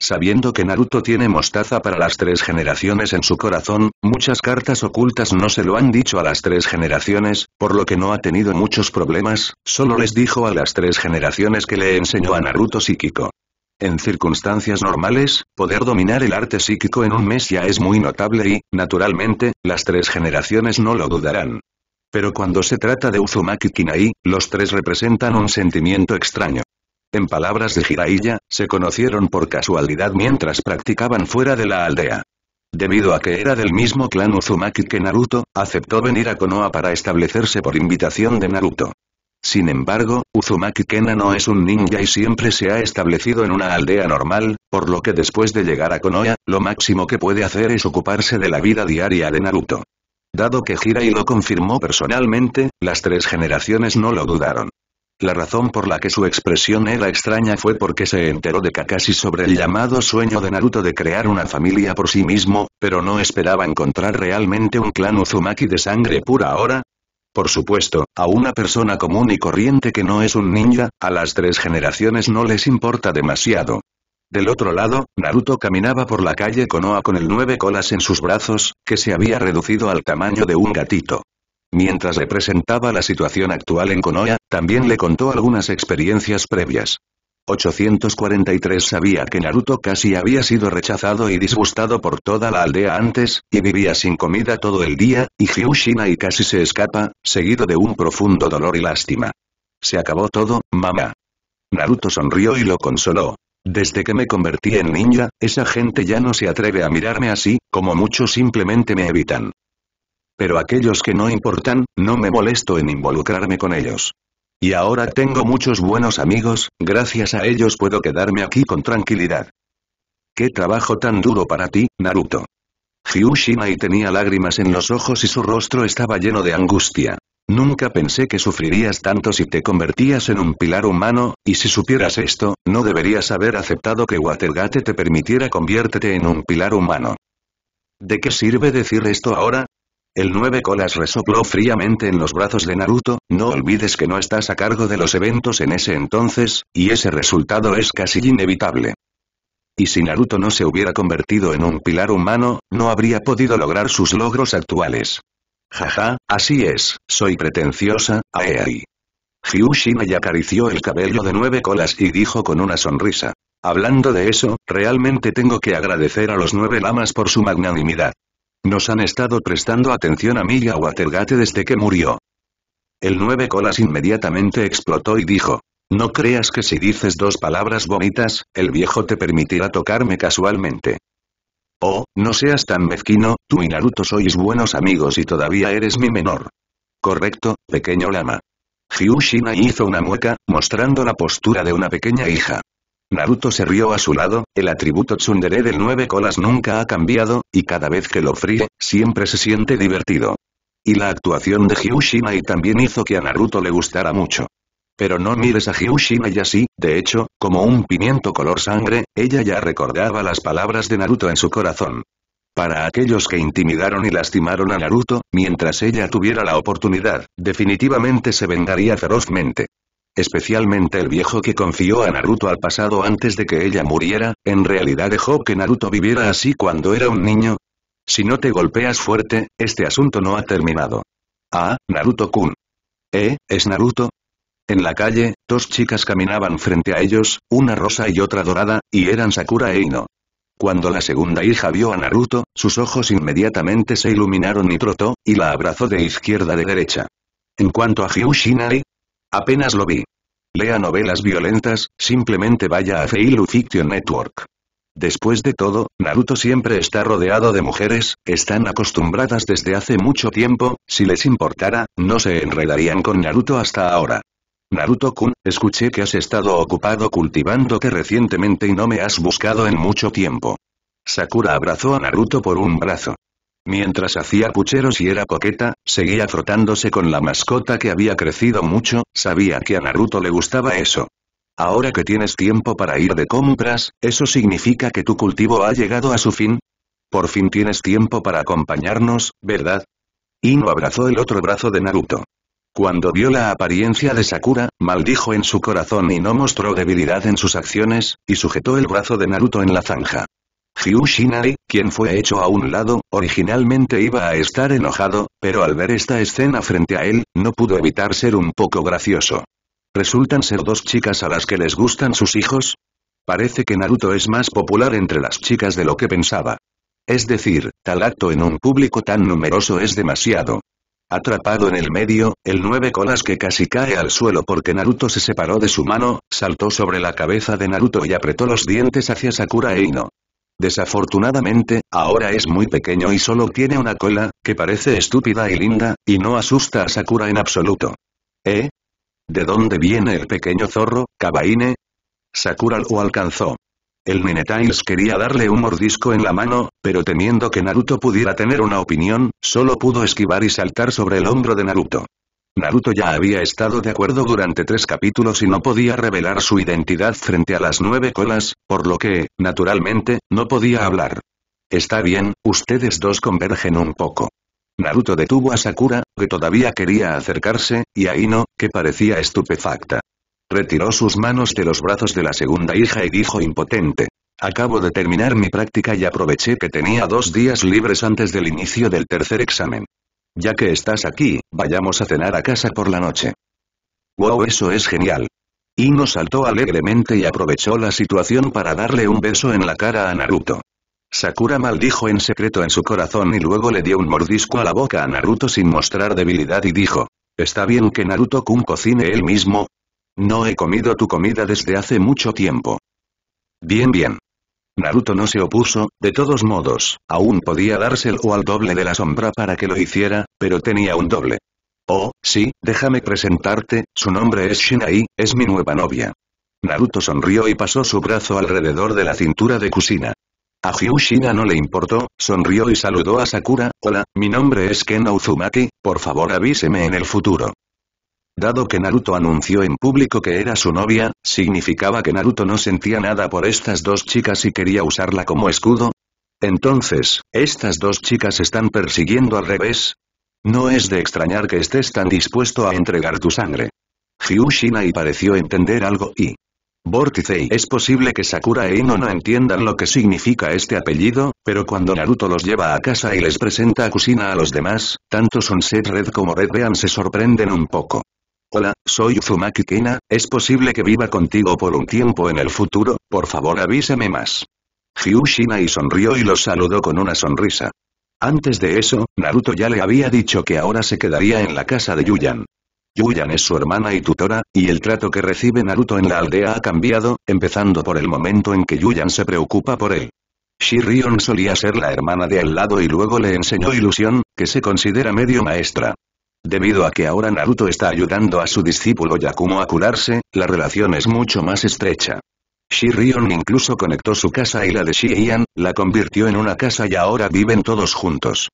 Sabiendo que Naruto tiene mostaza para las tres generaciones en su corazón, muchas cartas ocultas no se lo han dicho a las tres generaciones, por lo que no ha tenido muchos problemas, solo les dijo a las tres generaciones que le enseñó a Naruto psíquico. En circunstancias normales, poder dominar el arte psíquico en un mes ya es muy notable y, naturalmente, las tres generaciones no lo dudarán. Pero cuando se trata de Uzumaki Kinai, los tres representan un sentimiento extraño. En palabras de Jiraiya, se conocieron por casualidad mientras practicaban fuera de la aldea. Debido a que era del mismo clan Uzumaki que Naruto, aceptó venir a Konoha para establecerse por invitación de Naruto. Sin embargo, Uzumaki Kena no es un ninja y siempre se ha establecido en una aldea normal, por lo que después de llegar a Konoha, lo máximo que puede hacer es ocuparse de la vida diaria de Naruto. Dado que Hirai lo confirmó personalmente, las tres generaciones no lo dudaron. La razón por la que su expresión era extraña fue porque se enteró de Kakashi sobre el llamado sueño de Naruto de crear una familia por sí mismo, pero no esperaba encontrar realmente un clan Uzumaki de sangre pura ahora, por supuesto, a una persona común y corriente que no es un ninja, a las tres generaciones no les importa demasiado. Del otro lado, Naruto caminaba por la calle Konoha con el nueve colas en sus brazos, que se había reducido al tamaño de un gatito. Mientras representaba la situación actual en Konoha, también le contó algunas experiencias previas. 843 sabía que Naruto casi había sido rechazado y disgustado por toda la aldea antes, y vivía sin comida todo el día, y Hyushina y casi se escapa, seguido de un profundo dolor y lástima. Se acabó todo, mamá. Naruto sonrió y lo consoló. Desde que me convertí en ninja, esa gente ya no se atreve a mirarme así, como muchos simplemente me evitan. Pero aquellos que no importan, no me molesto en involucrarme con ellos. Y ahora tengo muchos buenos amigos, gracias a ellos puedo quedarme aquí con tranquilidad. ¡Qué trabajo tan duro para ti, Naruto! y tenía lágrimas en los ojos y su rostro estaba lleno de angustia. Nunca pensé que sufrirías tanto si te convertías en un pilar humano, y si supieras esto, no deberías haber aceptado que Watergate te permitiera conviértete en un pilar humano. ¿De qué sirve decir esto ahora? El nueve colas resopló fríamente en los brazos de Naruto, no olvides que no estás a cargo de los eventos en ese entonces, y ese resultado es casi inevitable. Y si Naruto no se hubiera convertido en un pilar humano, no habría podido lograr sus logros actuales. Jaja, así es, soy pretenciosa, aeai. Hyushima y acarició el cabello de nueve colas y dijo con una sonrisa. Hablando de eso, realmente tengo que agradecer a los nueve lamas por su magnanimidad. Nos han estado prestando atención a a Watergate desde que murió. El nueve colas inmediatamente explotó y dijo. No creas que si dices dos palabras bonitas, el viejo te permitirá tocarme casualmente. Oh, no seas tan mezquino, tú y Naruto sois buenos amigos y todavía eres mi menor. Correcto, pequeño lama. Hyushina hizo una mueca, mostrando la postura de una pequeña hija. Naruto se rió a su lado, el atributo tsundere del nueve colas nunca ha cambiado, y cada vez que lo fríe, siempre se siente divertido. Y la actuación de y también hizo que a Naruto le gustara mucho. Pero no mires a y así, de hecho, como un pimiento color sangre, ella ya recordaba las palabras de Naruto en su corazón. Para aquellos que intimidaron y lastimaron a Naruto, mientras ella tuviera la oportunidad, definitivamente se vengaría ferozmente. Especialmente el viejo que confió a Naruto al pasado antes de que ella muriera, en realidad dejó que Naruto viviera así cuando era un niño. Si no te golpeas fuerte, este asunto no ha terminado. Ah, Naruto-kun. ¿Eh, es Naruto? En la calle, dos chicas caminaban frente a ellos, una rosa y otra dorada, y eran Sakura e Ino. Cuando la segunda hija vio a Naruto, sus ojos inmediatamente se iluminaron y trotó, y la abrazó de izquierda de derecha. En cuanto a y Apenas lo vi. Lea novelas violentas, simplemente vaya a Feilu Fiction Network. Después de todo, Naruto siempre está rodeado de mujeres, están acostumbradas desde hace mucho tiempo, si les importara, no se enredarían con Naruto hasta ahora. Naruto-kun, escuché que has estado ocupado cultivándote recientemente y no me has buscado en mucho tiempo. Sakura abrazó a Naruto por un brazo. Mientras hacía pucheros y era coqueta, seguía frotándose con la mascota que había crecido mucho, sabía que a Naruto le gustaba eso. Ahora que tienes tiempo para ir de compras, ¿eso significa que tu cultivo ha llegado a su fin? Por fin tienes tiempo para acompañarnos, ¿verdad? Ino abrazó el otro brazo de Naruto. Cuando vio la apariencia de Sakura, maldijo en su corazón y no mostró debilidad en sus acciones, y sujetó el brazo de Naruto en la zanja. Ryu quien fue hecho a un lado, originalmente iba a estar enojado, pero al ver esta escena frente a él, no pudo evitar ser un poco gracioso. ¿Resultan ser dos chicas a las que les gustan sus hijos? Parece que Naruto es más popular entre las chicas de lo que pensaba. Es decir, tal acto en un público tan numeroso es demasiado. Atrapado en el medio, el nueve colas que casi cae al suelo porque Naruto se separó de su mano, saltó sobre la cabeza de Naruto y apretó los dientes hacia Sakura e Ino. Desafortunadamente, ahora es muy pequeño y solo tiene una cola, que parece estúpida y linda, y no asusta a Sakura en absoluto. ¿Eh? ¿De dónde viene el pequeño zorro, Kabaine? Sakura lo alcanzó. El Minetiles quería darle un mordisco en la mano, pero temiendo que Naruto pudiera tener una opinión, solo pudo esquivar y saltar sobre el hombro de Naruto. Naruto ya había estado de acuerdo durante tres capítulos y no podía revelar su identidad frente a las nueve colas, por lo que, naturalmente, no podía hablar. Está bien, ustedes dos convergen un poco. Naruto detuvo a Sakura, que todavía quería acercarse, y a Ino, que parecía estupefacta. Retiró sus manos de los brazos de la segunda hija y dijo impotente. Acabo de terminar mi práctica y aproveché que tenía dos días libres antes del inicio del tercer examen. Ya que estás aquí, vayamos a cenar a casa por la noche. ¡Wow, eso es genial! Ino saltó alegremente y aprovechó la situación para darle un beso en la cara a Naruto. Sakura maldijo en secreto en su corazón y luego le dio un mordisco a la boca a Naruto sin mostrar debilidad y dijo, ¿Está bien que Naruto-kun cocine él mismo? No he comido tu comida desde hace mucho tiempo. Bien bien. Naruto no se opuso, de todos modos, aún podía dárselo al doble de la sombra para que lo hiciera, pero tenía un doble. Oh, sí, déjame presentarte, su nombre es Shinai, es mi nueva novia. Naruto sonrió y pasó su brazo alrededor de la cintura de Kusina. A Hyushina no le importó, sonrió y saludó a Sakura, hola, mi nombre es Ken Uzumaki, por favor avíseme en el futuro. Dado que Naruto anunció en público que era su novia, significaba que Naruto no sentía nada por estas dos chicas y quería usarla como escudo. Entonces, ¿estas dos chicas están persiguiendo al revés? No es de extrañar que estés tan dispuesto a entregar tu sangre. y pareció entender algo y... Vórtice es posible que Sakura e Ino no entiendan lo que significa este apellido, pero cuando Naruto los lleva a casa y les presenta a Kusina a los demás, tanto Sunset Red como Red Bean se sorprenden un poco. Hola, soy Uzumaki Kena, ¿es posible que viva contigo por un tiempo en el futuro? Por favor avíseme más. y sonrió y lo saludó con una sonrisa. Antes de eso, Naruto ya le había dicho que ahora se quedaría en la casa de Yuyan. Yuyan es su hermana y tutora, y el trato que recibe Naruto en la aldea ha cambiado, empezando por el momento en que Yuyan se preocupa por él. Shirion solía ser la hermana de al lado y luego le enseñó ilusión, que se considera medio maestra. Debido a que ahora Naruto está ayudando a su discípulo Yakumo a curarse, la relación es mucho más estrecha. Shiryon incluso conectó su casa y la de Shiyan, la convirtió en una casa y ahora viven todos juntos.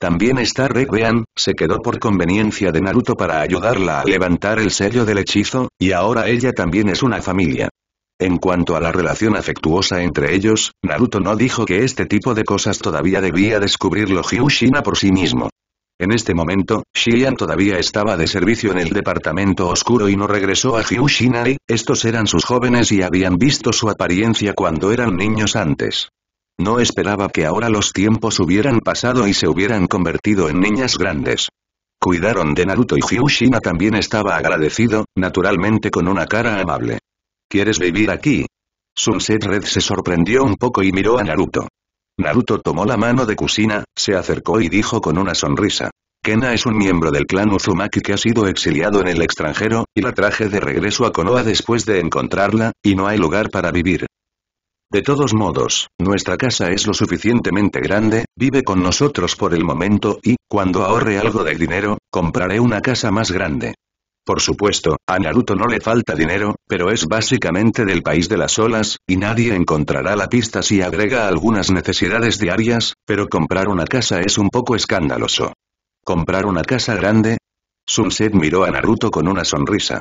También está Rekbean, se quedó por conveniencia de Naruto para ayudarla a levantar el sello del hechizo, y ahora ella también es una familia. En cuanto a la relación afectuosa entre ellos, Naruto no dijo que este tipo de cosas todavía debía descubrirlo Hyushina por sí mismo. En este momento, Shiyan todavía estaba de servicio en el departamento oscuro y no regresó a y, estos eran sus jóvenes y habían visto su apariencia cuando eran niños antes. No esperaba que ahora los tiempos hubieran pasado y se hubieran convertido en niñas grandes. Cuidaron de Naruto y Hyushina también estaba agradecido, naturalmente con una cara amable. ¿Quieres vivir aquí? Sunset Red se sorprendió un poco y miró a Naruto. Naruto tomó la mano de Kusina, se acercó y dijo con una sonrisa. Kena es un miembro del clan Uzumaki que ha sido exiliado en el extranjero, y la traje de regreso a Konoha después de encontrarla, y no hay lugar para vivir. De todos modos, nuestra casa es lo suficientemente grande, vive con nosotros por el momento y, cuando ahorre algo de dinero, compraré una casa más grande. Por supuesto, a Naruto no le falta dinero, pero es básicamente del país de las olas, y nadie encontrará la pista si agrega algunas necesidades diarias, pero comprar una casa es un poco escandaloso. ¿Comprar una casa grande? Sunset miró a Naruto con una sonrisa.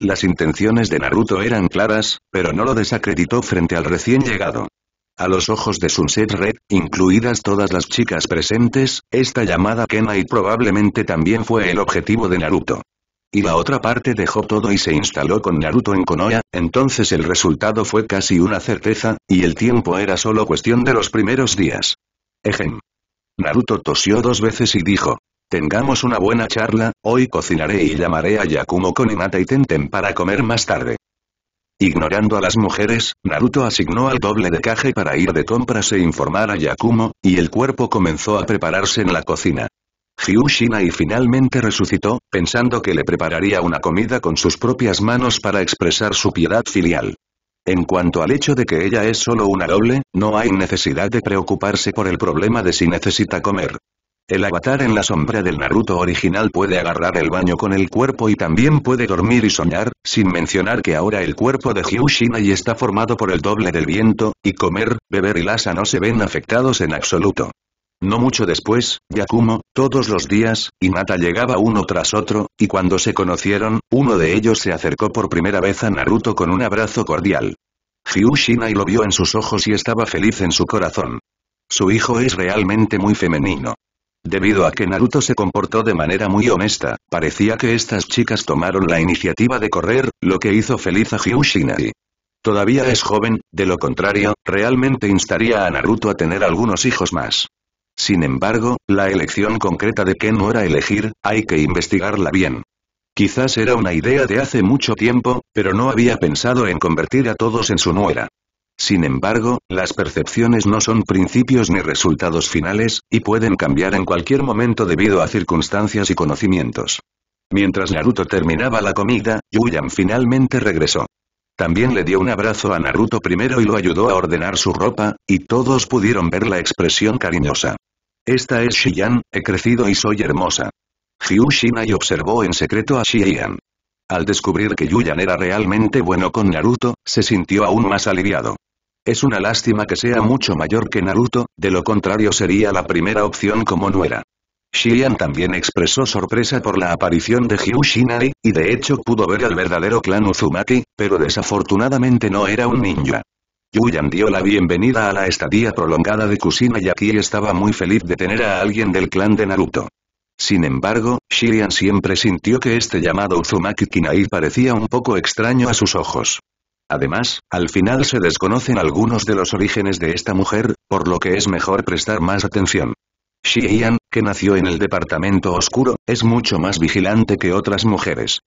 Las intenciones de Naruto eran claras, pero no lo desacreditó frente al recién llegado. A los ojos de Sunset Red, incluidas todas las chicas presentes, esta llamada Kenai probablemente también fue el objetivo de Naruto. Y la otra parte dejó todo y se instaló con Naruto en Konoha, entonces el resultado fue casi una certeza, y el tiempo era solo cuestión de los primeros días. Ejem. Naruto tosió dos veces y dijo. Tengamos una buena charla, hoy cocinaré y llamaré a Yakumo Konenata y Tenten para comer más tarde. Ignorando a las mujeres, Naruto asignó al doble de Kage para ir de compras e informar a Yakumo, y el cuerpo comenzó a prepararse en la cocina. Hyushina y finalmente resucitó, pensando que le prepararía una comida con sus propias manos para expresar su piedad filial. En cuanto al hecho de que ella es solo una doble, no hay necesidad de preocuparse por el problema de si necesita comer. El avatar en la sombra del Naruto original puede agarrar el baño con el cuerpo y también puede dormir y soñar, sin mencionar que ahora el cuerpo de Hyushinai está formado por el doble del viento, y comer, beber y lasa no se ven afectados en absoluto. No mucho después, Yakumo, todos los días, y Nata llegaba uno tras otro, y cuando se conocieron, uno de ellos se acercó por primera vez a Naruto con un abrazo cordial. Hyushinai lo vio en sus ojos y estaba feliz en su corazón. Su hijo es realmente muy femenino. Debido a que Naruto se comportó de manera muy honesta, parecía que estas chicas tomaron la iniciativa de correr, lo que hizo feliz a Hyushinai. Todavía es joven, de lo contrario, realmente instaría a Naruto a tener algunos hijos más. Sin embargo, la elección concreta de qué no era elegir, hay que investigarla bien. Quizás era una idea de hace mucho tiempo, pero no había pensado en convertir a todos en su nuera. Sin embargo, las percepciones no son principios ni resultados finales, y pueden cambiar en cualquier momento debido a circunstancias y conocimientos. Mientras Naruto terminaba la comida, Yuyan finalmente regresó. También le dio un abrazo a Naruto primero y lo ayudó a ordenar su ropa, y todos pudieron ver la expresión cariñosa. Esta es Shiyan, he crecido y soy hermosa. Hiu observó en secreto a Shiyan. Al descubrir que Yuyan era realmente bueno con Naruto, se sintió aún más aliviado. Es una lástima que sea mucho mayor que Naruto, de lo contrario sería la primera opción como nuera. Shiyan también expresó sorpresa por la aparición de Hyushinai, y de hecho pudo ver al verdadero clan Uzumaki, pero desafortunadamente no era un ninja. Yuyan dio la bienvenida a la estadía prolongada de Kusina y aquí estaba muy feliz de tener a alguien del clan de Naruto. Sin embargo, Shirian siempre sintió que este llamado Uzumaki Kinai parecía un poco extraño a sus ojos. Además, al final se desconocen algunos de los orígenes de esta mujer, por lo que es mejor prestar más atención. Shirian, que nació en el departamento oscuro, es mucho más vigilante que otras mujeres.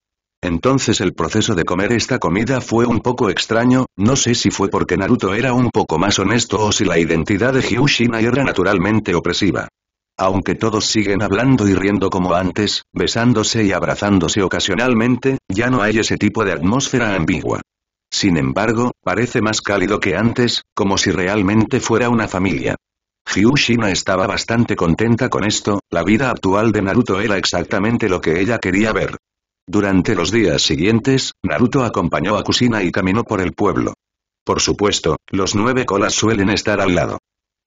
Entonces el proceso de comer esta comida fue un poco extraño, no sé si fue porque Naruto era un poco más honesto o si la identidad de Hyushina era naturalmente opresiva. Aunque todos siguen hablando y riendo como antes, besándose y abrazándose ocasionalmente, ya no hay ese tipo de atmósfera ambigua. Sin embargo, parece más cálido que antes, como si realmente fuera una familia. Hyushina estaba bastante contenta con esto, la vida actual de Naruto era exactamente lo que ella quería ver. Durante los días siguientes, Naruto acompañó a Kusina y caminó por el pueblo. Por supuesto, los nueve colas suelen estar al lado.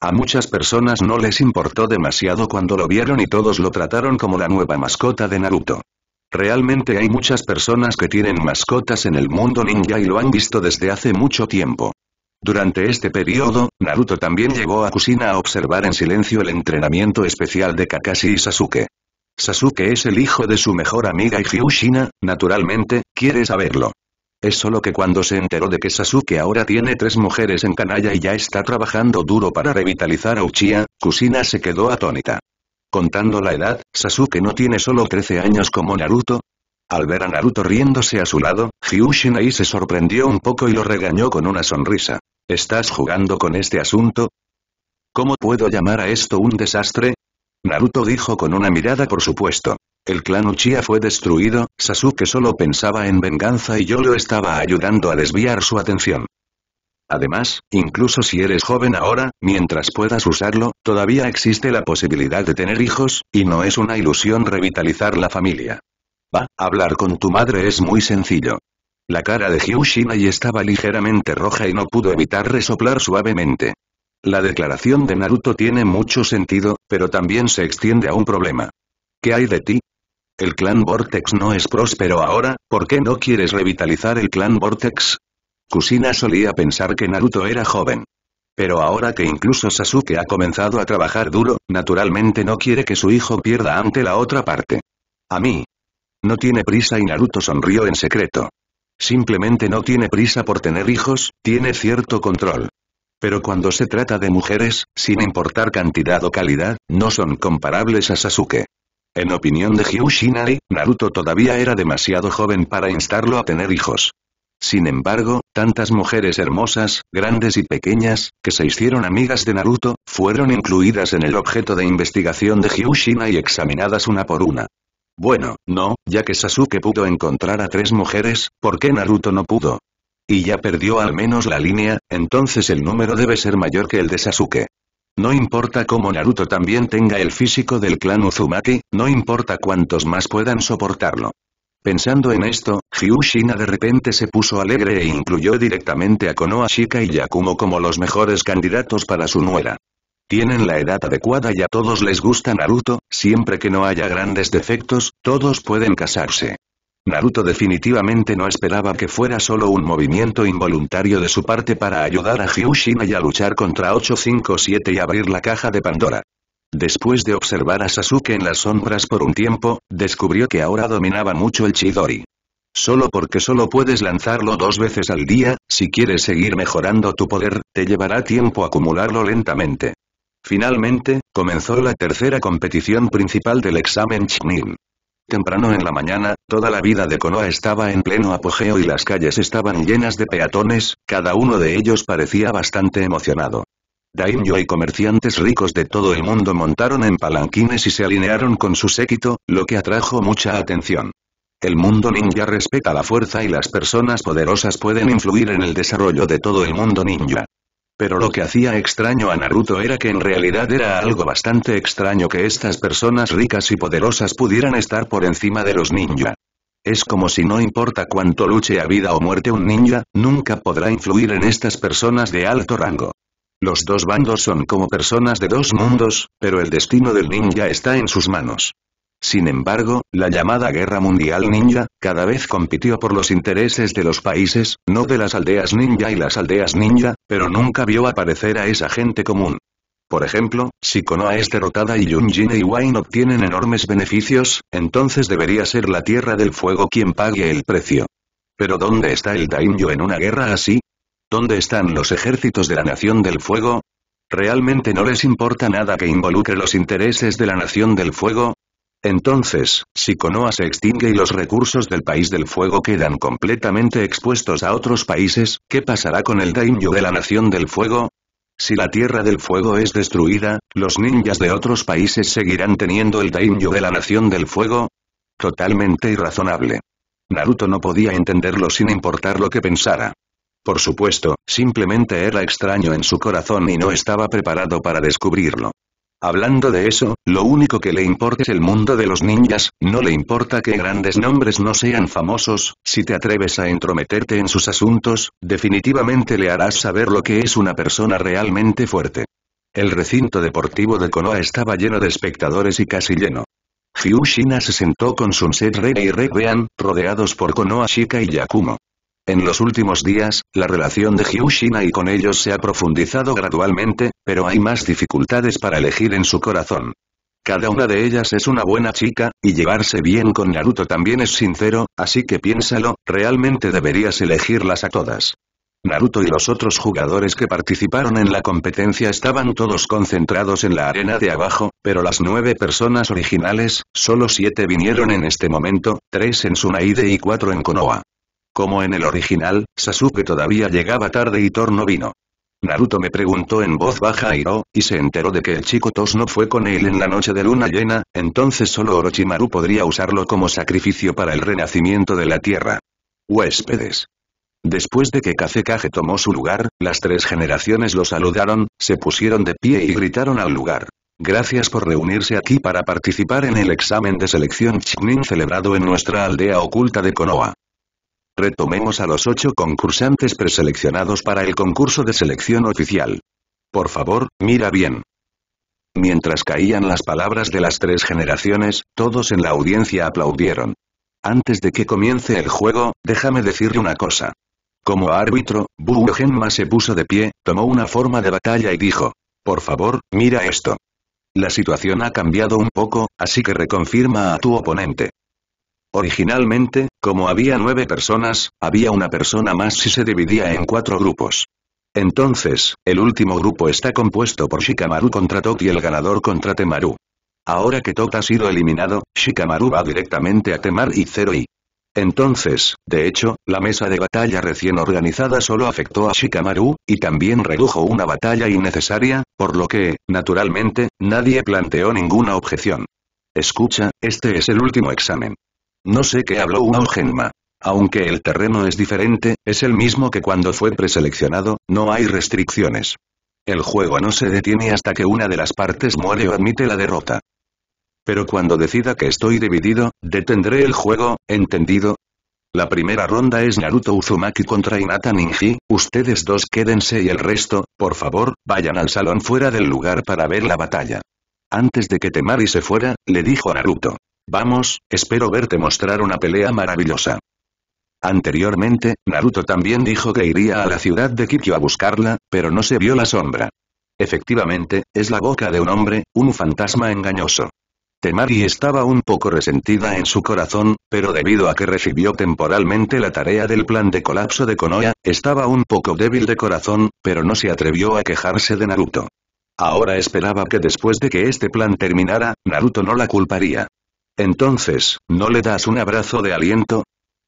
A muchas personas no les importó demasiado cuando lo vieron y todos lo trataron como la nueva mascota de Naruto. Realmente hay muchas personas que tienen mascotas en el mundo ninja y lo han visto desde hace mucho tiempo. Durante este periodo, Naruto también llegó a Kusina a observar en silencio el entrenamiento especial de Kakashi y Sasuke. Sasuke es el hijo de su mejor amiga y Hyushina, naturalmente, quiere saberlo. Es solo que cuando se enteró de que Sasuke ahora tiene tres mujeres en canalla y ya está trabajando duro para revitalizar a Uchiha, Kushina se quedó atónita. Contando la edad, Sasuke no tiene solo 13 años como Naruto. Al ver a Naruto riéndose a su lado, Hyushina ahí se sorprendió un poco y lo regañó con una sonrisa. ¿Estás jugando con este asunto? ¿Cómo puedo llamar a esto un desastre? Naruto dijo con una mirada por supuesto. El clan Uchiha fue destruido, Sasuke solo pensaba en venganza y yo lo estaba ayudando a desviar su atención. Además, incluso si eres joven ahora, mientras puedas usarlo, todavía existe la posibilidad de tener hijos, y no es una ilusión revitalizar la familia. Va, hablar con tu madre es muy sencillo. La cara de Hyushinai estaba ligeramente roja y no pudo evitar resoplar suavemente. La declaración de Naruto tiene mucho sentido, pero también se extiende a un problema. ¿Qué hay de ti? El clan Vortex no es próspero ahora, ¿por qué no quieres revitalizar el clan Vortex? Kusina solía pensar que Naruto era joven. Pero ahora que incluso Sasuke ha comenzado a trabajar duro, naturalmente no quiere que su hijo pierda ante la otra parte. A mí. No tiene prisa y Naruto sonrió en secreto. Simplemente no tiene prisa por tener hijos, tiene cierto control. Pero cuando se trata de mujeres, sin importar cantidad o calidad, no son comparables a Sasuke. En opinión de Hyushinari, Naruto todavía era demasiado joven para instarlo a tener hijos. Sin embargo, tantas mujeres hermosas, grandes y pequeñas, que se hicieron amigas de Naruto, fueron incluidas en el objeto de investigación de Hyushina y examinadas una por una. Bueno, no, ya que Sasuke pudo encontrar a tres mujeres, ¿por qué Naruto no pudo? Y ya perdió al menos la línea, entonces el número debe ser mayor que el de Sasuke. No importa cómo Naruto también tenga el físico del clan Uzumaki, no importa cuántos más puedan soportarlo. Pensando en esto, Hyushina de repente se puso alegre e incluyó directamente a Konoha Shika y Yakumo como los mejores candidatos para su nuera. Tienen la edad adecuada y a todos les gusta Naruto, siempre que no haya grandes defectos, todos pueden casarse. Naruto definitivamente no esperaba que fuera solo un movimiento involuntario de su parte para ayudar a Hyushima y a luchar contra 857 y abrir la caja de Pandora. Después de observar a Sasuke en las sombras por un tiempo, descubrió que ahora dominaba mucho el Chidori. Solo porque solo puedes lanzarlo dos veces al día, si quieres seguir mejorando tu poder, te llevará tiempo acumularlo lentamente. Finalmente, comenzó la tercera competición principal del examen Chunin. Temprano en la mañana, toda la vida de Konoha estaba en pleno apogeo y las calles estaban llenas de peatones, cada uno de ellos parecía bastante emocionado. Daimyo y comerciantes ricos de todo el mundo montaron en palanquines y se alinearon con su séquito, lo que atrajo mucha atención. El mundo ninja respeta la fuerza y las personas poderosas pueden influir en el desarrollo de todo el mundo ninja. Pero lo que hacía extraño a Naruto era que en realidad era algo bastante extraño que estas personas ricas y poderosas pudieran estar por encima de los ninja. Es como si no importa cuánto luche a vida o muerte un ninja, nunca podrá influir en estas personas de alto rango. Los dos bandos son como personas de dos mundos, pero el destino del ninja está en sus manos. Sin embargo, la llamada Guerra Mundial Ninja, cada vez compitió por los intereses de los países, no de las aldeas ninja y las aldeas ninja, pero nunca vio aparecer a esa gente común. Por ejemplo, si Konoha es derrotada y Yunjin y Wine obtienen enormes beneficios, entonces debería ser la Tierra del Fuego quien pague el precio. Pero ¿dónde está el Daimyo en una guerra así? ¿Dónde están los ejércitos de la Nación del Fuego? ¿Realmente no les importa nada que involucre los intereses de la Nación del Fuego? Entonces, si Konoha se extingue y los recursos del País del Fuego quedan completamente expuestos a otros países, ¿qué pasará con el daimyo de la Nación del Fuego? Si la Tierra del Fuego es destruida, ¿los ninjas de otros países seguirán teniendo el daimyo de la Nación del Fuego? Totalmente irrazonable. Naruto no podía entenderlo sin importar lo que pensara. Por supuesto, simplemente era extraño en su corazón y no estaba preparado para descubrirlo. Hablando de eso, lo único que le importa es el mundo de los ninjas, no le importa que grandes nombres no sean famosos, si te atreves a entrometerte en sus asuntos, definitivamente le harás saber lo que es una persona realmente fuerte. El recinto deportivo de Konoha estaba lleno de espectadores y casi lleno. Fiushina se sentó con Sunset Rei y Red Bean, rodeados por Konoha Shika y Yakumo. En los últimos días, la relación de Hyushina y con ellos se ha profundizado gradualmente, pero hay más dificultades para elegir en su corazón. Cada una de ellas es una buena chica, y llevarse bien con Naruto también es sincero, así que piénsalo, realmente deberías elegirlas a todas. Naruto y los otros jugadores que participaron en la competencia estaban todos concentrados en la arena de abajo, pero las nueve personas originales, solo siete vinieron en este momento, tres en Sunaide y cuatro en Konoha. Como en el original, Sasuke todavía llegaba tarde y Torno no vino. Naruto me preguntó en voz baja a Iro, y se enteró de que el chico Tos no fue con él en la noche de luna llena, entonces solo Orochimaru podría usarlo como sacrificio para el renacimiento de la tierra. Huéspedes. Después de que Kazekage tomó su lugar, las tres generaciones lo saludaron, se pusieron de pie y gritaron al lugar. Gracias por reunirse aquí para participar en el examen de selección chunin celebrado en nuestra aldea oculta de Konoha. Retomemos a los ocho concursantes preseleccionados para el concurso de selección oficial. Por favor, mira bien. Mientras caían las palabras de las tres generaciones, todos en la audiencia aplaudieron. Antes de que comience el juego, déjame decirle una cosa. Como árbitro, Bu Genma se puso de pie, tomó una forma de batalla y dijo, por favor, mira esto. La situación ha cambiado un poco, así que reconfirma a tu oponente. Originalmente, como había nueve personas, había una persona más si se dividía en cuatro grupos. Entonces, el último grupo está compuesto por Shikamaru contra Tot y el ganador contra Temaru. Ahora que Tot ha sido eliminado, Shikamaru va directamente a Temar y Zero I. Entonces, de hecho, la mesa de batalla recién organizada solo afectó a Shikamaru, y también redujo una batalla innecesaria, por lo que, naturalmente, nadie planteó ninguna objeción. Escucha, este es el último examen. No sé qué habló Genma. Aunque el terreno es diferente, es el mismo que cuando fue preseleccionado, no hay restricciones. El juego no se detiene hasta que una de las partes muere o admite la derrota. Pero cuando decida que estoy dividido, detendré el juego, ¿entendido? La primera ronda es Naruto Uzumaki contra Hinata Ninji, ustedes dos quédense y el resto, por favor, vayan al salón fuera del lugar para ver la batalla. Antes de que Temari se fuera, le dijo a Naruto. Vamos, espero verte mostrar una pelea maravillosa. Anteriormente, Naruto también dijo que iría a la ciudad de Kikyo a buscarla, pero no se vio la sombra. Efectivamente, es la boca de un hombre, un fantasma engañoso. Temari estaba un poco resentida en su corazón, pero debido a que recibió temporalmente la tarea del plan de colapso de Konoha, estaba un poco débil de corazón, pero no se atrevió a quejarse de Naruto. Ahora esperaba que después de que este plan terminara, Naruto no la culparía. Entonces, ¿no le das un abrazo de aliento?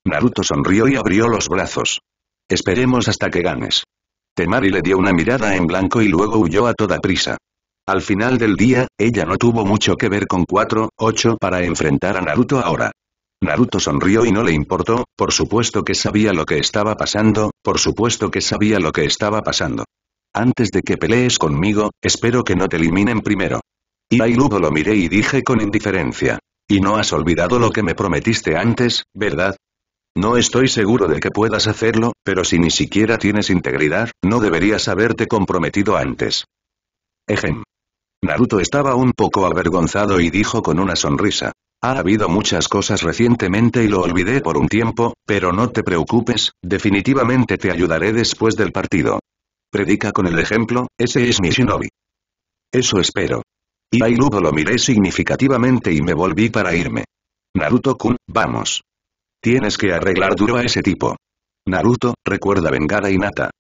Naruto sonrió y abrió los brazos. Esperemos hasta que ganes. Temari le dio una mirada en blanco y luego huyó a toda prisa. Al final del día, ella no tuvo mucho que ver con 4-8 para enfrentar a Naruto ahora. Naruto sonrió y no le importó, por supuesto que sabía lo que estaba pasando, por supuesto que sabía lo que estaba pasando. Antes de que pelees conmigo, espero que no te eliminen primero. Y Ailudo lo miré y dije con indiferencia. Y no has olvidado lo que me prometiste antes, ¿verdad? No estoy seguro de que puedas hacerlo, pero si ni siquiera tienes integridad, no deberías haberte comprometido antes. Ejem. Naruto estaba un poco avergonzado y dijo con una sonrisa. Ha habido muchas cosas recientemente y lo olvidé por un tiempo, pero no te preocupes, definitivamente te ayudaré después del partido. Predica con el ejemplo, ese es mi shinobi. Eso espero y lo miré significativamente y me volví para irme. Naruto-kun, vamos. Tienes que arreglar duro a ese tipo. Naruto, recuerda vengada y nata.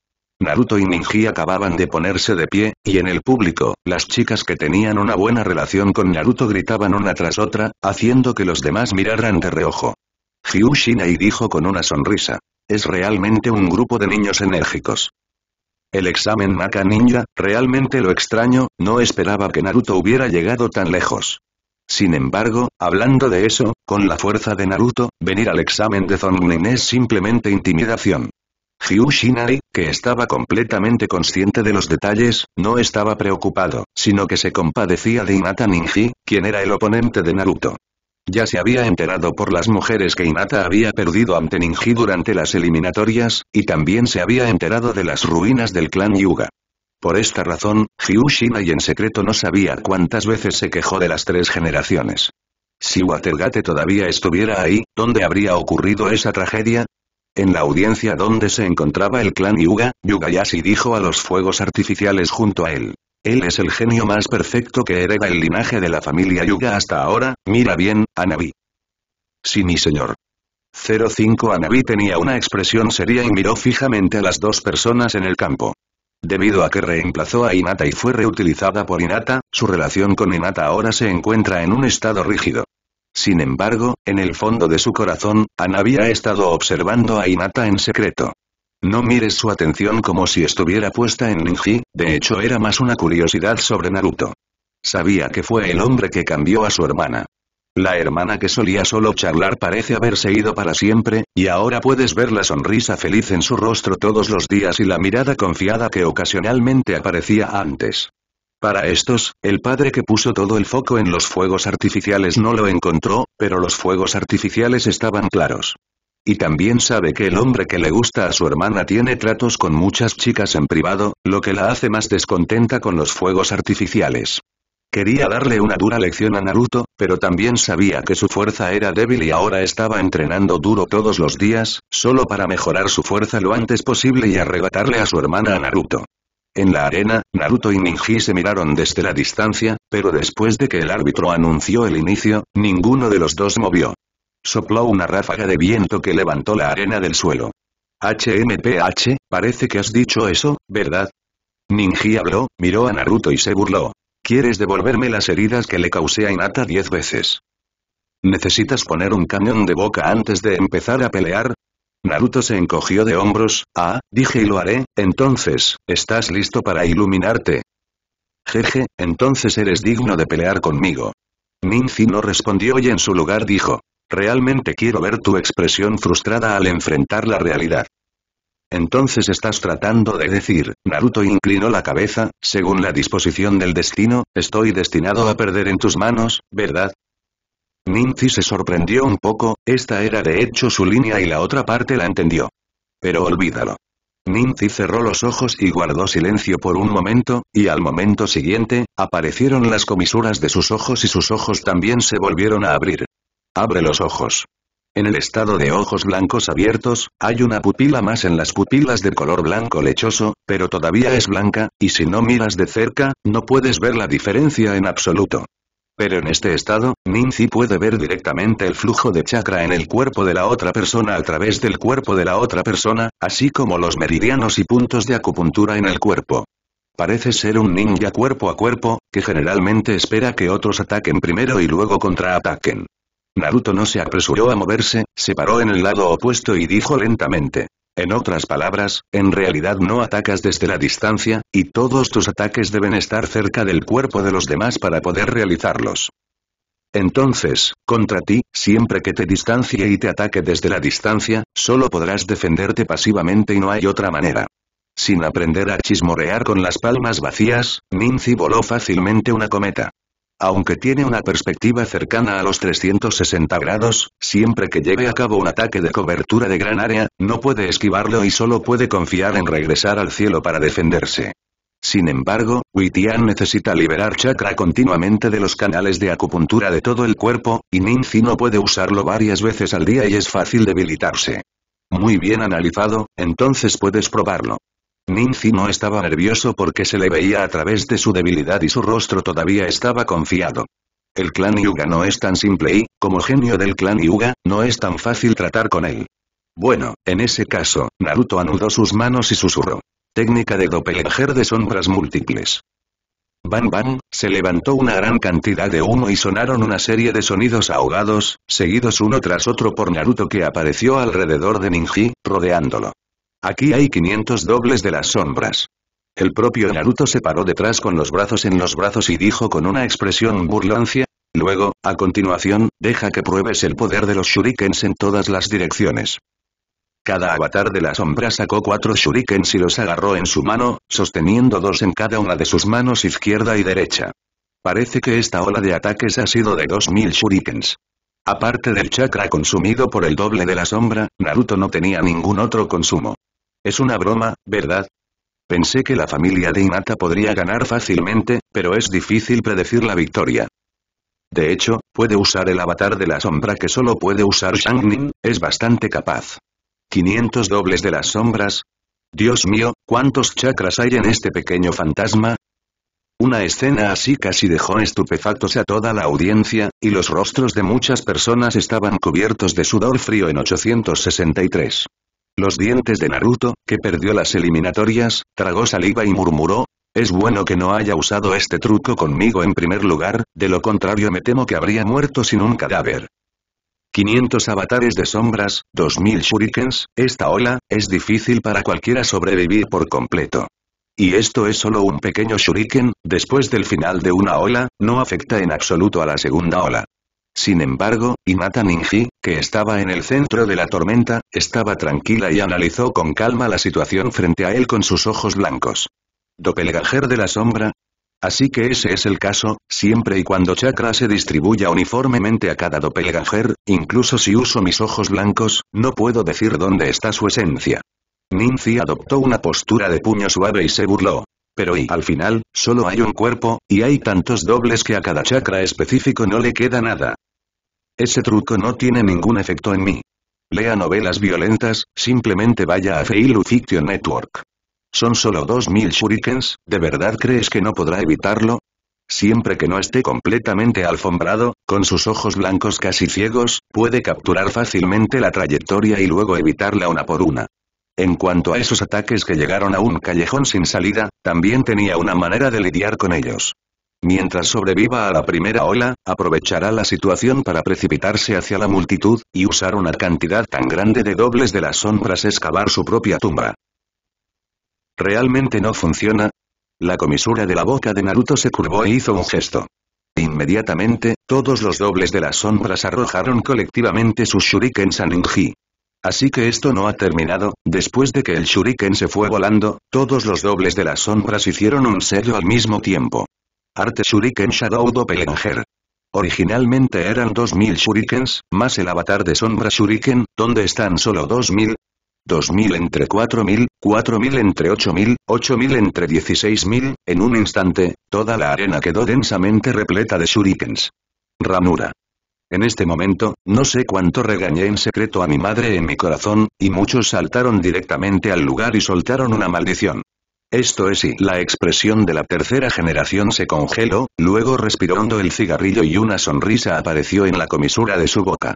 Naruto y Ninji acababan de ponerse de pie, y en el público, las chicas que tenían una buena relación con Naruto gritaban una tras otra, haciendo que los demás miraran de reojo. y dijo con una sonrisa. Es realmente un grupo de niños enérgicos. El examen Maka Ninja, realmente lo extraño, no esperaba que Naruto hubiera llegado tan lejos. Sin embargo, hablando de eso, con la fuerza de Naruto, venir al examen de Zongnen es simplemente intimidación. Ryu que estaba completamente consciente de los detalles, no estaba preocupado, sino que se compadecía de inata Ninji, quien era el oponente de Naruto. Ya se había enterado por las mujeres que Inata había perdido ante Ninji durante las eliminatorias, y también se había enterado de las ruinas del clan Yuga. Por esta razón, Hyushima y en secreto no sabía cuántas veces se quejó de las tres generaciones. Si Watergate todavía estuviera ahí, ¿dónde habría ocurrido esa tragedia? En la audiencia donde se encontraba el clan Yuga, Yugayashi dijo a los fuegos artificiales junto a él. Él es el genio más perfecto que hereda el linaje de la familia Yuga hasta ahora, mira bien, Anabi. Sí mi señor. 05 Anabi tenía una expresión seria y miró fijamente a las dos personas en el campo. Debido a que reemplazó a Inata y fue reutilizada por Inata, su relación con Inata ahora se encuentra en un estado rígido. Sin embargo, en el fondo de su corazón, Anabi ha estado observando a Inata en secreto. No mires su atención como si estuviera puesta en Ninji, de hecho era más una curiosidad sobre Naruto. Sabía que fue el hombre que cambió a su hermana. La hermana que solía solo charlar parece haberse ido para siempre, y ahora puedes ver la sonrisa feliz en su rostro todos los días y la mirada confiada que ocasionalmente aparecía antes. Para estos, el padre que puso todo el foco en los fuegos artificiales no lo encontró, pero los fuegos artificiales estaban claros. Y también sabe que el hombre que le gusta a su hermana tiene tratos con muchas chicas en privado, lo que la hace más descontenta con los fuegos artificiales. Quería darle una dura lección a Naruto, pero también sabía que su fuerza era débil y ahora estaba entrenando duro todos los días, solo para mejorar su fuerza lo antes posible y arrebatarle a su hermana a Naruto. En la arena, Naruto y Minji se miraron desde la distancia, pero después de que el árbitro anunció el inicio, ninguno de los dos movió sopló una ráfaga de viento que levantó la arena del suelo. HMPH, parece que has dicho eso, ¿verdad? Ninji habló, miró a Naruto y se burló. ¿Quieres devolverme las heridas que le causé a Inata diez veces? ¿Necesitas poner un cañón de boca antes de empezar a pelear? Naruto se encogió de hombros, ah, dije y lo haré, entonces, ¿estás listo para iluminarte? Jeje, entonces eres digno de pelear conmigo. Ninji no respondió y en su lugar dijo, Realmente quiero ver tu expresión frustrada al enfrentar la realidad. Entonces estás tratando de decir, Naruto inclinó la cabeza, según la disposición del destino, estoy destinado a perder en tus manos, ¿verdad? Ninzi se sorprendió un poco, esta era de hecho su línea y la otra parte la entendió. Pero olvídalo. Ninzi cerró los ojos y guardó silencio por un momento, y al momento siguiente, aparecieron las comisuras de sus ojos y sus ojos también se volvieron a abrir. Abre los ojos. En el estado de ojos blancos abiertos, hay una pupila más en las pupilas de color blanco lechoso, pero todavía es blanca, y si no miras de cerca, no puedes ver la diferencia en absoluto. Pero en este estado, Ninzi puede ver directamente el flujo de chakra en el cuerpo de la otra persona a través del cuerpo de la otra persona, así como los meridianos y puntos de acupuntura en el cuerpo. Parece ser un ninja cuerpo a cuerpo, que generalmente espera que otros ataquen primero y luego contraataquen. Naruto no se apresuró a moverse, se paró en el lado opuesto y dijo lentamente. En otras palabras, en realidad no atacas desde la distancia, y todos tus ataques deben estar cerca del cuerpo de los demás para poder realizarlos. Entonces, contra ti, siempre que te distancie y te ataque desde la distancia, solo podrás defenderte pasivamente y no hay otra manera. Sin aprender a chismorear con las palmas vacías, Minzi voló fácilmente una cometa. Aunque tiene una perspectiva cercana a los 360 grados, siempre que lleve a cabo un ataque de cobertura de gran área, no puede esquivarlo y solo puede confiar en regresar al cielo para defenderse. Sin embargo, Witian necesita liberar chakra continuamente de los canales de acupuntura de todo el cuerpo, y Ninzi no puede usarlo varias veces al día y es fácil debilitarse. Muy bien analizado, entonces puedes probarlo. Ninzi no estaba nervioso porque se le veía a través de su debilidad y su rostro todavía estaba confiado. El clan Yuga no es tan simple y, como genio del clan Yuga, no es tan fácil tratar con él. Bueno, en ese caso, Naruto anudó sus manos y susurró. Técnica de doppelganger de sombras múltiples. Bam bam, se levantó una gran cantidad de humo y sonaron una serie de sonidos ahogados, seguidos uno tras otro por Naruto que apareció alrededor de Ninji, rodeándolo. Aquí hay 500 dobles de las sombras. El propio Naruto se paró detrás con los brazos en los brazos y dijo con una expresión burlancia, luego, a continuación, deja que pruebes el poder de los shurikens en todas las direcciones. Cada avatar de la sombra sacó cuatro shurikens y los agarró en su mano, sosteniendo dos en cada una de sus manos izquierda y derecha. Parece que esta ola de ataques ha sido de 2000 shurikens. Aparte del chakra consumido por el doble de la sombra, Naruto no tenía ningún otro consumo. Es una broma, ¿verdad? Pensé que la familia de Inata podría ganar fácilmente, pero es difícil predecir la victoria. De hecho, puede usar el avatar de la sombra que solo puede usar Shang-Nin, es bastante capaz. 500 dobles de las sombras. Dios mío, ¿cuántos chakras hay en este pequeño fantasma? Una escena así casi dejó estupefactos a toda la audiencia, y los rostros de muchas personas estaban cubiertos de sudor frío en 863 los dientes de Naruto, que perdió las eliminatorias, tragó saliva y murmuró, es bueno que no haya usado este truco conmigo en primer lugar, de lo contrario me temo que habría muerto sin un cadáver. 500 avatares de sombras, 2000 shurikens, esta ola, es difícil para cualquiera sobrevivir por completo. Y esto es solo un pequeño shuriken, después del final de una ola, no afecta en absoluto a la segunda ola. Sin embargo, Inata Ninji, que estaba en el centro de la tormenta, estaba tranquila y analizó con calma la situación frente a él con sus ojos blancos. ¿Doppelganger de la sombra? Así que ese es el caso, siempre y cuando chakra se distribuya uniformemente a cada doppelganger, incluso si uso mis ojos blancos, no puedo decir dónde está su esencia. Ninzi adoptó una postura de puño suave y se burló pero y al final, solo hay un cuerpo, y hay tantos dobles que a cada chakra específico no le queda nada. Ese truco no tiene ningún efecto en mí. Lea novelas violentas, simplemente vaya a Feilu Fiction Network. Son solo 2000 shurikens, ¿de verdad crees que no podrá evitarlo? Siempre que no esté completamente alfombrado, con sus ojos blancos casi ciegos, puede capturar fácilmente la trayectoria y luego evitarla una por una. En cuanto a esos ataques que llegaron a un callejón sin salida, también tenía una manera de lidiar con ellos. Mientras sobreviva a la primera ola, aprovechará la situación para precipitarse hacia la multitud, y usar una cantidad tan grande de dobles de las sombras excavar su propia tumba. ¿Realmente no funciona? La comisura de la boca de Naruto se curvó e hizo un gesto. Inmediatamente, todos los dobles de las sombras arrojaron colectivamente sus shuriken Saninji. Así que esto no ha terminado, después de que el shuriken se fue volando, todos los dobles de las sombras hicieron un sello al mismo tiempo. Arte Shuriken Shadow Doppelganger. Originalmente eran 2000 shurikens, más el avatar de sombra shuriken, donde están solo 2000, 2000 entre 4000, 4000 entre 8000, 8000 entre 16000, en un instante, toda la arena quedó densamente repleta de shurikens. Ramura. En este momento, no sé cuánto regañé en secreto a mi madre en mi corazón, y muchos saltaron directamente al lugar y soltaron una maldición. Esto es y la expresión de la tercera generación se congeló, luego respiró el cigarrillo y una sonrisa apareció en la comisura de su boca.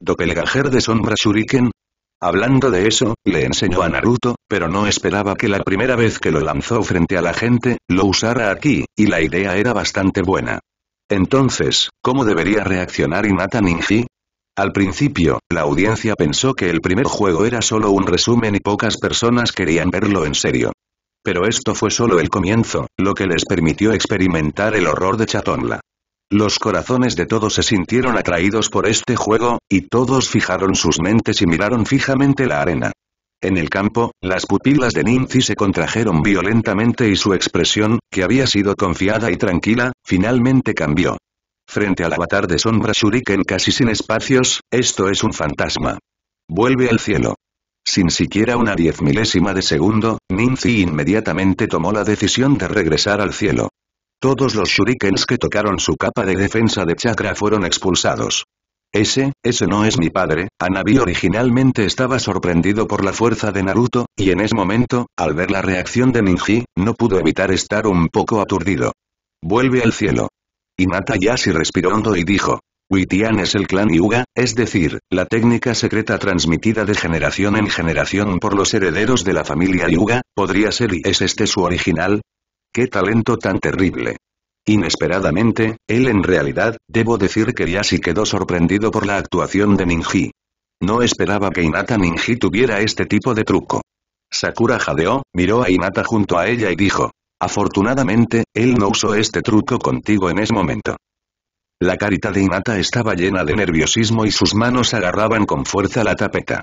¿Doppelganger de sombra shuriken? Hablando de eso, le enseñó a Naruto, pero no esperaba que la primera vez que lo lanzó frente a la gente, lo usara aquí, y la idea era bastante buena. Entonces, ¿cómo debería reaccionar Inata Ninji? Al principio, la audiencia pensó que el primer juego era solo un resumen y pocas personas querían verlo en serio. Pero esto fue solo el comienzo, lo que les permitió experimentar el horror de Chatonla. Los corazones de todos se sintieron atraídos por este juego, y todos fijaron sus mentes y miraron fijamente la arena. En el campo, las pupilas de Ninzi se contrajeron violentamente y su expresión, que había sido confiada y tranquila, finalmente cambió. Frente al avatar de sombra Shuriken casi sin espacios, esto es un fantasma. Vuelve al cielo. Sin siquiera una diez milésima de segundo, Ninzi inmediatamente tomó la decisión de regresar al cielo. Todos los shurikens que tocaron su capa de defensa de chakra fueron expulsados. Ese, ese no es mi padre, Anabi originalmente estaba sorprendido por la fuerza de Naruto, y en ese momento, al ver la reacción de Ninji, no pudo evitar estar un poco aturdido. Vuelve al cielo. mata Yashi respiró hondo y dijo. Witian es el clan Yuga, es decir, la técnica secreta transmitida de generación en generación por los herederos de la familia Yuga, podría ser y es este su original. ¡Qué talento tan terrible! Inesperadamente, él en realidad, debo decir que Yashi quedó sorprendido por la actuación de Ninji. No esperaba que inata Ninji tuviera este tipo de truco. Sakura jadeó, miró a inata junto a ella y dijo. Afortunadamente, él no usó este truco contigo en ese momento. La carita de inata estaba llena de nerviosismo y sus manos agarraban con fuerza la tapeta.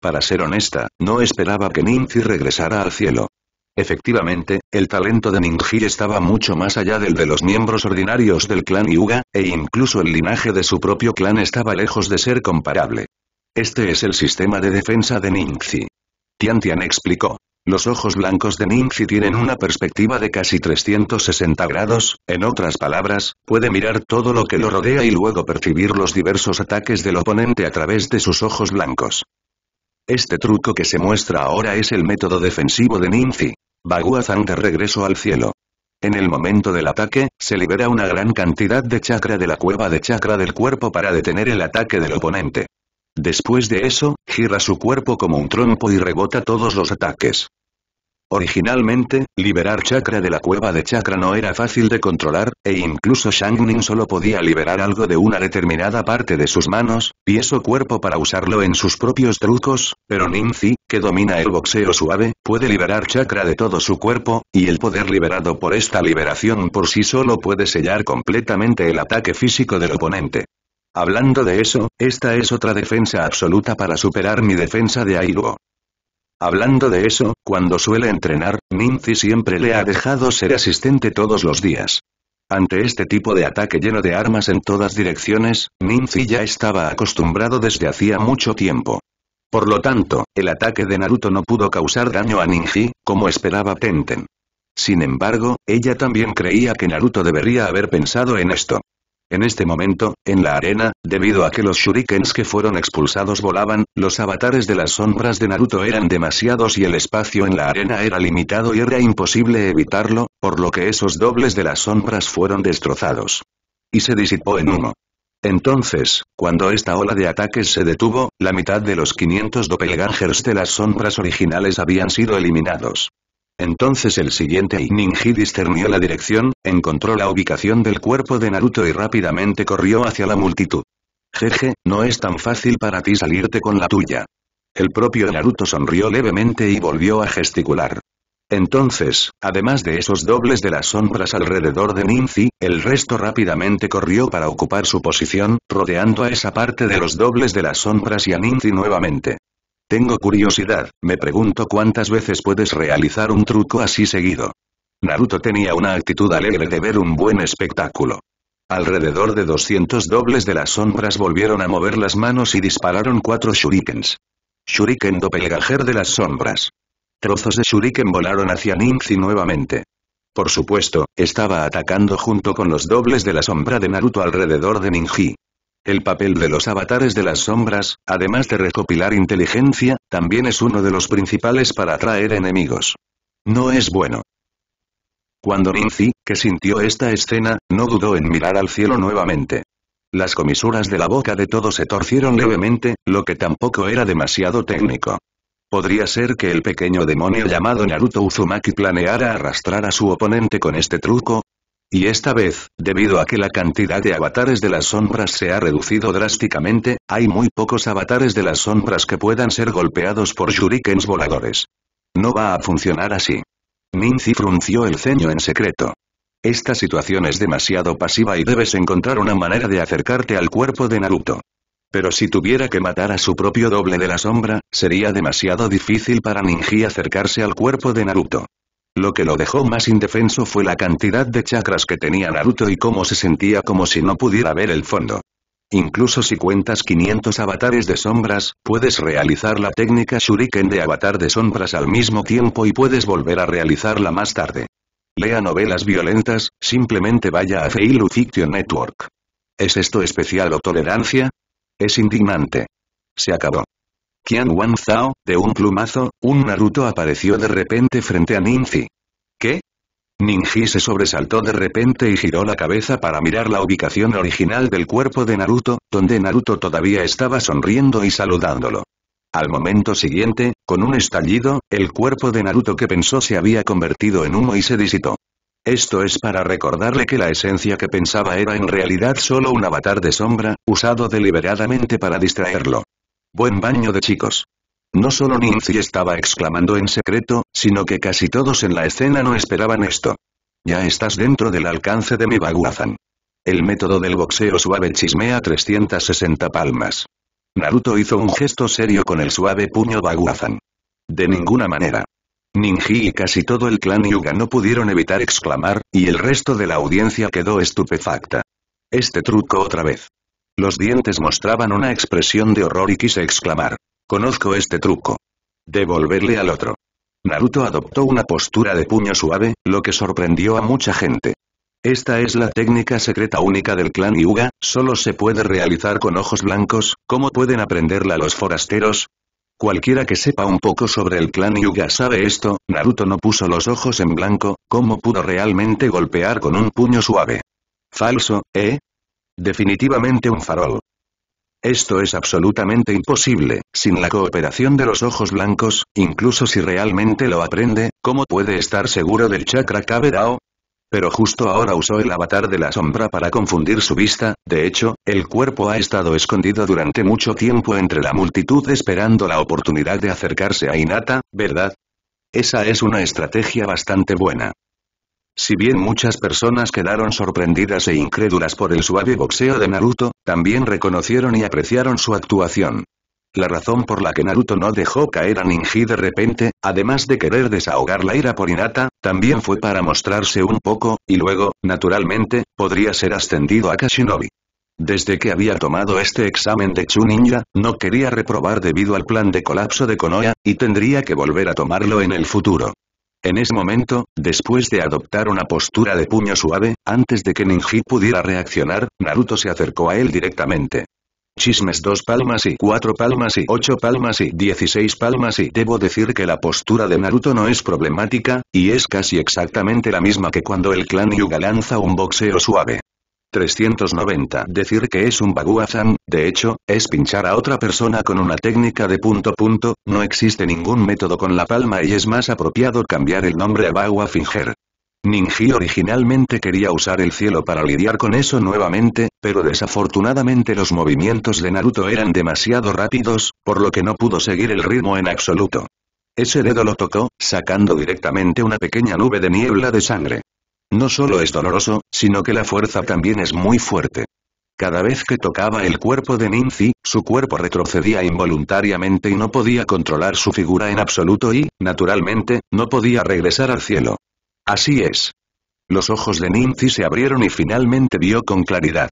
Para ser honesta, no esperaba que Ninji regresara al cielo. Efectivamente, el talento de Ningji estaba mucho más allá del de los miembros ordinarios del clan Yuga, e incluso el linaje de su propio clan estaba lejos de ser comparable. Este es el sistema de defensa de Ningxi. Tian Tian explicó. Los ojos blancos de Ningxi tienen una perspectiva de casi 360 grados, en otras palabras, puede mirar todo lo que lo rodea y luego percibir los diversos ataques del oponente a través de sus ojos blancos. Este truco que se muestra ahora es el método defensivo de Ningxi. Baguazan de regreso al cielo. En el momento del ataque, se libera una gran cantidad de chakra de la cueva de chakra del cuerpo para detener el ataque del oponente. Después de eso, gira su cuerpo como un trompo y rebota todos los ataques. Originalmente, liberar chakra de la cueva de chakra no era fácil de controlar, e incluso Shang Ning solo podía liberar algo de una determinada parte de sus manos, pies o cuerpo para usarlo en sus propios trucos, pero Ninzi, que domina el boxeo suave, puede liberar chakra de todo su cuerpo, y el poder liberado por esta liberación por sí solo puede sellar completamente el ataque físico del oponente. Hablando de eso, esta es otra defensa absoluta para superar mi defensa de airo. Hablando de eso, cuando suele entrenar, Ninzi siempre le ha dejado ser asistente todos los días. Ante este tipo de ataque lleno de armas en todas direcciones, Ninji ya estaba acostumbrado desde hacía mucho tiempo. Por lo tanto, el ataque de Naruto no pudo causar daño a Ninji, como esperaba Tenten. Sin embargo, ella también creía que Naruto debería haber pensado en esto. En este momento, en la arena, debido a que los shurikens que fueron expulsados volaban, los avatares de las sombras de Naruto eran demasiados y el espacio en la arena era limitado y era imposible evitarlo, por lo que esos dobles de las sombras fueron destrozados. Y se disipó en humo. Entonces, cuando esta ola de ataques se detuvo, la mitad de los 500 doppelgangers de las sombras originales habían sido eliminados. Entonces el siguiente Ninji discernió la dirección, encontró la ubicación del cuerpo de Naruto y rápidamente corrió hacia la multitud. Jeje, no es tan fácil para ti salirte con la tuya. El propio Naruto sonrió levemente y volvió a gesticular. Entonces, además de esos dobles de las sombras alrededor de Ninzi, el resto rápidamente corrió para ocupar su posición, rodeando a esa parte de los dobles de las sombras y a Ninzi nuevamente. Tengo curiosidad, me pregunto cuántas veces puedes realizar un truco así seguido. Naruto tenía una actitud alegre de ver un buen espectáculo. Alrededor de 200 dobles de las sombras volvieron a mover las manos y dispararon cuatro shurikens. Shuriken pelgajer de las sombras. Trozos de shuriken volaron hacia Ninzi nuevamente. Por supuesto, estaba atacando junto con los dobles de la sombra de Naruto alrededor de Ninji. El papel de los avatares de las sombras, además de recopilar inteligencia, también es uno de los principales para atraer enemigos. No es bueno. Cuando Ninzi, que sintió esta escena, no dudó en mirar al cielo nuevamente. Las comisuras de la boca de todo se torcieron levemente, lo que tampoco era demasiado técnico. Podría ser que el pequeño demonio llamado Naruto Uzumaki planeara arrastrar a su oponente con este truco, y esta vez, debido a que la cantidad de avatares de las sombras se ha reducido drásticamente, hay muy pocos avatares de las sombras que puedan ser golpeados por shurikens voladores. No va a funcionar así. Ninzi frunció el ceño en secreto. Esta situación es demasiado pasiva y debes encontrar una manera de acercarte al cuerpo de Naruto. Pero si tuviera que matar a su propio doble de la sombra, sería demasiado difícil para Ninji acercarse al cuerpo de Naruto. Lo que lo dejó más indefenso fue la cantidad de chakras que tenía Naruto y cómo se sentía como si no pudiera ver el fondo. Incluso si cuentas 500 avatares de sombras, puedes realizar la técnica Shuriken de avatar de sombras al mismo tiempo y puedes volver a realizarla más tarde. Lea novelas violentas, simplemente vaya a Feilu Fiction Network. ¿Es esto especial o tolerancia? Es indignante. Se acabó. Kian Wan Zhao, de un plumazo, un Naruto apareció de repente frente a Ninji. ¿Qué? Ninji se sobresaltó de repente y giró la cabeza para mirar la ubicación original del cuerpo de Naruto, donde Naruto todavía estaba sonriendo y saludándolo. Al momento siguiente, con un estallido, el cuerpo de Naruto que pensó se había convertido en humo y se disitó. Esto es para recordarle que la esencia que pensaba era en realidad solo un avatar de sombra, usado deliberadamente para distraerlo. Buen baño de chicos. No solo Ninji estaba exclamando en secreto, sino que casi todos en la escena no esperaban esto. Ya estás dentro del alcance de mi baguazan. El método del boxeo suave chismea 360 palmas. Naruto hizo un gesto serio con el suave puño baguazan. De ninguna manera. Ninji y casi todo el clan Yuga no pudieron evitar exclamar, y el resto de la audiencia quedó estupefacta. Este truco otra vez. Los dientes mostraban una expresión de horror y quise exclamar. Conozco este truco. Devolverle al otro. Naruto adoptó una postura de puño suave, lo que sorprendió a mucha gente. Esta es la técnica secreta única del clan Yuga, solo se puede realizar con ojos blancos, ¿cómo pueden aprenderla los forasteros? Cualquiera que sepa un poco sobre el clan Yuga sabe esto, Naruto no puso los ojos en blanco, ¿cómo pudo realmente golpear con un puño suave? Falso, ¿eh? Definitivamente un farol. Esto es absolutamente imposible, sin la cooperación de los ojos blancos, incluso si realmente lo aprende, ¿cómo puede estar seguro del chakra dao Pero justo ahora usó el avatar de la sombra para confundir su vista, de hecho, el cuerpo ha estado escondido durante mucho tiempo entre la multitud esperando la oportunidad de acercarse a Inata, ¿verdad? Esa es una estrategia bastante buena. Si bien muchas personas quedaron sorprendidas e incrédulas por el suave boxeo de Naruto, también reconocieron y apreciaron su actuación. La razón por la que Naruto no dejó caer a Ninji de repente, además de querer desahogar la ira por Hinata, también fue para mostrarse un poco, y luego, naturalmente, podría ser ascendido a Kashinobi. Desde que había tomado este examen de Chuninja, no quería reprobar debido al plan de colapso de Konoha, y tendría que volver a tomarlo en el futuro. En ese momento, después de adoptar una postura de puño suave, antes de que Ninji pudiera reaccionar, Naruto se acercó a él directamente. Chismes 2 palmas y 4 palmas y ocho palmas y 16 palmas y debo decir que la postura de Naruto no es problemática, y es casi exactamente la misma que cuando el clan Yuga lanza un boxeo suave. 390. Decir que es un Baguazan, de hecho, es pinchar a otra persona con una técnica de punto punto, no existe ningún método con la palma y es más apropiado cambiar el nombre a Bagua Finger. Ninji originalmente quería usar el cielo para lidiar con eso nuevamente, pero desafortunadamente los movimientos de Naruto eran demasiado rápidos, por lo que no pudo seguir el ritmo en absoluto. Ese dedo lo tocó, sacando directamente una pequeña nube de niebla de sangre. No solo es doloroso, sino que la fuerza también es muy fuerte. Cada vez que tocaba el cuerpo de Ninzi, su cuerpo retrocedía involuntariamente y no podía controlar su figura en absoluto y, naturalmente, no podía regresar al cielo. Así es. Los ojos de Ninzi se abrieron y finalmente vio con claridad.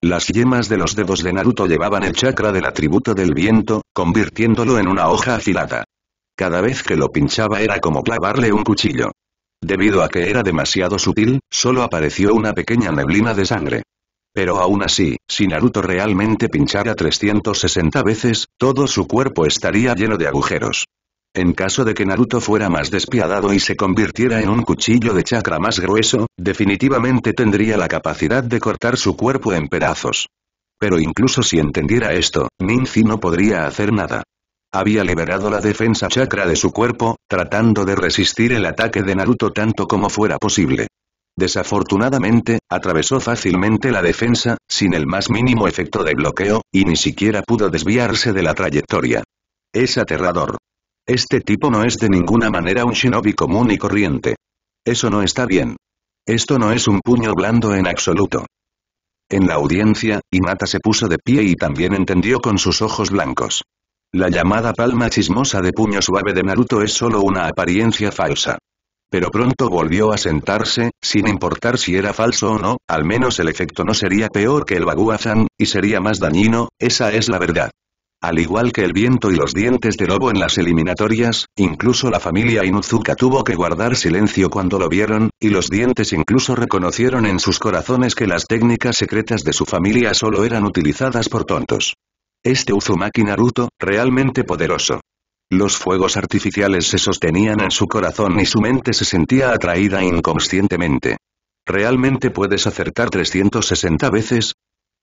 Las yemas de los dedos de Naruto llevaban el chakra del atributo del viento, convirtiéndolo en una hoja afilada. Cada vez que lo pinchaba era como clavarle un cuchillo. Debido a que era demasiado sutil, solo apareció una pequeña neblina de sangre. Pero aún así, si Naruto realmente pinchara 360 veces, todo su cuerpo estaría lleno de agujeros. En caso de que Naruto fuera más despiadado y se convirtiera en un cuchillo de chakra más grueso, definitivamente tendría la capacidad de cortar su cuerpo en pedazos. Pero incluso si entendiera esto, Ninzi no podría hacer nada había liberado la defensa chakra de su cuerpo, tratando de resistir el ataque de Naruto tanto como fuera posible. Desafortunadamente, atravesó fácilmente la defensa, sin el más mínimo efecto de bloqueo, y ni siquiera pudo desviarse de la trayectoria. Es aterrador. Este tipo no es de ninguna manera un shinobi común y corriente. Eso no está bien. Esto no es un puño blando en absoluto. En la audiencia, Inata se puso de pie y también entendió con sus ojos blancos. La llamada palma chismosa de puño suave de Naruto es solo una apariencia falsa. Pero pronto volvió a sentarse, sin importar si era falso o no, al menos el efecto no sería peor que el bagua y sería más dañino, esa es la verdad. Al igual que el viento y los dientes de lobo en las eliminatorias, incluso la familia Inuzuka tuvo que guardar silencio cuando lo vieron, y los dientes incluso reconocieron en sus corazones que las técnicas secretas de su familia solo eran utilizadas por tontos. Este Uzumaki Naruto, realmente poderoso. Los fuegos artificiales se sostenían en su corazón y su mente se sentía atraída inconscientemente. ¿Realmente puedes acertar 360 veces?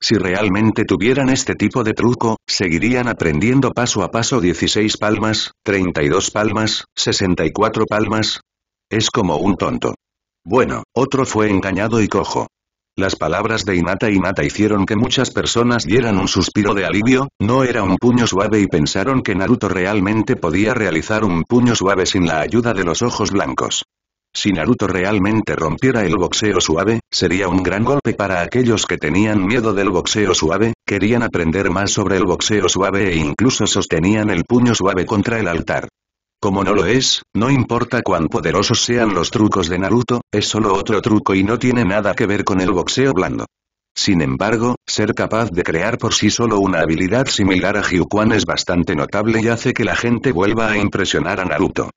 Si realmente tuvieran este tipo de truco, seguirían aprendiendo paso a paso 16 palmas, 32 palmas, 64 palmas. Es como un tonto. Bueno, otro fue engañado y cojo. Las palabras de Inata Nata hicieron que muchas personas dieran un suspiro de alivio, no era un puño suave y pensaron que Naruto realmente podía realizar un puño suave sin la ayuda de los ojos blancos. Si Naruto realmente rompiera el boxeo suave, sería un gran golpe para aquellos que tenían miedo del boxeo suave, querían aprender más sobre el boxeo suave e incluso sostenían el puño suave contra el altar. Como no lo es, no importa cuán poderosos sean los trucos de Naruto, es solo otro truco y no tiene nada que ver con el boxeo blando. Sin embargo, ser capaz de crear por sí solo una habilidad similar a Jiu-Kuan es bastante notable y hace que la gente vuelva a impresionar a Naruto.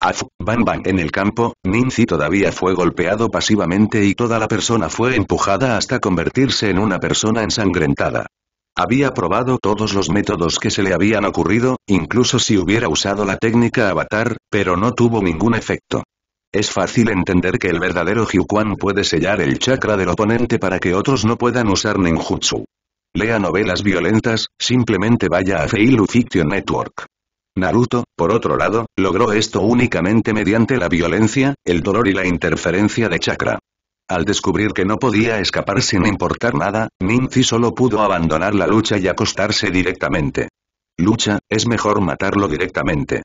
Af, Bam Bang en el campo, Ninzi todavía fue golpeado pasivamente y toda la persona fue empujada hasta convertirse en una persona ensangrentada. Había probado todos los métodos que se le habían ocurrido, incluso si hubiera usado la técnica avatar, pero no tuvo ningún efecto. Es fácil entender que el verdadero Hyuquan puede sellar el chakra del oponente para que otros no puedan usar ninjutsu. Lea novelas violentas, simplemente vaya a Feilu Fiction Network. Naruto, por otro lado, logró esto únicamente mediante la violencia, el dolor y la interferencia de chakra. Al descubrir que no podía escapar sin importar nada, Ninzi solo pudo abandonar la lucha y acostarse directamente. Lucha, es mejor matarlo directamente.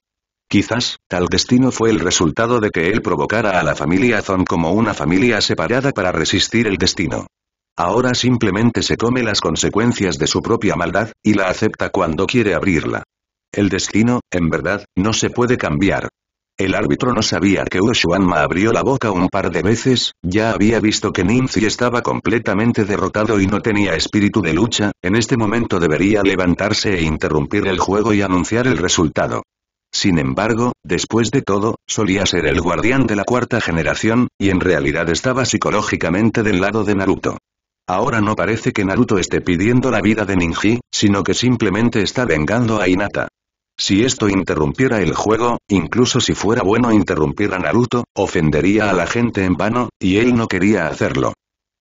Quizás, tal destino fue el resultado de que él provocara a la familia Zon como una familia separada para resistir el destino. Ahora simplemente se come las consecuencias de su propia maldad, y la acepta cuando quiere abrirla. El destino, en verdad, no se puede cambiar. El árbitro no sabía que Ushuanma abrió la boca un par de veces, ya había visto que Ninzi estaba completamente derrotado y no tenía espíritu de lucha, en este momento debería levantarse e interrumpir el juego y anunciar el resultado. Sin embargo, después de todo, solía ser el guardián de la cuarta generación, y en realidad estaba psicológicamente del lado de Naruto. Ahora no parece que Naruto esté pidiendo la vida de Ninji, sino que simplemente está vengando a Hinata. Si esto interrumpiera el juego, incluso si fuera bueno interrumpir a Naruto, ofendería a la gente en vano, y él no quería hacerlo.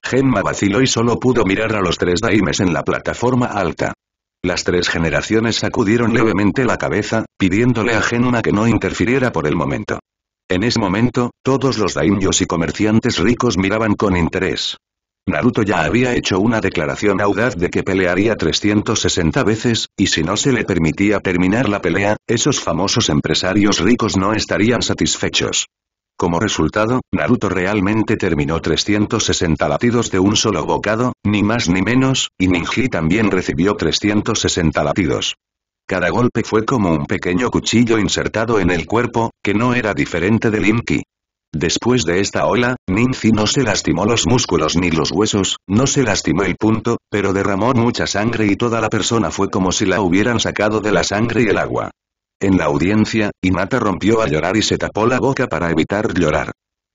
Genma vaciló y solo pudo mirar a los tres daimes en la plataforma alta. Las tres generaciones sacudieron levemente la cabeza, pidiéndole a Genma que no interfiriera por el momento. En ese momento, todos los daimios y comerciantes ricos miraban con interés. Naruto ya había hecho una declaración audaz de que pelearía 360 veces, y si no se le permitía terminar la pelea, esos famosos empresarios ricos no estarían satisfechos. Como resultado, Naruto realmente terminó 360 latidos de un solo bocado, ni más ni menos, y Ninji también recibió 360 latidos. Cada golpe fue como un pequeño cuchillo insertado en el cuerpo, que no era diferente del Inki. Después de esta ola, Ninzi no se lastimó los músculos ni los huesos, no se lastimó el punto, pero derramó mucha sangre y toda la persona fue como si la hubieran sacado de la sangre y el agua. En la audiencia, Inata rompió a llorar y se tapó la boca para evitar llorar.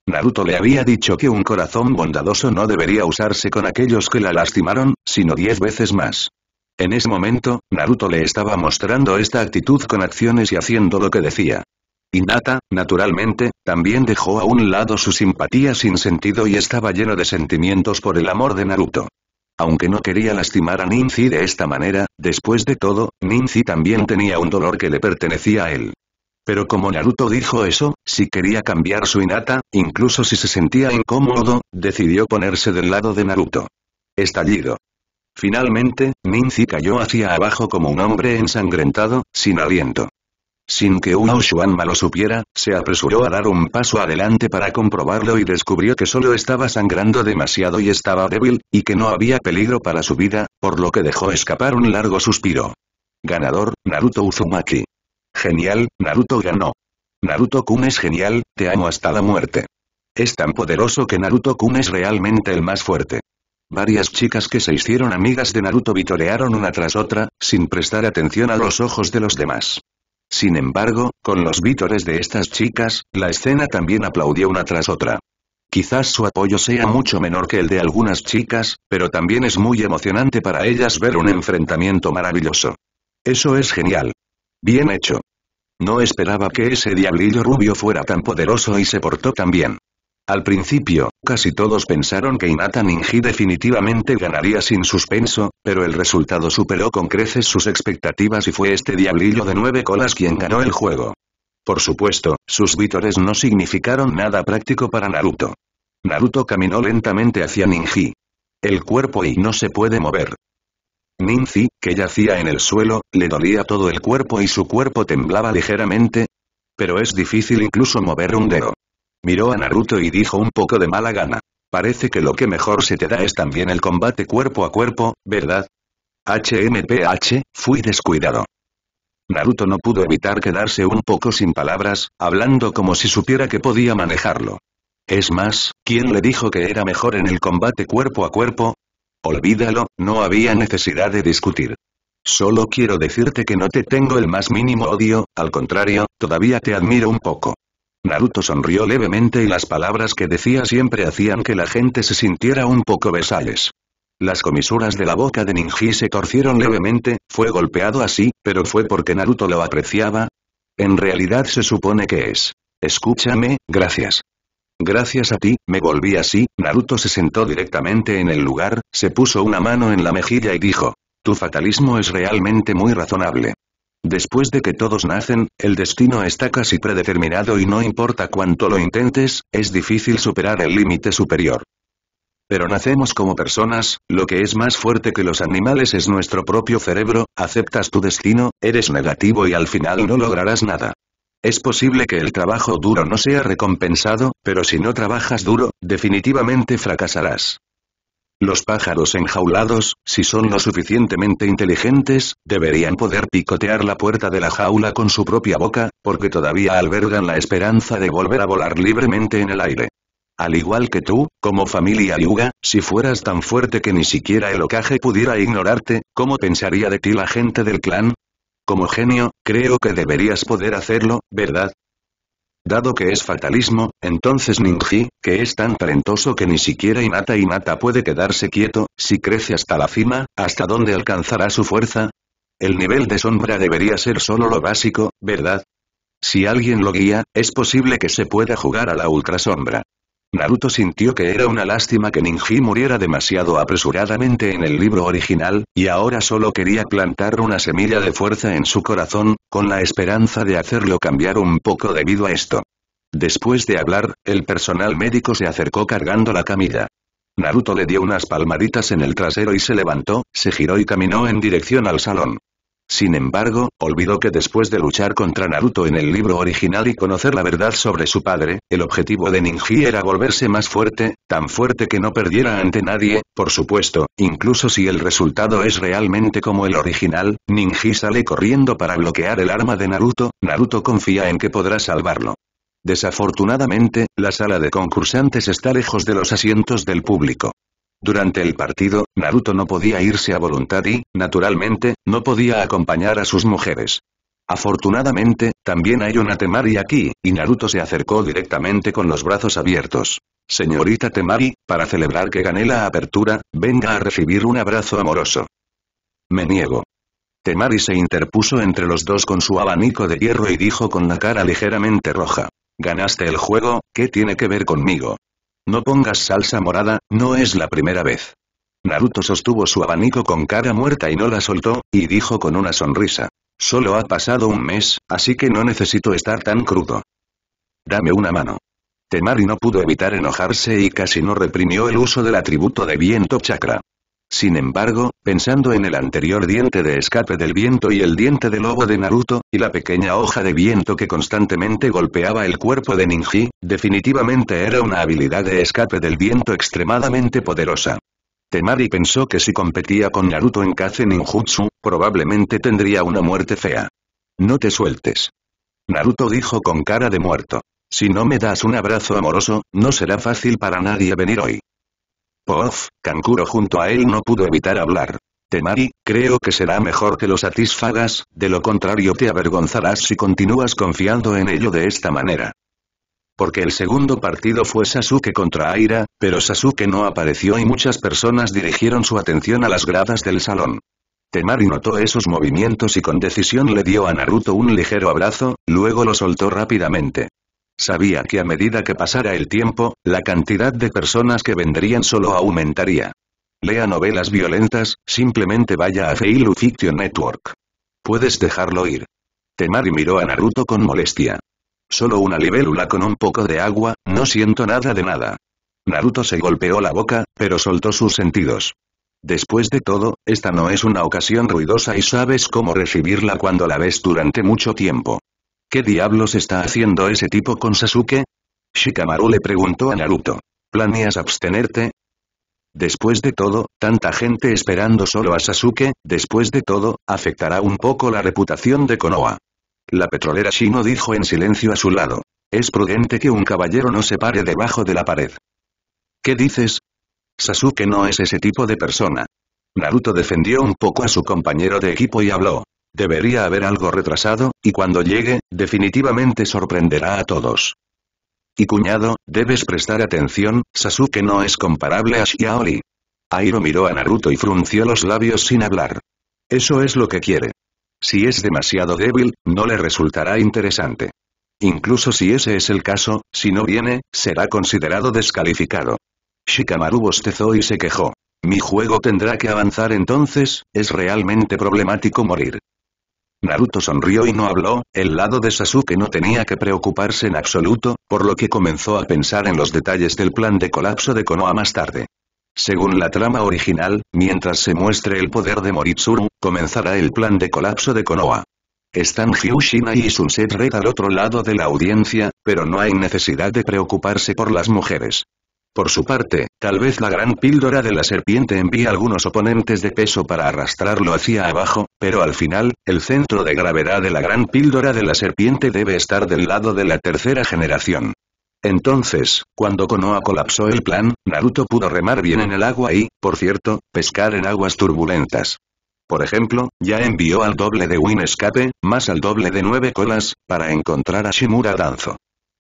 Naruto le había dicho que un corazón bondadoso no debería usarse con aquellos que la lastimaron, sino diez veces más. En ese momento, Naruto le estaba mostrando esta actitud con acciones y haciendo lo que decía. Inata, naturalmente, también dejó a un lado su simpatía sin sentido y estaba lleno de sentimientos por el amor de Naruto. Aunque no quería lastimar a Ninzi de esta manera, después de todo, Ninzi también tenía un dolor que le pertenecía a él. Pero como Naruto dijo eso, si quería cambiar su inata, incluso si se sentía incómodo, decidió ponerse del lado de Naruto. Estallido. Finalmente, Ninzi cayó hacia abajo como un hombre ensangrentado, sin aliento. Sin que un Shuanma lo supiera, se apresuró a dar un paso adelante para comprobarlo y descubrió que solo estaba sangrando demasiado y estaba débil, y que no había peligro para su vida, por lo que dejó escapar un largo suspiro. Ganador, Naruto Uzumaki. Genial, Naruto ganó. Naruto-kun es genial, te amo hasta la muerte. Es tan poderoso que Naruto-kun es realmente el más fuerte. Varias chicas que se hicieron amigas de Naruto vitorearon una tras otra, sin prestar atención a los ojos de los demás. Sin embargo, con los vítores de estas chicas, la escena también aplaudió una tras otra. Quizás su apoyo sea mucho menor que el de algunas chicas, pero también es muy emocionante para ellas ver un enfrentamiento maravilloso. Eso es genial. Bien hecho. No esperaba que ese diablillo rubio fuera tan poderoso y se portó tan bien. Al principio, casi todos pensaron que Inata Ninji definitivamente ganaría sin suspenso, pero el resultado superó con creces sus expectativas y fue este diablillo de nueve colas quien ganó el juego. Por supuesto, sus vítores no significaron nada práctico para Naruto. Naruto caminó lentamente hacia Ninji. El cuerpo y no se puede mover. Ninji, que yacía en el suelo, le dolía todo el cuerpo y su cuerpo temblaba ligeramente. Pero es difícil incluso mover un dedo. Miró a Naruto y dijo un poco de mala gana. Parece que lo que mejor se te da es también el combate cuerpo a cuerpo, ¿verdad? HMPH, fui descuidado. Naruto no pudo evitar quedarse un poco sin palabras, hablando como si supiera que podía manejarlo. Es más, ¿quién le dijo que era mejor en el combate cuerpo a cuerpo? Olvídalo, no había necesidad de discutir. Solo quiero decirte que no te tengo el más mínimo odio, al contrario, todavía te admiro un poco. Naruto sonrió levemente y las palabras que decía siempre hacían que la gente se sintiera un poco besales. Las comisuras de la boca de Ninji se torcieron levemente, fue golpeado así, pero fue porque Naruto lo apreciaba. En realidad se supone que es. Escúchame, gracias. Gracias a ti, me volví así, Naruto se sentó directamente en el lugar, se puso una mano en la mejilla y dijo. Tu fatalismo es realmente muy razonable. Después de que todos nacen, el destino está casi predeterminado y no importa cuánto lo intentes, es difícil superar el límite superior. Pero nacemos como personas, lo que es más fuerte que los animales es nuestro propio cerebro, aceptas tu destino, eres negativo y al final no lograrás nada. Es posible que el trabajo duro no sea recompensado, pero si no trabajas duro, definitivamente fracasarás. Los pájaros enjaulados, si son lo suficientemente inteligentes, deberían poder picotear la puerta de la jaula con su propia boca, porque todavía albergan la esperanza de volver a volar libremente en el aire. Al igual que tú, como familia Yuga, si fueras tan fuerte que ni siquiera el ocaje pudiera ignorarte, ¿cómo pensaría de ti la gente del clan? Como genio, creo que deberías poder hacerlo, ¿verdad? Dado que es fatalismo, entonces ninji, que es tan talentoso que ni siquiera y mata puede quedarse quieto, si crece hasta la cima, ¿hasta dónde alcanzará su fuerza? El nivel de sombra debería ser solo lo básico, ¿verdad? Si alguien lo guía, es posible que se pueda jugar a la ultrasombra. Naruto sintió que era una lástima que Ninji muriera demasiado apresuradamente en el libro original, y ahora solo quería plantar una semilla de fuerza en su corazón, con la esperanza de hacerlo cambiar un poco debido a esto. Después de hablar, el personal médico se acercó cargando la camilla. Naruto le dio unas palmaditas en el trasero y se levantó, se giró y caminó en dirección al salón. Sin embargo, olvidó que después de luchar contra Naruto en el libro original y conocer la verdad sobre su padre, el objetivo de Ninji era volverse más fuerte, tan fuerte que no perdiera ante nadie, por supuesto, incluso si el resultado es realmente como el original, Ninji sale corriendo para bloquear el arma de Naruto, Naruto confía en que podrá salvarlo. Desafortunadamente, la sala de concursantes está lejos de los asientos del público. Durante el partido, Naruto no podía irse a voluntad y, naturalmente, no podía acompañar a sus mujeres. Afortunadamente, también hay una Temari aquí, y Naruto se acercó directamente con los brazos abiertos. Señorita Temari, para celebrar que gané la apertura, venga a recibir un abrazo amoroso. Me niego. Temari se interpuso entre los dos con su abanico de hierro y dijo con la cara ligeramente roja. Ganaste el juego, ¿qué tiene que ver conmigo? No pongas salsa morada, no es la primera vez. Naruto sostuvo su abanico con cara muerta y no la soltó, y dijo con una sonrisa. Solo ha pasado un mes, así que no necesito estar tan crudo. Dame una mano. Temari no pudo evitar enojarse y casi no reprimió el uso del atributo de viento chakra. Sin embargo, pensando en el anterior diente de escape del viento y el diente de lobo de Naruto, y la pequeña hoja de viento que constantemente golpeaba el cuerpo de Ninji, definitivamente era una habilidad de escape del viento extremadamente poderosa. Temari pensó que si competía con Naruto en Kaze Ninjutsu, probablemente tendría una muerte fea. No te sueltes. Naruto dijo con cara de muerto. Si no me das un abrazo amoroso, no será fácil para nadie venir hoy. Pof, Kankuro junto a él no pudo evitar hablar. Temari, creo que será mejor que lo satisfagas, de lo contrario te avergonzarás si continúas confiando en ello de esta manera. Porque el segundo partido fue Sasuke contra Aira, pero Sasuke no apareció y muchas personas dirigieron su atención a las gradas del salón. Temari notó esos movimientos y con decisión le dio a Naruto un ligero abrazo, luego lo soltó rápidamente. Sabía que a medida que pasara el tiempo, la cantidad de personas que vendrían solo aumentaría. Lea novelas violentas, simplemente vaya a Feilu Fiction Network. Puedes dejarlo ir. Temari miró a Naruto con molestia. Solo una libélula con un poco de agua, no siento nada de nada. Naruto se golpeó la boca, pero soltó sus sentidos. Después de todo, esta no es una ocasión ruidosa y sabes cómo recibirla cuando la ves durante mucho tiempo. ¿Qué diablos está haciendo ese tipo con Sasuke? Shikamaru le preguntó a Naruto. ¿Planeas abstenerte? Después de todo, tanta gente esperando solo a Sasuke, después de todo, afectará un poco la reputación de Konoha. La petrolera Shino dijo en silencio a su lado. Es prudente que un caballero no se pare debajo de la pared. ¿Qué dices? Sasuke no es ese tipo de persona. Naruto defendió un poco a su compañero de equipo y habló. Debería haber algo retrasado, y cuando llegue, definitivamente sorprenderá a todos. Y cuñado, debes prestar atención, Sasuke no es comparable a Shiaori. Airo miró a Naruto y frunció los labios sin hablar. Eso es lo que quiere. Si es demasiado débil, no le resultará interesante. Incluso si ese es el caso, si no viene, será considerado descalificado. Shikamaru bostezó y se quejó. Mi juego tendrá que avanzar entonces, es realmente problemático morir. Naruto sonrió y no habló, el lado de Sasuke no tenía que preocuparse en absoluto, por lo que comenzó a pensar en los detalles del plan de colapso de Konoha más tarde. Según la trama original, mientras se muestre el poder de Moritsuru, comenzará el plan de colapso de Konoha. Están Hyushina y Sunset Red al otro lado de la audiencia, pero no hay necesidad de preocuparse por las mujeres. Por su parte, tal vez la gran píldora de la serpiente envía algunos oponentes de peso para arrastrarlo hacia abajo, pero al final, el centro de gravedad de la gran píldora de la serpiente debe estar del lado de la tercera generación. Entonces, cuando Konoha colapsó el plan, Naruto pudo remar bien en el agua y, por cierto, pescar en aguas turbulentas. Por ejemplo, ya envió al doble de Win Escape, más al doble de nueve colas, para encontrar a Shimura Danzo.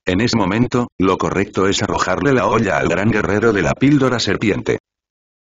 En ese momento, lo correcto es arrojarle la olla al gran guerrero de la píldora serpiente.